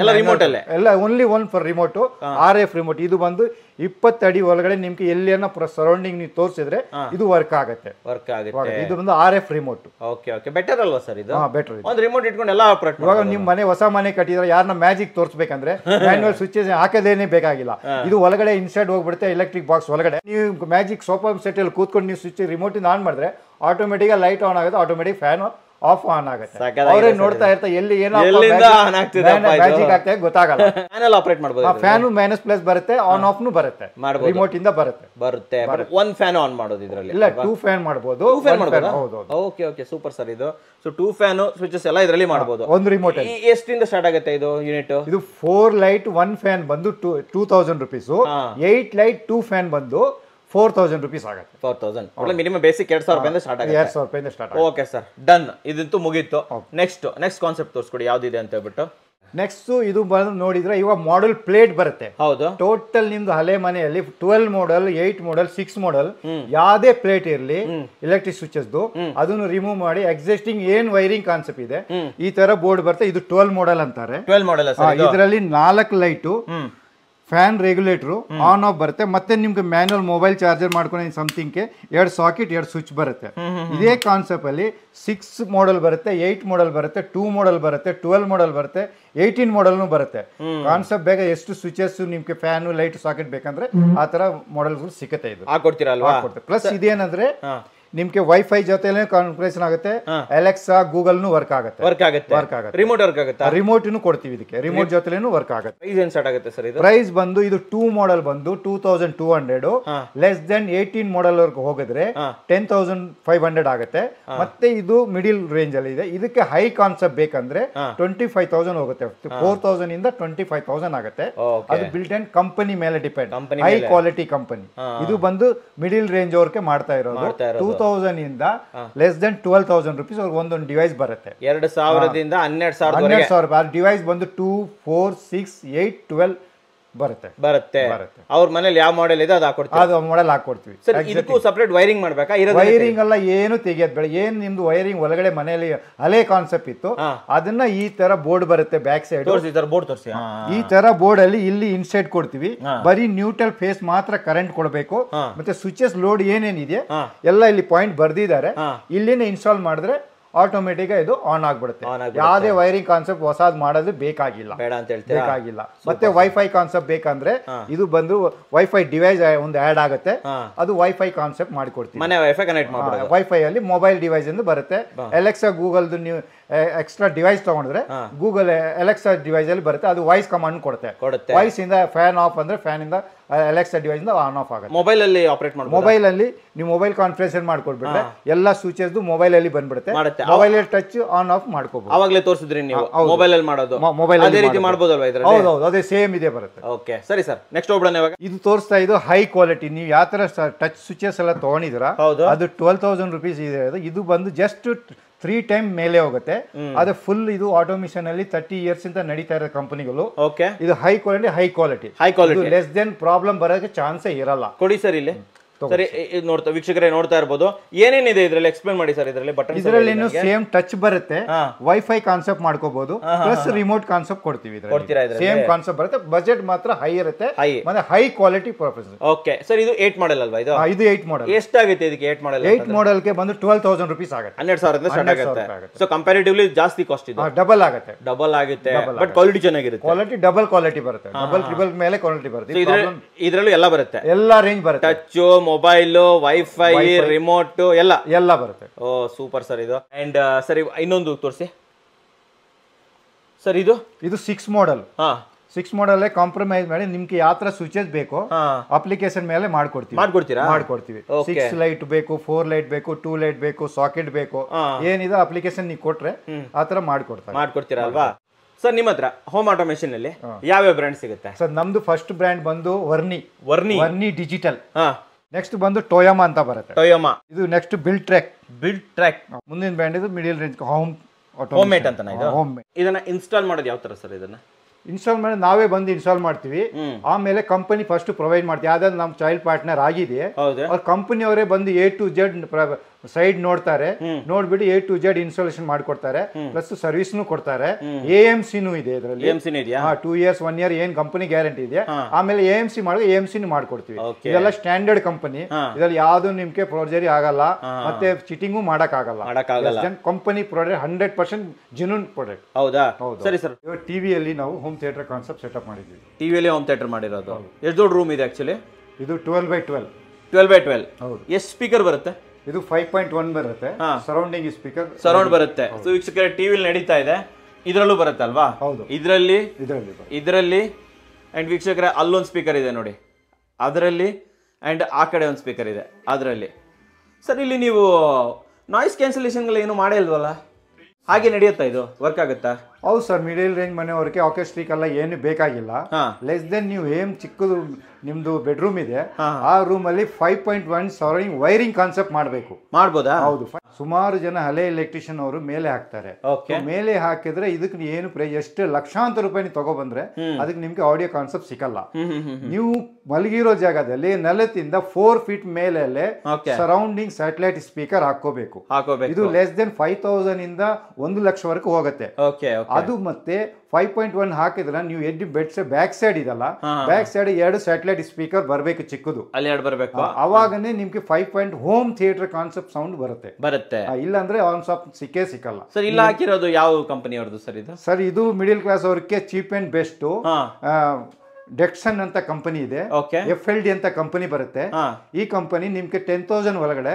ಎಲ್ಲ ರಿಮೋಟ್ ಎಲ್ಲ only one for remote R F remote ಇದು ಬಂದು ಇಪ್ಪತ್ತು ಅಡಿ ಒಳಗಡೆ ನಿಮ್ಗೆ ಎಲ್ಲಿಯನ್ನ ಸರೌಂಡಿಂಗ್ ನೀವು ತೋರಿಸಿದ್ರೆ ಇದು ವರ್ಕ್ ಆಗುತ್ತೆ ವರ್ಕ್ ಆಗುತ್ತೆ ಇದು ಬಂದು R F remote okay okay better ಅಲ್ವಾ ಸರ್ ಇದು ಬೆಟರ್ ಒಂದು ರಿಮೋಟ್ ಇಟ್ಕೊಂಡು ಎಲ್ಲ ಆಪರೇಟ್ ಇವಾಗ ನಿಮ್ಮ ಮನೆ ಹೊಸ ಮನೆ ಕಟ್ಟಿದ್ರೆ ಯಾರನ್ನ ಮ್ಯಾಜಿಕ್ ತೋರಿಸ್ಬೇಕಂದ್ರೆ ಮ್ಯಾನ್ಯಲ್ <laughs> ಸ್ವಿಚಸ್ ಹಾಕೋದೇನೆ ಬೇಕಾಗಿಲ್ಲ ಇದು ಒಳಗಡೆ ಇನ್ಸೈಡ್ ಹೋಗ್ಬಿಡುತ್ತೆ ಎಲೆಕ್ಟ್ರಿಕ್ ಬಾಕ್ಸ್ ಒಳಗಡೆ ನೀವು ಮ್ಯಾಜಿಕ್ ಸೋಫಾ ಸೆಟ್ ಅಲ್ಲಿ ಕೂತ್ಕೊಂಡು ನೀವು ಸ್ವಿಚ್ ರಿಮೋಟ್ ಆನ್ ಮಾಡಿದ್ರೆ ಆಟೋಮೆಟಿಕ್ ಲೈಟ್ ಆನ್ ಆಗುತ್ತೆ ಆಟೋಮೆಟಿಕ್ ಫ್ಯಾನ್ ಆಫ್ ಆನ್ ಆಗುತ್ತೆ ಅವರೇ ನೋಡ್ತಾ ಇರ್ತಾ ಎಲ್ಲಿ ಏನೋ ಆನ್ ಆಗ್ತಿದೆ ಗೊತ್ತಾಗಲ್ಲ ಚಾನೆಲ್ ಆಪರೇಟ್ ಮಾಡಬಹುದು ಫ್ಯಾನು ಮೈನಸ್ ಪ್ಲಸ್ ಬರುತ್ತೆ ಆನ್ ಆಫ್ ನು ಬರುತ್ತೆ ಮಾಡಬಹುದು ರಿಮೋಟ್ ಇಂದ ಬರುತ್ತೆ ಬರುತ್ತೆ ಒನ್ ಫ್ಯಾನ್ ಆನ್ ಮಾಡೋದು ಇದರಲ್ಲಿ ಇಲ್ಲ ಟೂ ಫ್ಯಾನ್ ಮಾಡಬಹುದು ಟೂ ಫ್ಯಾನ್ ಮಾಡಬಹುದು ಓಕೆ ಓಕೆ ಸೂಪರ್ ಸರ್ ಇದು ಸೊ ಟೂ ಫ್ಯಾನ್ ಸ್ವಿಚಸ್ ಎಲ್ಲ ಇದರಲ್ಲಿ ಮಾಡಬಹುದು ಒಂದು ರಿಮೋಟ್ ಎಷ್ಟಿಂದ ಸ್ಟಾರ್ಟ್ ಆಗುತ್ತೆ ಇದು ಯೂನಿಟ್ ಇದು ಫೋರ್ ಲೈಟ್ ಒನ್ ಫ್ಯಾನ್ ಬಂದು two two thousand rupees eight light two fan ಬಂದು ಫೋರ್ ತೌಸಂಡ್ ರುಪೀಸ್ ಆಗುತ್ತೆ ಫೋರ್ ತೌಸಂಡ್ ಮಿನಿಮಮ್ ಬೇಸಿಕ್ ಎರಡು ಸಾವಿರ ರೂಪಾಯಿಂದ ಸ್ಟಾರ್ಟ್ ಆಗುತ್ತೆ ಎರಡು ಸಾವಿರ ರೂಪಾಯಿಂದ ಸ್ಟಾರ್ಟ್ ಓಕೆ ಸರ್ ಡನ್ ಇದಂತೂ ಮುಗೀತು ನೆಕ್ಸ್ಟ್ ನೆಕ್ಸ್ಟ್ ಕಾನ್ಸೆಪ್ಟ್ ತೋರಿಸ್ಕೊಡಿ ಯಾವ್ದಿದೆ ಅಂತ ಹೇಳ್ಬಿಟ್ಟು ನೆಕ್ಸ್ಟ್ ಇದು ಬಂದು ನೋಡಿದ್ರೆ ಇವಾಗ ಮಾಡೆಲ್ ಪ್ಲೇಟ್ ಬರುತ್ತೆ ಹೌದು ಟೋಟಲ್ ನಿಮ್ದು ಹಳೆ ಮನೆಯಲ್ಲಿ twelve model eight model six model ಯಾವ್ದೇ ಪ್ಲೇಟ್ ಇರಲಿ ಎಲೆಕ್ಟ್ರಿಕ್ ಸ್ವಿಚಸ್ ಅದನ್ನು ರಿಮೂವ್ ಮಾಡಿ ಎಕ್ಸಿಸ್ಟಿಂಗ್ ಏನ್ ವೈರಿಂಗ್ ಕಾನ್ಸೆಪ್ಟ್ ಇದೆ ಈ ತರ ಬೋರ್ಡ್ ಬರುತ್ತೆ ಇದು ಟ್ವೆಲ್ ಮಾಡೆಲ್ ಅಂತಾರೆ ಟ್ವೆಲ್ ಮಾಡೆಲ್ ಇದರಲ್ಲಿ ನಾಲ್ಕು light fan regulator on off ಬರುತ್ತೆ ಮತ್ತೆ ನಿಮ್ಗೆ ಮ್ಯಾನ್ಯಲ್ ಮೊಬೈಲ್ ಚಾರ್ಜರ್ ಮಾಡ್ಕೊಂಡು ಸಮಥಿಂಗ್ಗೆ ಎರಡು ಸಾಕೆಟ್ ಎರಡು ಸ್ವಿಚ್ ಬರುತ್ತೆ ಇದೇ ಕಾನ್ಸೆಪ್ಟ್ ಅಲ್ಲಿ ಸಿಕ್ಸ್ ಮಾಡಲ್ ಬರುತ್ತೆ ಏಯ್ಟ್ ಮಾಡಲ್ ಬರುತ್ತೆ ಟೂ ಮಾಡಲ್ ಬರುತ್ತೆ ಟ್ವೆಲ್ ಮಾಡಲ್ ಬರುತ್ತೆ ಏಯ್ಟೀನ್ ಮಾಡಲ್ ಬರುತ್ತೆ ಕಾನ್ಸೆಪ್ಟ್ ಬೇಗ ಎಷ್ಟು ಸ್ವಿಚಸ್ ನಿಮ್ಗೆ ಫ್ಯಾನು ಲೈಟ್ ಸಾಕೆಟ್ ಬೇಕಂದ್ರೆ ಆ ತರ ಮಾಡೆಲ್ಗಳು ಸಿಗುತ್ತೆ ಇದು ಪ್ಲಸ್ ಇದೇನಂದ್ರೆ ನಿಮ್ಗೆ ವೈಫೈ ಜೊತೆಲೇ ಕಾನ್ಫರೆನ್ಸ್ ಆಗುತ್ತೆ ಅಲೆಕ್ಸಾ ಗೂಗಲ್ ವರ್ಕ್ ಆಗುತ್ತೆ ವರ್ಕ್ ಆಗುತ್ತೆ ವರ್ಕ್ ಆಗುತ್ತೆ ರಿಮೋಟ್ ವರ್ಕ್ ಆಗುತ್ತೆ ರಿಮೋಟ್ ಕೊಡ್ತೀವಿ ಇದಕ್ಕೆ ರಿಮೋಟ್ ಜೊತೆಲೇನು ವರ್ಕ್ ಆಗುತ್ತೆ ಪ್ರೈಸ್ ಆಗುತ್ತೆ ಸರ್ ಇದು ಪ್ರೈಸ್ ಬಂದು ಇದು ಟೂ ಮಾಡೆಲ್ ಬಂದು two thousand two hundred less than eighteen model ವರ್ಗ ಹೋಗಿದ್ರೆ ಟೆನ್ ತೌಸಂಡ್ ಫೈವ್ ಹಂಡ್ರೆಡ್ ಆಗುತ್ತೆ ಮತ್ತೆ ಇದು ಮಿಡಿಲ್ ರೇಂಜ್ ಅಲ್ಲಿ ಇದೆ ಇದಕ್ಕೆ ಹೈ ಕಾನ್ಸೆಪ್ಟ್ ಬೇಕಂದ್ರೆ ಟ್ವೆಂಟಿ ಫೈವ್ ತೌಸಂಡ್ ಹೋಗುತ್ತೆ ಫೋರ್ ತೌಸಂಡ್ ಇಂದ ಟ್ವೆಂಟಿ ಫೈವ್ ತೌಸಂಡ್ ಆಗುತ್ತೆ ಅದು ಬಿಲ್ಟ್ ಅಂಡ್ ಕಂಪನಿ ಮೇಲೆ ಡಿಪೆಂಡ್ ಹೈ ಕ್ವಾಲಿಟಿ ಕಂಪನಿ ಇದು ಬಂದು ಮಿಡಿಲ್ ರೇಂಜ್ ಅವ್ರಿಗೆ ಮಾಡ್ತಾ ಇರೋದು ಟೂ ತೌಸಂಡ್ ಇಂದ less than twelve thousand rupees ಅವ್ರಿಗೆ ಒಂದೊಂದು ಡಿವೈಸ್ ಬರುತ್ತೆ ಎರಡು ಸಾವಿರದಿಂದ ಹನ್ನೆರಡು ಸಾವಿರ ಹನ್ನೆರಡು ಸಾವಿರ ಡಿವೈಸ್ ಬಂದು two four six eight twelve ಬರುತ್ತೆ ಬರುತ್ತೆ ಅವ್ರ ಮನೇಲಿ ಯಾವ ಮಾಡೆಲ್ ಇದೆ ಅದು ಹಾಕೊಡ್ತೀವಿ ಅದು ಮಾಡೆಲ್ ಹಾಕೊಡ್ತೀವಿ ಸರ್ ಇದಕ್ಕೂ ಸಪ್ರೇಟ್ ವೈರಿಂಗ್ ಮಾಡಬೇಕಾ ಇರೋ ವೈರಿಂಗ್ ಎಲ್ಲ ಏನು ತೆಗಿಯೋದು ಬೇಡ ಏನು ನಿಮ್ದು ವೈರಿಂಗ್ ಒಳಗಡೆ ಮನೆಯಲ್ಲಿ ಹಳೆ ಕಾನ್ಸೆಪ್ಟ್ ಇತ್ತು ಅದನ್ನ ಈ ತರ ಬೋರ್ಡ್ ಬರುತ್ತೆ ಬ್ಯಾಕ್ ಸೈಡ್ ತೋರಿಸಿ ಬೋರ್ಡ್ ತೋರಿಸಿ ಈ ತರ ಬೋರ್ಡ್ ಅಲ್ಲಿ ಇಲ್ಲಿ ಇನ್ಸೈಡ್ ಕೊಡ್ತೀವಿ ಬರೀ ನ್ಯೂಟ್ರಲ್ ಫೇಸ್ ಮಾತ್ರ ಕರೆಂಟ್ ಕೊಡಬೇಕು ಮತ್ತೆ ಸ್ವಿಚಸ್ ಲೋಡ್ ಏನೇನಿದೆ ಎಲ್ಲ ಇಲ್ಲಿ ಪಾಯಿಂಟ್ ಬರ್ದಿದ್ದಾರೆ ಇಲ್ಲಿನ ಇನ್ಸ್ಟಾಲ್ ಮಾಡಿದ್ರೆ ಆಟೋಮೆಟಿಕ್ ಇದು ಆನ್ ಆಗ್ಬಿಡುತ್ತೆ ಯಾವುದೇ ವೈರಿಂಗ್ ಕಾನ್ಸೆಪ್ಟ್ ಹೊಸದ್ ಮಾಡೋದು ಬೇಕಾಗಿಲ್ಲ ಬೇಡ ಅಂತ ಬೇಕಾಗಿಲ್ಲ ಮತ್ತೆ ವೈಫೈ ಕಾನ್ಸೆಪ್ಟ್ ಬೇಕಂದ್ರೆ ಇದು ಬಂದು ವೈಫೈ ಡಿವೈಸ್ ಒಂದು ಆಡ್ ಆಗುತ್ತೆ ಅದು ವೈಫೈ ಕಾನ್ಸೆಪ್ಟ್ ಮಾಡಿಕೊಡ್ತೀವಿ ಮನೆ ವೈಫೈ ಕನೆಕ್ಟ್ ಮಾಡಿ ವೈಫೈ ಅಲ್ಲಿ ಮೊಬೈಲ್ ಡಿವೈಸ್ ಎಂದು ಬರುತ್ತೆ ಎಲೆಕ್ಸಾ ಗೂಗಲ್ ನೀವು ಎಕ್ಸ್ಟ್ರಾ ಡಿವೈಸ್ ತಗೊಂಡ್ರೆ ಗೂಗಲ್ ಎಲೆಕ್ಸಾ ಡಿವೈಸ್ ಅಲ್ಲಿ ಬರುತ್ತೆ ಅದು ವಾಯ್ಸ್ ಕಮಾಂಡ್ ಕೊಡುತ್ತೆ ವಾಯ್ಸ್ ಇಂದ ಫ್ಯಾನ್ ಆಫ್ ಅಂದ್ರೆ ಫ್ಯಾನ್ ಇಂದ ಅಲೆಕ್ಸಾ ಡಿವೈಸ್ ಆನ್ ಆಫ್ ಆಗುತ್ತೆ ಮೊಬೈಲ್ ಅಲ್ಲಿ ಆಪರೇಟ್ ಮಾಡಿ ಮೊಬೈಲ್ ಅಲ್ಲಿ ನೀವು ಮೊಬೈಲ್ ಕಾನ್ಫರೆನ್ಸ್ ಮಾಡ್ಕೊಡ್ಬಿಟ್ರೆ ಎಲ್ಲ ಸ್ವಿಚಸ್ ಮೊಬೈಲ್ ಅಲ್ಲಿ ಬಂದ್ಬಿಡುತ್ತೆ ಮೊಬೈಲ್ ಅಲ್ಲಿ ಟಚ್ ಆನ್ ಆಫ್ ಮಾಡ್ಕೋಬಹುದು ಅವಾಗಲೇ ತೋರಿಸಿದ್ರಿ ನೀವು ಮೊಬೈಲ್ ಅಲ್ಲಿ ಮಾಡೋದು ಮೊಬೈಲ್ ಅದೇ ರೀತಿ ಮಾಡ್ಬೋದಲ್ವಾ ಇದ್ರ ಹೌದು ಹೌದು ಅದೇ ಸೇಮ್ ಇದೆ ಬರುತ್ತೆ ಓಕೆ ಸರಿ ಸರ್ ನೆಕ್ಸ್ಟ್ ಹೋಗ್ಬಿಡೋಣ ಇವಾಗ ಇದು ತೋರಿಸ್ತಾ ಇದು ಹೈ ಕ್ವಾಲಿಟಿ ನೀವು ಯಾವ ತರ ಟಚ್ ಸ್ವಿಚಸ್ ಎಲ್ಲ ಹೌದು ಅದು ಟ್ವೆಲ್ ತೌಸಂಡ್ ರುಪೀಸ್ ಇದೆ ಇದು ಬಂದು ಜಸ್ಟ್ ತ್ರೀ ಟೈಮ್ ಮೇಲೆ ಹೋಗುತ್ತೆ ಅದು ಫುಲ್ ಇದು ಆಟೋಮಿಷನ್ ಅಲ್ಲಿ ತರ್ಟಿ ಇಯರ್ಸ್ ಇಂದ ನಡೀತಾ ಇರೋ ಕಂಪನಿಗಳು ಓಕೆ ಇದು high quality high quality high quality less than problem ಬರೋಕೆ ಚಾನ್ಸೇ ಇರಲ್ಲ ಕೊಡಿ ಸರ್ ಇಲ್ಲಿ ಸರಿ ಇದು ನೋಡ್ತಾ ವೀಕ್ಷಕರೇ ನೋಡ್ತಾ ಇರ್ಬೋದು ಏನೇನಿದೆ ಇದರಲ್ಲಿ ಎಕ್ಸ್ಪ್ಲೇನ್ ಮಾಡಿ ಸರ್ ಇದರಲ್ಲಿ ಬಟನ್ ಇದರಲ್ಲಿ ಸೇಮ್ ಟಚ್ ಬರುತ್ತೆ ವೈಫೈ ಕಾನ್ಸೆಪ್ಟ್ ಮಾಡ್ಕೋಬಹುದು ಪ್ಲಸ್ ರಿಮೋಟ್ ಕಾನ್ಸೆಪ್ಟ್ ಕೊಡ್ತೀವಿ ಕೊಡ್ತೀರಾ ಸೇಮ್ ಕಾನ್ಸೆಪ್ಟ್ ಬರುತ್ತೆ ಬಜೆಟ್ ಮಾತ್ರ ಹೈ ಇರುತ್ತೆ ಮತ್ತೆ high quality professor okay sir ಇದು ಏಟ್ ಮಾಡಲ್ ಅಲ್ವಾ ಇದು ಇದು ಏಟ್ ಮಾಡಲ್ ಎಷ್ಟಾಗುತ್ತೆ ಇದಕ್ಕೆ ಏಟ್ ಮಾಡಲ್ ಏಟ್ ಗೆ ಬಂದು ಟ್ವೆಲ್ ತೌಸಂಡ್ ರುಪೀಸ್ ಆಗುತ್ತೆ ಹನ್ನೆರಡು ಸಾವಿರದ ಸ್ಟಾರ್ಟ್ ಆಗುತ್ತೆ ಸೊ ಕಂಪ್ಯಾರಿಟಿವ್ಲಿ ಜಾಸ್ತಿ ಕಾಸ್ಟ್ ಇದೆ ಡಬಲ್ ಆಗುತ್ತೆ ಡಬಲ್ ಆಗುತ್ತೆ ಬಟ್ ಕ್ವಾಲಿಟಿ ಚೆನ್ನಾಗಿರುತ್ತೆ ಕ್ವಾಲಿಟಿ ಡಬಲ್ ಕ್ವಾಲಿಟಿ ಬರುತ್ತೆ ಡಬಲ್ ಟ್ರಿಬಲ್ ಮೇಲೆ ಕ್ವಾಲಿಟಿ ಬರುತ್ತೆ ಇದರಲ್ಲೂ ಎಲ್ಲ ಬರುತ್ತೆ ಎಲ್ಲ ರೇಂಜ್ ಬರುತ್ತೆ ಟಚ್ ಮೊಬೈಲು ವೈಫೈ ರಿಮೋಟ್ ಎಲ್ಲ ಎಲ್ಲ ಬರುತ್ತೆ ಓ ಸೂಪರ್ ಸರ್ ಇದು ಅಂಡ್ uh, ಸರ್ ಇನ್ನೊಂದು ತೋರಿಸಿ ಸರ್ ಇದು ಇದು six model six model compromise ಮಾಡಿ ನಿಮ್ಗೆ ಯಾವ ತರ ಸ್ವಿಚಸ್ ಬೇಕು ಅಪ್ಲಿಕೇಶನ್ ಮೇಲೆ ಮಾಡ್ಕೊಡ್ತೀವಿ ಮಾಡ್ಕೊಡ್ತೀರಾ ಮಾಡ್ಕೊಡ್ತೀವಿ ಸಿಕ್ಸ್ ಲೈಟ್ ಬೇಕು ಫೋರ್ ಲೈಟ್ ಬೇಕು ಟೂ ಲೈಟ್ ಬೇಕು ಸಾಕೆಟ್ ಬೇಕು ಏನಿದೆ ಅಪ್ಲಿಕೇಶನ್ ನೀವು ಕೊಟ್ರೆ ಆತರ ಮಾಡ್ಕೊಡ್ತಾರೆ ಮಾಡ್ಕೊಡ್ತೀರಾ ಅಲ್ವಾ ಸರ್ ನಿಮ್ಮ ಹತ್ರ ಹೋಮ್ ಆಟೋಮೇಶನ್ ಅಲ್ಲಿ ಯಾವ್ಯಾವ ಬ್ರ್ಯಾಂಡ್ ಸಿಗುತ್ತೆ ಸರ್ ನಮ್ದು ಫಸ್ಟ್ ಬ್ರ್ಯಾಂಡ್ ಬಂದು ವರ್ನಿ ವರ್ನಿ ವರ್ನಿ ಡಿಜಿಟಲ್ ನೆಕ್ಸ್ಟ್ ಬಂದು ಟೊಯೋಮಾ ಅಂತ ಬರುತ್ತೆ ಟೊಯೋಮಾ ಇದು next bill track bill track ಮುಂದಿನ ಬ್ಯಾಂಡ್ ಇದು middle range home home mate ಅಂತ ಹೋಮ್ ಇದನ್ನ ಇನ್ಸ್ಟಾಲ್ ಮಾಡೋದು ಯಾವ ತರ ಸರ್ ಇದನ್ನ ಇನ್ಸ್ಟಾಲ್ ಮಾಡಿ ನಾವೇ ಬಂದು ಇನ್ಸ್ಟಾಲ್ ಮಾಡ್ತೀವಿ ಆಮೇಲೆ ಕಂಪನಿ ಫಸ್ಟ್ ಪ್ರೊವೈಡ್ ಮಾಡ್ತೀವಿ ಯಾವ್ದಾದ್ರು ನಮ್ಮ ಚೈಲ್ಡ್ ಪಾರ್ಟ್ನರ್ ಆಗಿದೆ ಅವ್ರ ಕಂಪನಿಯವರೇ ಬಂದು ಎ ಟು ಜೆಡ್ ಸೈಡ್ ನೋಡ್ತಾರೆ ನೋಡ್ಬಿಟ್ಟು ಎ ಟು ಜೆಡ್ ಇನ್ಸ್ಟಾಲೇಷನ್ ಮಾಡ್ಕೊಡ್ತಾರೆ ಪ್ಲಸ್ ಸರ್ವಿಸ್ನು ಕೊಡ್ತಾರೆ ಎ ಎಂ ಸಿನೂ ಇದೆ ಇದರಲ್ಲಿ ಟೂ ಇಯರ್ಸ್ ಒನ್ ಇಯರ್ ಏನ್ ಕಂಪನಿ ಗ್ಯಾರಂಟಿ ಇದೆ ಆಮೇಲೆ ಎ ಎಂ ಸಿ ಮಾಡಿದ್ರೆ ಎ ಎಂ ಸಿ ಮಾಡ್ಕೊಡ್ತೀವಿ ಇದೆಲ್ಲ ಸ್ಟ್ಯಾಂಡರ್ಡ್ ಕಂಪನಿ ಇದ್ರಲ್ಲಿ ಯಾವ್ದು ನಿಮ್ಗೆ ಪ್ರೊಜರಿ ಆಗಲ್ಲ ಮತ್ತೆ ಚಿಟಿಂಗು ಮಾಡಕ್ ಆಗಲ್ಲ company product hundred percent genuine product ಹೌದಾ ಸರಿ ಸರ್ ಟಿವಿಯಲ್ಲಿ ನಾವು ಹೋಮ್ ಥಿಯೇಟರ್ ಕಾನ್ಸೆಪ್ಟ್ ಸೆಟಪ್ ಮಾಡಿದ್ವಿ ಟಿವಿಯಲ್ಲಿ ಹೋಮ್ ಥಿಯೇಟರ್ ಮಾಡಿರೋದು ಎಷ್ಟು ದೊಡ್ಡ ರೂಮ್ ಇದೆ ಆಕ್ಚುಲಿ ಇದು twelve by twelve twelve by twelve ಎಷ್ಟು ಸ್ಪೀಕರ್ ಬರುತ್ತೆ ಇದು ಫೈವ್ ಪಾಯಿಂಟ್ ಒನ್ ಬರುತ್ತೆ ಸರೌಂಡಿಂಗ್ ಸ್ಪೀಕರ್ ಸರೌಂಡ್ ಬರುತ್ತೆ ಸೊ ವೀಕ್ಷಕರ ಟಿವಿಲಿ ನಡೀತಾ ಇದೆ ಇದರಲ್ಲೂ ಅಲ್ವಾ ಹೌದು ಇದರಲ್ಲಿ ಇದರಲ್ಲಿ ಇದರಲ್ಲಿ ಅಂಡ್ ವೀಕ್ಷಕರ ಅಲ್ಲೊಂದು ಸ್ಪೀಕರ್ ಇದೆ ನೋಡಿ ಅದರಲ್ಲಿ ಅಂಡ್ ಆ ಕಡೆ ಒಂದು ಸ್ಪೀಕರ್ ಇದೆ ಅದರಲ್ಲಿ ಸರ್ ಇಲ್ಲಿ ನೀವು ನಾಯ್ಸ್ ಕ್ಯಾನ್ಸಲೇಷನ್ಗಳು ಏನು ಮಾಡೇ ಇಲ್ವಲ್ಲ ಹಾಗೆ ನಡೆಯುತ್ತಾ ಇದು ವರ್ಕ್ ಆಗುತ್ತಾ ಹೌದು ಸರ್ ಮಿಡಿಲ್ ರೇಂಜ್ ಮನೆಯವ್ರಿಗೆ ಆರ್ಕೆಸ್ಟ್ರಿಕ್ ಎಲ್ಲ ಏನು ಬೇಕಾಗಿಲ್ಲ ಲೆಸ್ ದೆನ್ ನೀವು ಏನ್ ಚಿಕ್ಕದು ನಿಮ್ದು ಬೆಡ್ರೂಮ್ ಇದೆ ಆ ರೂಮ್ ಅಲ್ಲಿ five point one surrounding wiring concept ಮಾಡಬೇಕು ಮಾಡ್ಬೋದಾ ಹೌದು ಸುಮಾರು ಜನ ಹಳೆ ಎಲೆಕ್ಟ್ರಿಷಿಯನ್ ಅವರು ಮೇಲೆ ಹಾಕ್ತಾರೆ ಮೇಲೆ ಹಾಕಿದ್ರೆ ಇದಕ್ಕೆ ಏನು ಎಷ್ಟು ಲಕ್ಷಾಂತರ ರೂಪಾಯಿ ತಗೋ ಬಂದ್ರೆ ಅದಕ್ಕೆ ನಿಮ್ಗೆ ಆಡಿಯೋ ಕಾನ್ಸೆಪ್ಟ್ ಸಿಕ್ಕಲ್ಲ ನೀವು ಮಲಗಿರೋ ಜಾಗದಲ್ಲಿ ನೆಲದಿಂದ ಫೋರ್ ಫೀಟ್ ಮೇಲೆ ಸರೌಂಡಿಂಗ್ ಸ್ಯಾಟಲೈಟ್ ಸ್ಪೀಕರ್ ಹಾಕೋಬೇಕು ಇದು ಲೆಸ್ ದೆನ್ ಫೈವ್ ತೌಸಂಡ್ ಇಂದ ಒಂದು ಲಕ್ಷವರೆಗೂ ಹೋಗುತ್ತೆ ಅದು ಮತ್ತೆ ಫೈವ್ ಪಾಯಿಂಟ್ ಒನ್ ಹಾಕಿದ್ರೆ ನೀವು ಎಡ್ಡಿ ಬೆಡ್ಸ್ ಬ್ಯಾಕ್ ಸೈಡ್ ಇದಲ್ಲ ಬ್ಯಾಕ್ ಸೈಡ್ ಎರಡು ಸ್ಯಾಟಲೈಟ್ ಸ್ಪೀಕರ್ ಬರಬೇಕು ಚಿಕ್ಕದು ಅಲ್ಲಿ ಎರಡು ಬರಬೇಕು ಅವಾಗನೇ ನಿಮ್ಗೆ five point home theater concept sound ಬರುತ್ತೆ ಬರುತ್ತೆ ಇಲ್ಲ ಅಂದ್ರೆ ಆನ್ ಸಾಪ್ ಸಿಕ್ಕೇ ಸಿಕ್ಕಲ್ಲ ಸರ್ ಇಲ್ಲ ಹಾಕಿರೋದು ಯಾವ ಕಂಪನಿ ಅವ್ರದ್ದು ಸರ್ ಇದು ಸರ್ ಇದು ಮಿಡಿಲ್ ಕ್ಲಾಸ್ ಅವ್ರಿಗೆ ಚೀಪ್ ಅಂಡ್ ಬೆಸ್ಟ್ ಡೆಕ್ಸನ್ ಅಂತ ಕಂಪನಿ ಇದೆ ಎಫ್ ಎಲ್ ಡಿ ಅಂತ ಕಂಪನಿ ಬರುತ್ತೆ ಈ ಕಂಪನಿ ನಿಮ್ಗೆ ಟೆನ್ ತೌಸಂಡ್ ಒಳಗಡೆ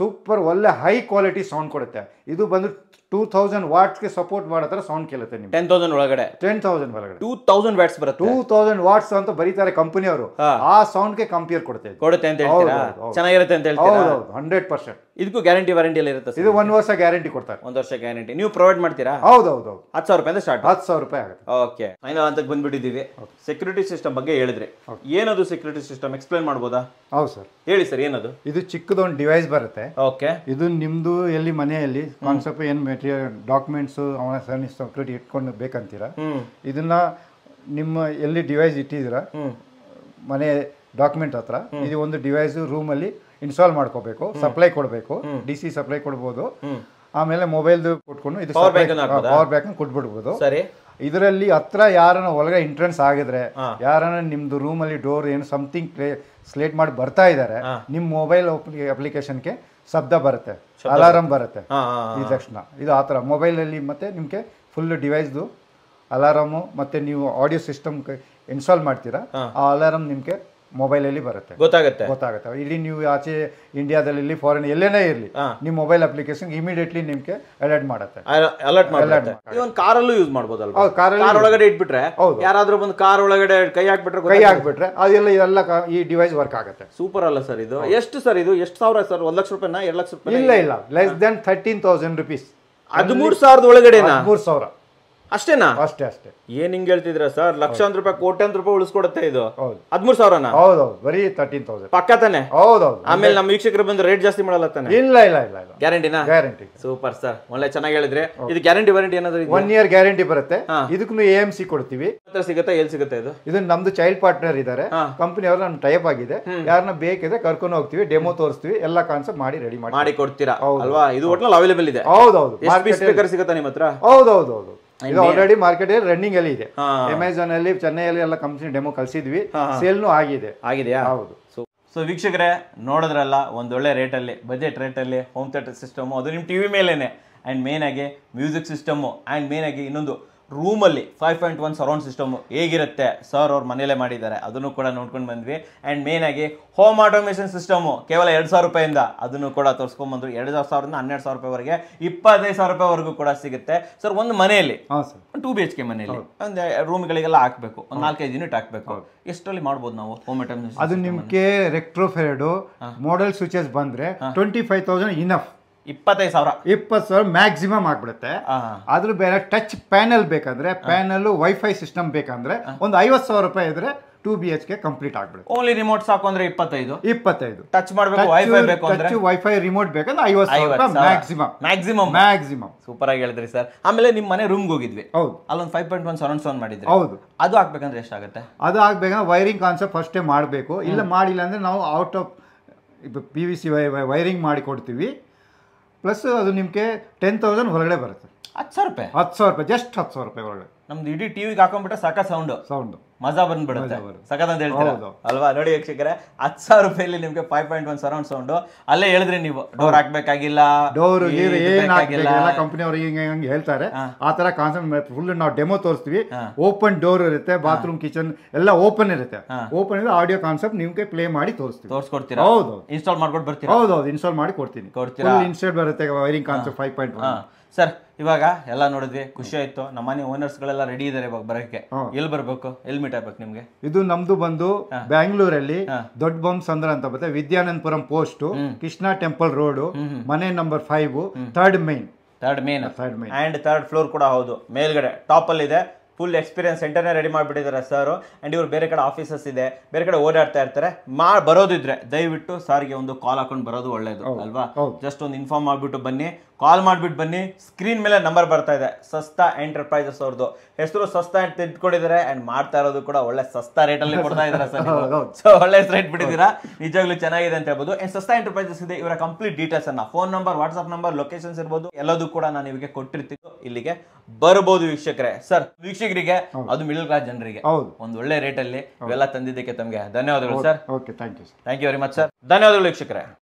ಸೂಪರ್ ಒಳ್ಳೆ ಹೈ ಕ್ವಾಲಿಟಿ ಸೌಂಡ್ ಕೊಡುತ್ತೆ ಇದು ಬಂದು ಟೂ ತೌಸಂಡ್ ಗೆ ಸಪೋರ್ಟ್ ಮಾಡತ್ರ ಸೌಂಡ್ ಕೇಳುತ್ತೆ ನಿಮ್ಗೆ ಟೆನ್ ತೌಸಂಡ್ ಒಳಗಡೆ ಟೆನ್ ತೌಸಂಡ್ ಒಳಗಡೆ ಟೂ ತೌಸಂಡ್ ವಾಟ್ಸ್ ಬರುತ್ತೆ ಟೂ ತೌಸಂಡ್ ವಾಟ್ಸ್ ಅಂತ ಬರೀತಾರೆ ಕಂಪನಿಯವರು ಆ ಸೌಂಡ್ ಗೆ ಕಂಪೇರ್ ಕೊಡ್ತೇವೆ ಕೊಡುತ್ತೆ ಅಂತ ಹೇಳ್ತೀರಾ ಚೆನ್ನಾಗಿರುತ್ತೆ ಅಂತ ಹೇಳ್ತೀರಾ ಹಂಡ್ರೆಡ್ ಪರ್ಸೆಂಟ್ ಇದಕ್ಕೂ ಗ್ಯಾರಂಟಿ ವಾರಂಟಿ ಎಲ್ಲ ಇರುತ್ತೆ ಇದು ಒಂದು ವರ್ಷ ಗ್ಯಾರಂಟಿ ಕೊಡ್ತಾರೆ ಒಂದು ವರ್ಷ ಗ್ಯಾರಂಟಿ ನೀವು ಪ್ರೊವೈಡ್ ಮಾಡ್ತೀರಾ ಹೌದು ಹೌದು ಹೌದು ಹತ್ತು ಸಾವಿರ ರೂಪಾಯಿಂದ ಸ್ಟಾರ್ಟ್ ಹತ್ತು ಸಾವಿರ ರೂಪಾಯಿ ಆಗುತ್ತೆ ಓಕೆ ಫೈನಲ್ ಅಂತ ಬಂದ್ಬಿಟ್ಟಿದ್ದೀವಿ ಸೆಕ್ಯೂರಿಟಿ ಸಿಸ್ಟಮ್ ಬಗ್ಗೆ ಹೇಳಿದ್ರೆ ಏನದು ಸೆಕ್ಯೂರಿಟಿ ಸಿಸ್ಟಮ್ ಎಕ್ಸ್ಪ್ಲೈನ್ ಮಾಡ್ಬೋದಾ ಹೌದು ಸರ್ ಹೇಳಿ ಸರ್ ಏನದು ಇದು ಚಿಕ್ಕದೊಂದು ಡಿವೈಸ್ ಬರುತ್ತೆ ಓಕೆ ಇದು ನಿಮ್ದು ಎಲ್ಲಿ ಮನೆಯಲ್ಲಿ ಕಾನ್ಸೆಪ್ಟ್ ಏನು ಮೆಟೀರಿಯಲ್ ಡಾಕ್ಯುಮೆಂಟ್ಸ್ ಸೆಕ್ಯೂರಿಟಿ ಇಟ್ಕೊಂಡು ಬೇಕಂತೀರಾ ಇದನ್ನ ನಿಮ್ಮ ಎಲ್ಲಿ ಡಿವೈಸ್ ಇಟ್ಟಿದ್ದೀರಾ ಮನೆ ಡಾಕ್ಯುಮೆಂಟ್ ಹತ್ರ ಇದು ಒಂದು ಡಿವೈಸ್ ರೂಮ್ ಅಲ್ಲಿ ಇನ್ಸ್ಟಾಲ್ ಮಾಡ್ಕೋಬೇಕು ಸಪ್ಲೈ ಕೊಡಬೇಕು ಡಿ ಸಿ ಸಪ್ಲೈ ಕೊಡ್ಬೋದು ಆಮೇಲೆ ಮೊಬೈಲ್ ಕೊಟ್ಕೊಂಡು ಇದು ಪವರ್ ಬ್ಯಾಂಕ್ ಕೊಟ್ಬಿಡ್ಬೋದು ಇದರಲ್ಲಿ ಹತ್ರ ಯಾರನ್ನ ಒಳಗೆ ಎಂಟ್ರೆನ್ಸ್ ಆಗಿದ್ರೆ ಯಾರನ್ನ ನಿಮ್ದು ರೂಮ್ ಅಲ್ಲಿ ಡೋರ್ ಏನು ಸಮಥಿಂಗ್ ಸ್ಲೇಟ್ ಮಾಡಿ ಬರ್ತಾ ಇದ್ದಾರೆ ನಿಮ್ ಮೊಬೈಲ್ ಅಪ್ಲಿಕೇಶನ್ಗೆ ಶಬ್ದ ಬರುತ್ತೆ ಅಲಾರಂ ಬರುತ್ತೆ ಈ ತಕ್ಷಣ ಇದು ಆ ಥರ ಮೊಬೈಲಲ್ಲಿ ಮತ್ತೆ ನಿಮಗೆ ಫುಲ್ ಡಿವೈಸ್ದು ಅಲಾರಾಮು ಮತ್ತೆ ನೀವು ಆಡಿಯೋ ಸಿಸ್ಟಮ್ ಇನ್ಸ್ಟಾಲ್ ಮಾಡ್ತೀರಾ ಆ ಅಲಾರಂ ನಿಮಗೆ ಮೊಬೈಲಲ್ಲಿ ಬರುತ್ತೆ ಗೊತ್ತಾಗುತ್ತೆ ಗೊತ್ತಾಗುತ್ತೆ ಇಲ್ಲಿ ನೀವು ಆಚೆ ಇಂಡಿಯಾದಲ್ಲಿ ಫಾರಿನ್ ಎಲ್ಲೇನೇ ಇರಲಿ ನಿಮ್ಮ ಮೊಬೈಲ್ ಅಪ್ಲಿಕೇಶನ್ ಇಮಿಡಿಯೇಟ್ಲಿ ನಿಮಗೆ ಅಲರ್ಟ್ ಮಾಡುತ್ತೆ ಅಲರ್ಟ್ ಮಾಡುತ್ತೆ ಇವನ್ ಕಾರಲ್ಲೂ ಯೂಸ್ ಮಾಡ್ಬೋದಲ್ಲ ಕಾರ್ ಒಳಗಡೆ ಇಟ್ಬಿಟ್ರೆ ಯಾರಾದ್ರೂ ಬಂದು ಕಾರ್ ಒಳಗಡೆ ಕೈ ಹಾಕ್ಬಿಟ್ರೆ ಕೈ ಹಾಕ್ಬಿಟ್ರೆ ಅದೆಲ್ಲ ಇದೆಲ್ಲ ಈ ಡಿವೈಸ್ ವರ್ಕ್ ಆಗುತ್ತೆ ಸೂಪರ್ ಅಲ್ಲ ಸರ್ ಇದು ಎಷ್ಟು ಸರ್ ಇದು ಎಷ್ಟು ಸಾವಿರ ಸರ್ ಒಂದು ಲಕ್ಷ ರೂಪಾಯಿನ ಎರಡು ಲಕ್ಷ ರೂಪಾಯಿ ಇಲ್ಲ ಇಲ್ಲ less than thirteen thousand rupees ಹದಿಮೂರು ಸಾವಿರದ ಒಳಗಡೆ ಮೂರ್ ಸಾವಿರ ಅಷ್ಟೇನಾ ಅಷ್ಟೇ ಅಷ್ಟೇ ಏನ್ ಹಿಂಗ್ ಹೇಳ್ತಿದ್ರ ಸರ್ ಲಕ್ಷಾಂತರ ರೂಪಾಯಿ ಕೋಟ್ಯಾಂತರ ರೂಪಾಯಿ ಉಳಿಸ್ಕೊಡುತ್ತೆ ಇದು ಹದಿಮೂರು ಸಾವಿರನ ಹೌದೌದು ಬರೀ ತರ್ಟೀನ್ ತೌಸಂಡ್ ಪಕ್ಕ ತಾನೆ ಹೌದೌದು ಆಮೇಲೆ ನಮ್ಮ ವೀಕ್ಷಕರು ಬಂದ್ರೆ ರೇಟ್ ಜಾಸ್ತಿ ಮಾಡಲ್ಲ ತಾನೆ ಇಲ್ಲ ಇಲ್ಲ ಇಲ್ಲ ಗ್ಯಾರಂಟಿನಾ ಗ್ಯಾರಂಟಿ ಸೂಪರ್ ಸರ್ ಒಳ್ಳೆ ಚೆನ್ನಾಗಿ ಹೇಳಿದ್ರೆ ಇದು ಗ್ಯಾರಂಟಿ ವಾರಂಟಿ ಏನಾದ್ರು ಒನ್ ಇಯರ್ ಗ್ಯಾರಂಟಿ ಬರುತ್ತೆ ಇದಕ್ಕೂ ಎ ಎಂ ಸಿ ಕೊಡ್ತೀವಿ ಸಿಗುತ್ತೆ ಎಲ್ಲಿ ಸಿಗುತ್ತೆ ಇದು ಇದು ನಮ್ದು ಚೈಲ್ಡ್ ಪಾರ್ಟ್ನರ್ ಇದ್ದಾರೆ ಕಂಪನಿ ಅವ್ರ ನಮ್ಮ ಟೈಪ್ ಆಗಿದೆ ಯಾರನ್ನ ಬೇಕಿದ್ರೆ ಕರ್ಕೊಂಡು ಹೋಗ್ತೀವಿ ಡೆಮೋ ತೋರಿಸ್ತೀವಿ ಎಲ್ಲಾ ಕಾನ್ಸೆಪ್ಟ್ ಮಾಡಿ ರೆಡಿ ಮಾಡಿ ಮಾಡಿ ಕೊಡ್ತೀರಾ ಅಲ್ವಾ ಇದು ಹೋಟ್ಲಲ್ಲಿ ಅವೈಲೇಬಲ್ ಇದೆ ಹೌದೌದು ಸ್ಪೀಕರ್ ಸಿಗುತ್ತೆ ನಿಮ್ಮ ಹತ್ರ ಹೌದೌದು ಹೌದು ಇದು ಆಲ್ರೆಡಿ ಮಾರ್ಕೆಟ್ ರನ್ನಿಂಗ್ ಅಲ್ಲಿ ಇದೆ ಅಮೆಝಾನ್ ಅಲ್ಲಿ ಚೆನ್ನೈ ಅಲ್ಲಿ ಎಲ್ಲ ಕಂಪ್ನಿ ಡೆಮೋ ಕಲ್ಸಿದ್ವಿ ಸೇಲ್ನು ಆಗಿದೆ ಆಗಿದೆಯಾ ಹೌದು ಸೊ ವೀಕ್ಷಕರೇ ನೋಡಿದ್ರಲ್ಲ ಒಂದೊಳ್ಳೆ ರೇಟಲ್ಲಿ ಬಜೆಟ್ ರೇಟಲ್ಲಿ ಹೋಮ್ ಥಿಯೇಟರ್ ಸಿಸ್ಟಮು ಅದು ನಿಮ್ಮ ಟಿ ವಿ ಅಂಡ್ ಆ್ಯಂಡ್ ಆಗಿ ಮ್ಯೂಸಿಕ್ ಸಿಸ್ಟಮು ಆ್ಯಂಡ್ ಆಗಿ ಇನ್ನೊಂದು ರೂಮಲ್ಲಿ five point one surround system ಹೇಗಿರುತ್ತೆ ಸರ್ ಅವ್ರ ಮನೆಯಲ್ಲೇ ಮಾಡಿದ್ದಾರೆ ಅದನ್ನು ಕೂಡ ನೋಡ್ಕೊಂಡು ಬಂದ್ವಿ ಆ್ಯಂಡ್ ಆಗಿ ಹೋಮ್ ಆಟೋಮೇಷನ್ ಸಿಸ್ಟಮು ಕೇವಲ ಎರಡು ಸಾವಿರ ರೂಪಾಯಿಂದ ಅದನ್ನು ಕೂಡ ಬಂದ್ರು ಎರಡು ಸಾವಿರದಿಂದ ಹನ್ನೆರಡು ಸಾವಿರ ರೂಪಾಯಿವರೆಗೆ ಇಪ್ಪತ್ತೈದು ಸಾವಿರ ರೂಪಾಯಿವರೆಗೂ ಕೂಡ ಸಿಗುತ್ತೆ ಸರ್ ಒಂದು ಮನೆಯಲ್ಲಿ ಟೂ ಬಿ ಎಚ್ ಕೆ ಮನೆಯಲ್ಲಿ ಒಂದು ರೂಮ್ಗಳಿಗೆಲ್ಲ ಹಾಕಬೇಕು ಒಂದು ನಾಲ್ಕೈದು ಯೂನಿಟ್ ಹಾಕಬೇಕು ಎಷ್ಟರಲ್ಲಿ ಮಾಡ್ಬೋದು ನಾವು ಹೋಮ್ ಆಟೋಮೇಷನ್ ಅದು ನಿಮಗೆ ರೆಕ್ಟ್ರೋಫೆರಡು ಮಾಡಲ್ ಸ್ವಿಚಸ್ ಬಂದರೆ ಟ್ವೆಂಟಿ ಫೈವ್ ತೌಸಂಡ್ ಇನಫ್ ಇಪ್ಪತ್ತೈದು ಸಾವಿರ ಇಪ್ಪತ್ತು ಸಾವಿರ ಮ್ಯಾಕ್ಸಿಮಮ್ ಆಗ್ಬಿಡುತ್ತೆ ಅದ್ರ ಬೇರೆ ಟಚ್ ಪ್ಯಾನೆಲ್ ಬೇಕಂದ್ರೆ ಪ್ಯಾನೆಲ್ ವೈಫೈ ಸಿಸ್ಟಮ್ ಬೇಕಂದ್ರೆ ಒಂದು ಐವತ್ತು ಸಾವಿರ ರೂಪಾಯಿ ಇದ್ರೆ two B H K complete ಆಗ್ಬಿಡುತ್ತೆ ಓನ್ಲಿ ರಿಮೋಟ್ ಸಾಕು ಅಂದ್ರೆ ಇಪ್ಪತ್ತೈದು ಇಪ್ಪತ್ತೈದು ಟಚ್ ಮಾಡಬೇಕು ವೈಫೈ ಬೇಕು ಅಂದ್ರೆ ವೈಫೈ ರಿಮೋಟ್ ಬೇಕಂದ್ರೆ ಐವತ್ತು ಸಾವಿರ ಮ್ಯಾಕ್ಸಿಮಮ್ ಮ್ಯಾಕ್ಸಿಮಮ್ ಮ್ಯಾಕ್ಸಿಮಮ್ ಸೂಪರ್ ಆಗಿ ಹೇಳಿದ್ರಿ ಸರ್ ಆಮೇಲೆ ನಿಮ್ಮ ಮನೆ ರೂಮ್ ಹೋಗಿದ್ವಿ ಹೌದು ಅಲ್ಲೊಂದು five point one surround sound ಮಾಡಿದ್ರೆ ಹೌದು ಅದು ಆಗ್ಬೇಕಂದ್ರೆ ಎಷ್ಟಾಗುತ್ತೆ ಅದು ಆಗ್ಬೇಕಂದ್ರೆ ವೈರಿಂಗ್ ಕಾನ್ಸೆಪ್ಟ್ ಫಸ್ಟೇ ಮಾಡಬೇಕು ಇಲ್ಲ ಮಾಡಿಲ್ಲ ಅಂದ್ರೆ ನಾವು out of P V C wiring ಮಾಡಿ ಕೊಡ್ತೀವಿ ಪ್ಲಸ್ ಅದು ನಿಮಗೆ ಟೆನ್ ತೌಸಂಡ್ ಹೊರಗಡೆ ಬರುತ್ತೆ ಹತ್ತು ಸಾವಿರ ರೂಪಾಯಿ ಹತ್ತು ಸಾವಿರ ರೂಪಾಯಿ ಜಸ್ಟ್ ಹತ್ತು ಸಾವಿರ ರೂಪಾಯಿ ಒಳಗಡೆ ನಮ್ದು ಇಡೀ ಟಿವಿಗೆ ಹಾಕೊಂಡ್ಬಿಟ್ರೆ ಸಾಕ ಸೌಂಡ್ ಸೌಂಡ್ ಮಜಾ ಬಂದ್ಬಿಡುತ್ತೆ ಸಕತ್ ಅಂತ ಹೇಳ್ತೀರಾ ಅಲ್ವಾ ನೋಡಿ ವೀಕ್ಷಕರೆ ಹತ್ತು ಸಾವಿರ ರೂಪಾಯಿ ನಿಮ್ಗೆ five point one surround sound ಅಲ್ಲೇ ಹೇಳಿದ್ರಿ ನೀವು ಡೋರ್ ಹಾಕ್ಬೇಕಾಗಿಲ್ಲ ಡೋರ್ ಎಲ್ಲ ಕಂಪನಿ ಅವ್ರು ಹಿಂಗೆ ಹೇಳ್ತಾರೆ ಆ ತರ ಕಾನ್ಸೆಪ್ಟ್ ಫುಲ್ ನಾವು ಡೆಮೋ ತೋರಿಸ್ತೀವಿ ಓಪನ್ ಡೋರ್ ಇರುತ್ತೆ ಬಾತ್ರೂಮ್ ಕಿಚನ್ ಎಲ್ಲ ಓಪನ್ ಇರುತ್ತೆ ಓಪನ್ ಇದ್ರೆ ಆಡಿಯೋ ಕಾನ್ಸೆಪ್ಟ್ ನಿಮ್ಗೆ ಪ್ಲೇ ಮಾಡಿ ತೋರಿಸ್ತೀವಿ ತೋರಿಸ್ಕೊಡ್ತೀರಾ ಹೌದು ಇನ್ಸ್ಟಾಲ್ ಮಾಡ್ಕೊಂಡು ಬರ್ತೀರಾ ಹೌದು ಇನ್ಸ್ಟಾಲ್ ಮಾಡಿ ಕೊಡ್ತೀನಿ ಇನ್ಸ್ಟಾಲ್ ಬರುತ್ತೆ wiring concept five point sir ಇವಾಗ ಎಲ್ಲ ನೋಡಿದ್ವಿ ಖುಷಿ ಆಯ್ತು ಓನರ್ಸ್ ಗಳೆಲ್ಲ ರೆಡಿ ಇದಾರೆ ಇವಾಗ ಬರಕ್ಕೆ ಎಲ್ಲಿ ಬರ್ಬೇಕು ಎಲ್ಲಿ ಮೀಟ್ ಆಗ್ಬೇಕು ನಿಮ್ಗೆ ಇದು ನಮ್ದು ಬಂದು ಬ್ಯಾಂಗ್ಳೂರಲ್ಲಿ ದೊಡ್ಡ ಸಂದ್ರ ಅಂತ ಬರುತ್ತೆ Vidyanandapuram post Krishna temple road ಮನೆ number five third main third main third main and third floor ಕೂಡ ಹೌದು ಮೇಲ್ಗಡೆ ಟಾಪ್ ಅಲ್ಲಿ ಇದೆ ಫುಲ್ ಎಕ್ಸ್ಪೀರಿಯನ್ಸ್ ಸೆಂಟರ್ನೇ ರೆಡಿ ಮಾಡಿಬಿಟ್ಟಿದ್ದಾರೆ ಸರ್ ಅಂಡ್ ಇವರು ಬೇರೆ ಕಡೆ ಆಫೀಸಸ್ ಇದೆ ಬೇರೆ ಕಡೆ ಓಡಾಡ್ತಾ ಇರ್ತಾರೆ ಮಾ ಬರೋದಿದ್ರೆ ದಯವಿಟ್ಟು ಸಾರಿಗೆ ಒಂದು ಕಾಲ್ ಹಾಕೊಂಡು ಬರೋದು ಒಳ್ಳೇದು ಅಲ್ವಾ ಜಸ್ಟ್ ಒಂದು ಇನ್ಫಾರ್ಮ್ ಮಾಡಿಬಿಟ್ಟು ಬನ್ನಿ ಕಾಲ್ ಮಾಡಿಬಿಟ್ಟು ಬನ್ನಿ ಸ್ಕ್ರೀನ್ ಮೇಲೆ ನಂಬರ್ ಬರ್ತಾ ಇದೆ ಸಸ್ತಾ ಎಂಟರ್ಪ್ರೈಸಸ್ ಅವ್ರದ್ದು ಹೆಸರು ಸಸ್ತಾ ಅಂತ ಅಂಡ್ ಆ್ಯಂಡ್ ಮಾಡ್ತಾ ಇರೋದು ಕೂಡ ಒಳ್ಳೆ ಸಸ್ತಾ ರೇಟಲ್ಲಿ ಕೊಡ್ತಾ ಇದ್ದಾರೆ ಸರ್ ಸೊ ಒಳ್ಳೆ ರೇಟ್ ಬಿಟ್ಟಿದ್ದೀರಾ ನಿಜವಾಗ್ಲೂ ಚೆನ್ನಾಗಿದೆ ಅಂತ ಹೇಳ್ಬೋದು ಆ್ಯಂಡ್ ಸಸ್ತಾ ಎಂಟರ್ಪ್ರೈಸಸ್ ಇದೆ ಇವರ ಕಂಪ್ಲೀಟ್ ಡೀಟೇಲ್ಸ್ ಅನ್ನ phone number WhatsApp number locations ಇರ್ಬೋದು ಎಲ್ಲದೂ ಕೂಡ ನಾನು ಇವರಿಗೆ ಕೊಟ್ಟಿರ್ತೀನಿ ಇಲ್ಲಿಗೆ ಬರಬಹುದು ವೀಕ್ಷಕರೇ ಸರ್ ವೀಕ್ಷಕರಿಗೆ ಅದು ಮಿಡಲ್ ಕ್ಲಾಸ್ ಜನರಿಗೆ ಒಂದು ಒಳ್ಳೆ ರೇಟಲ್ಲಿ ಇವೆಲ್ಲ ತಂದಿದ್ದಕ್ಕೆ ತಮಗೆ ಧನ್ಯವಾದಗಳು sir thank you very much sir ಧನ್ಯವಾದಗಳು ವೀಕ್ಷಕರೇ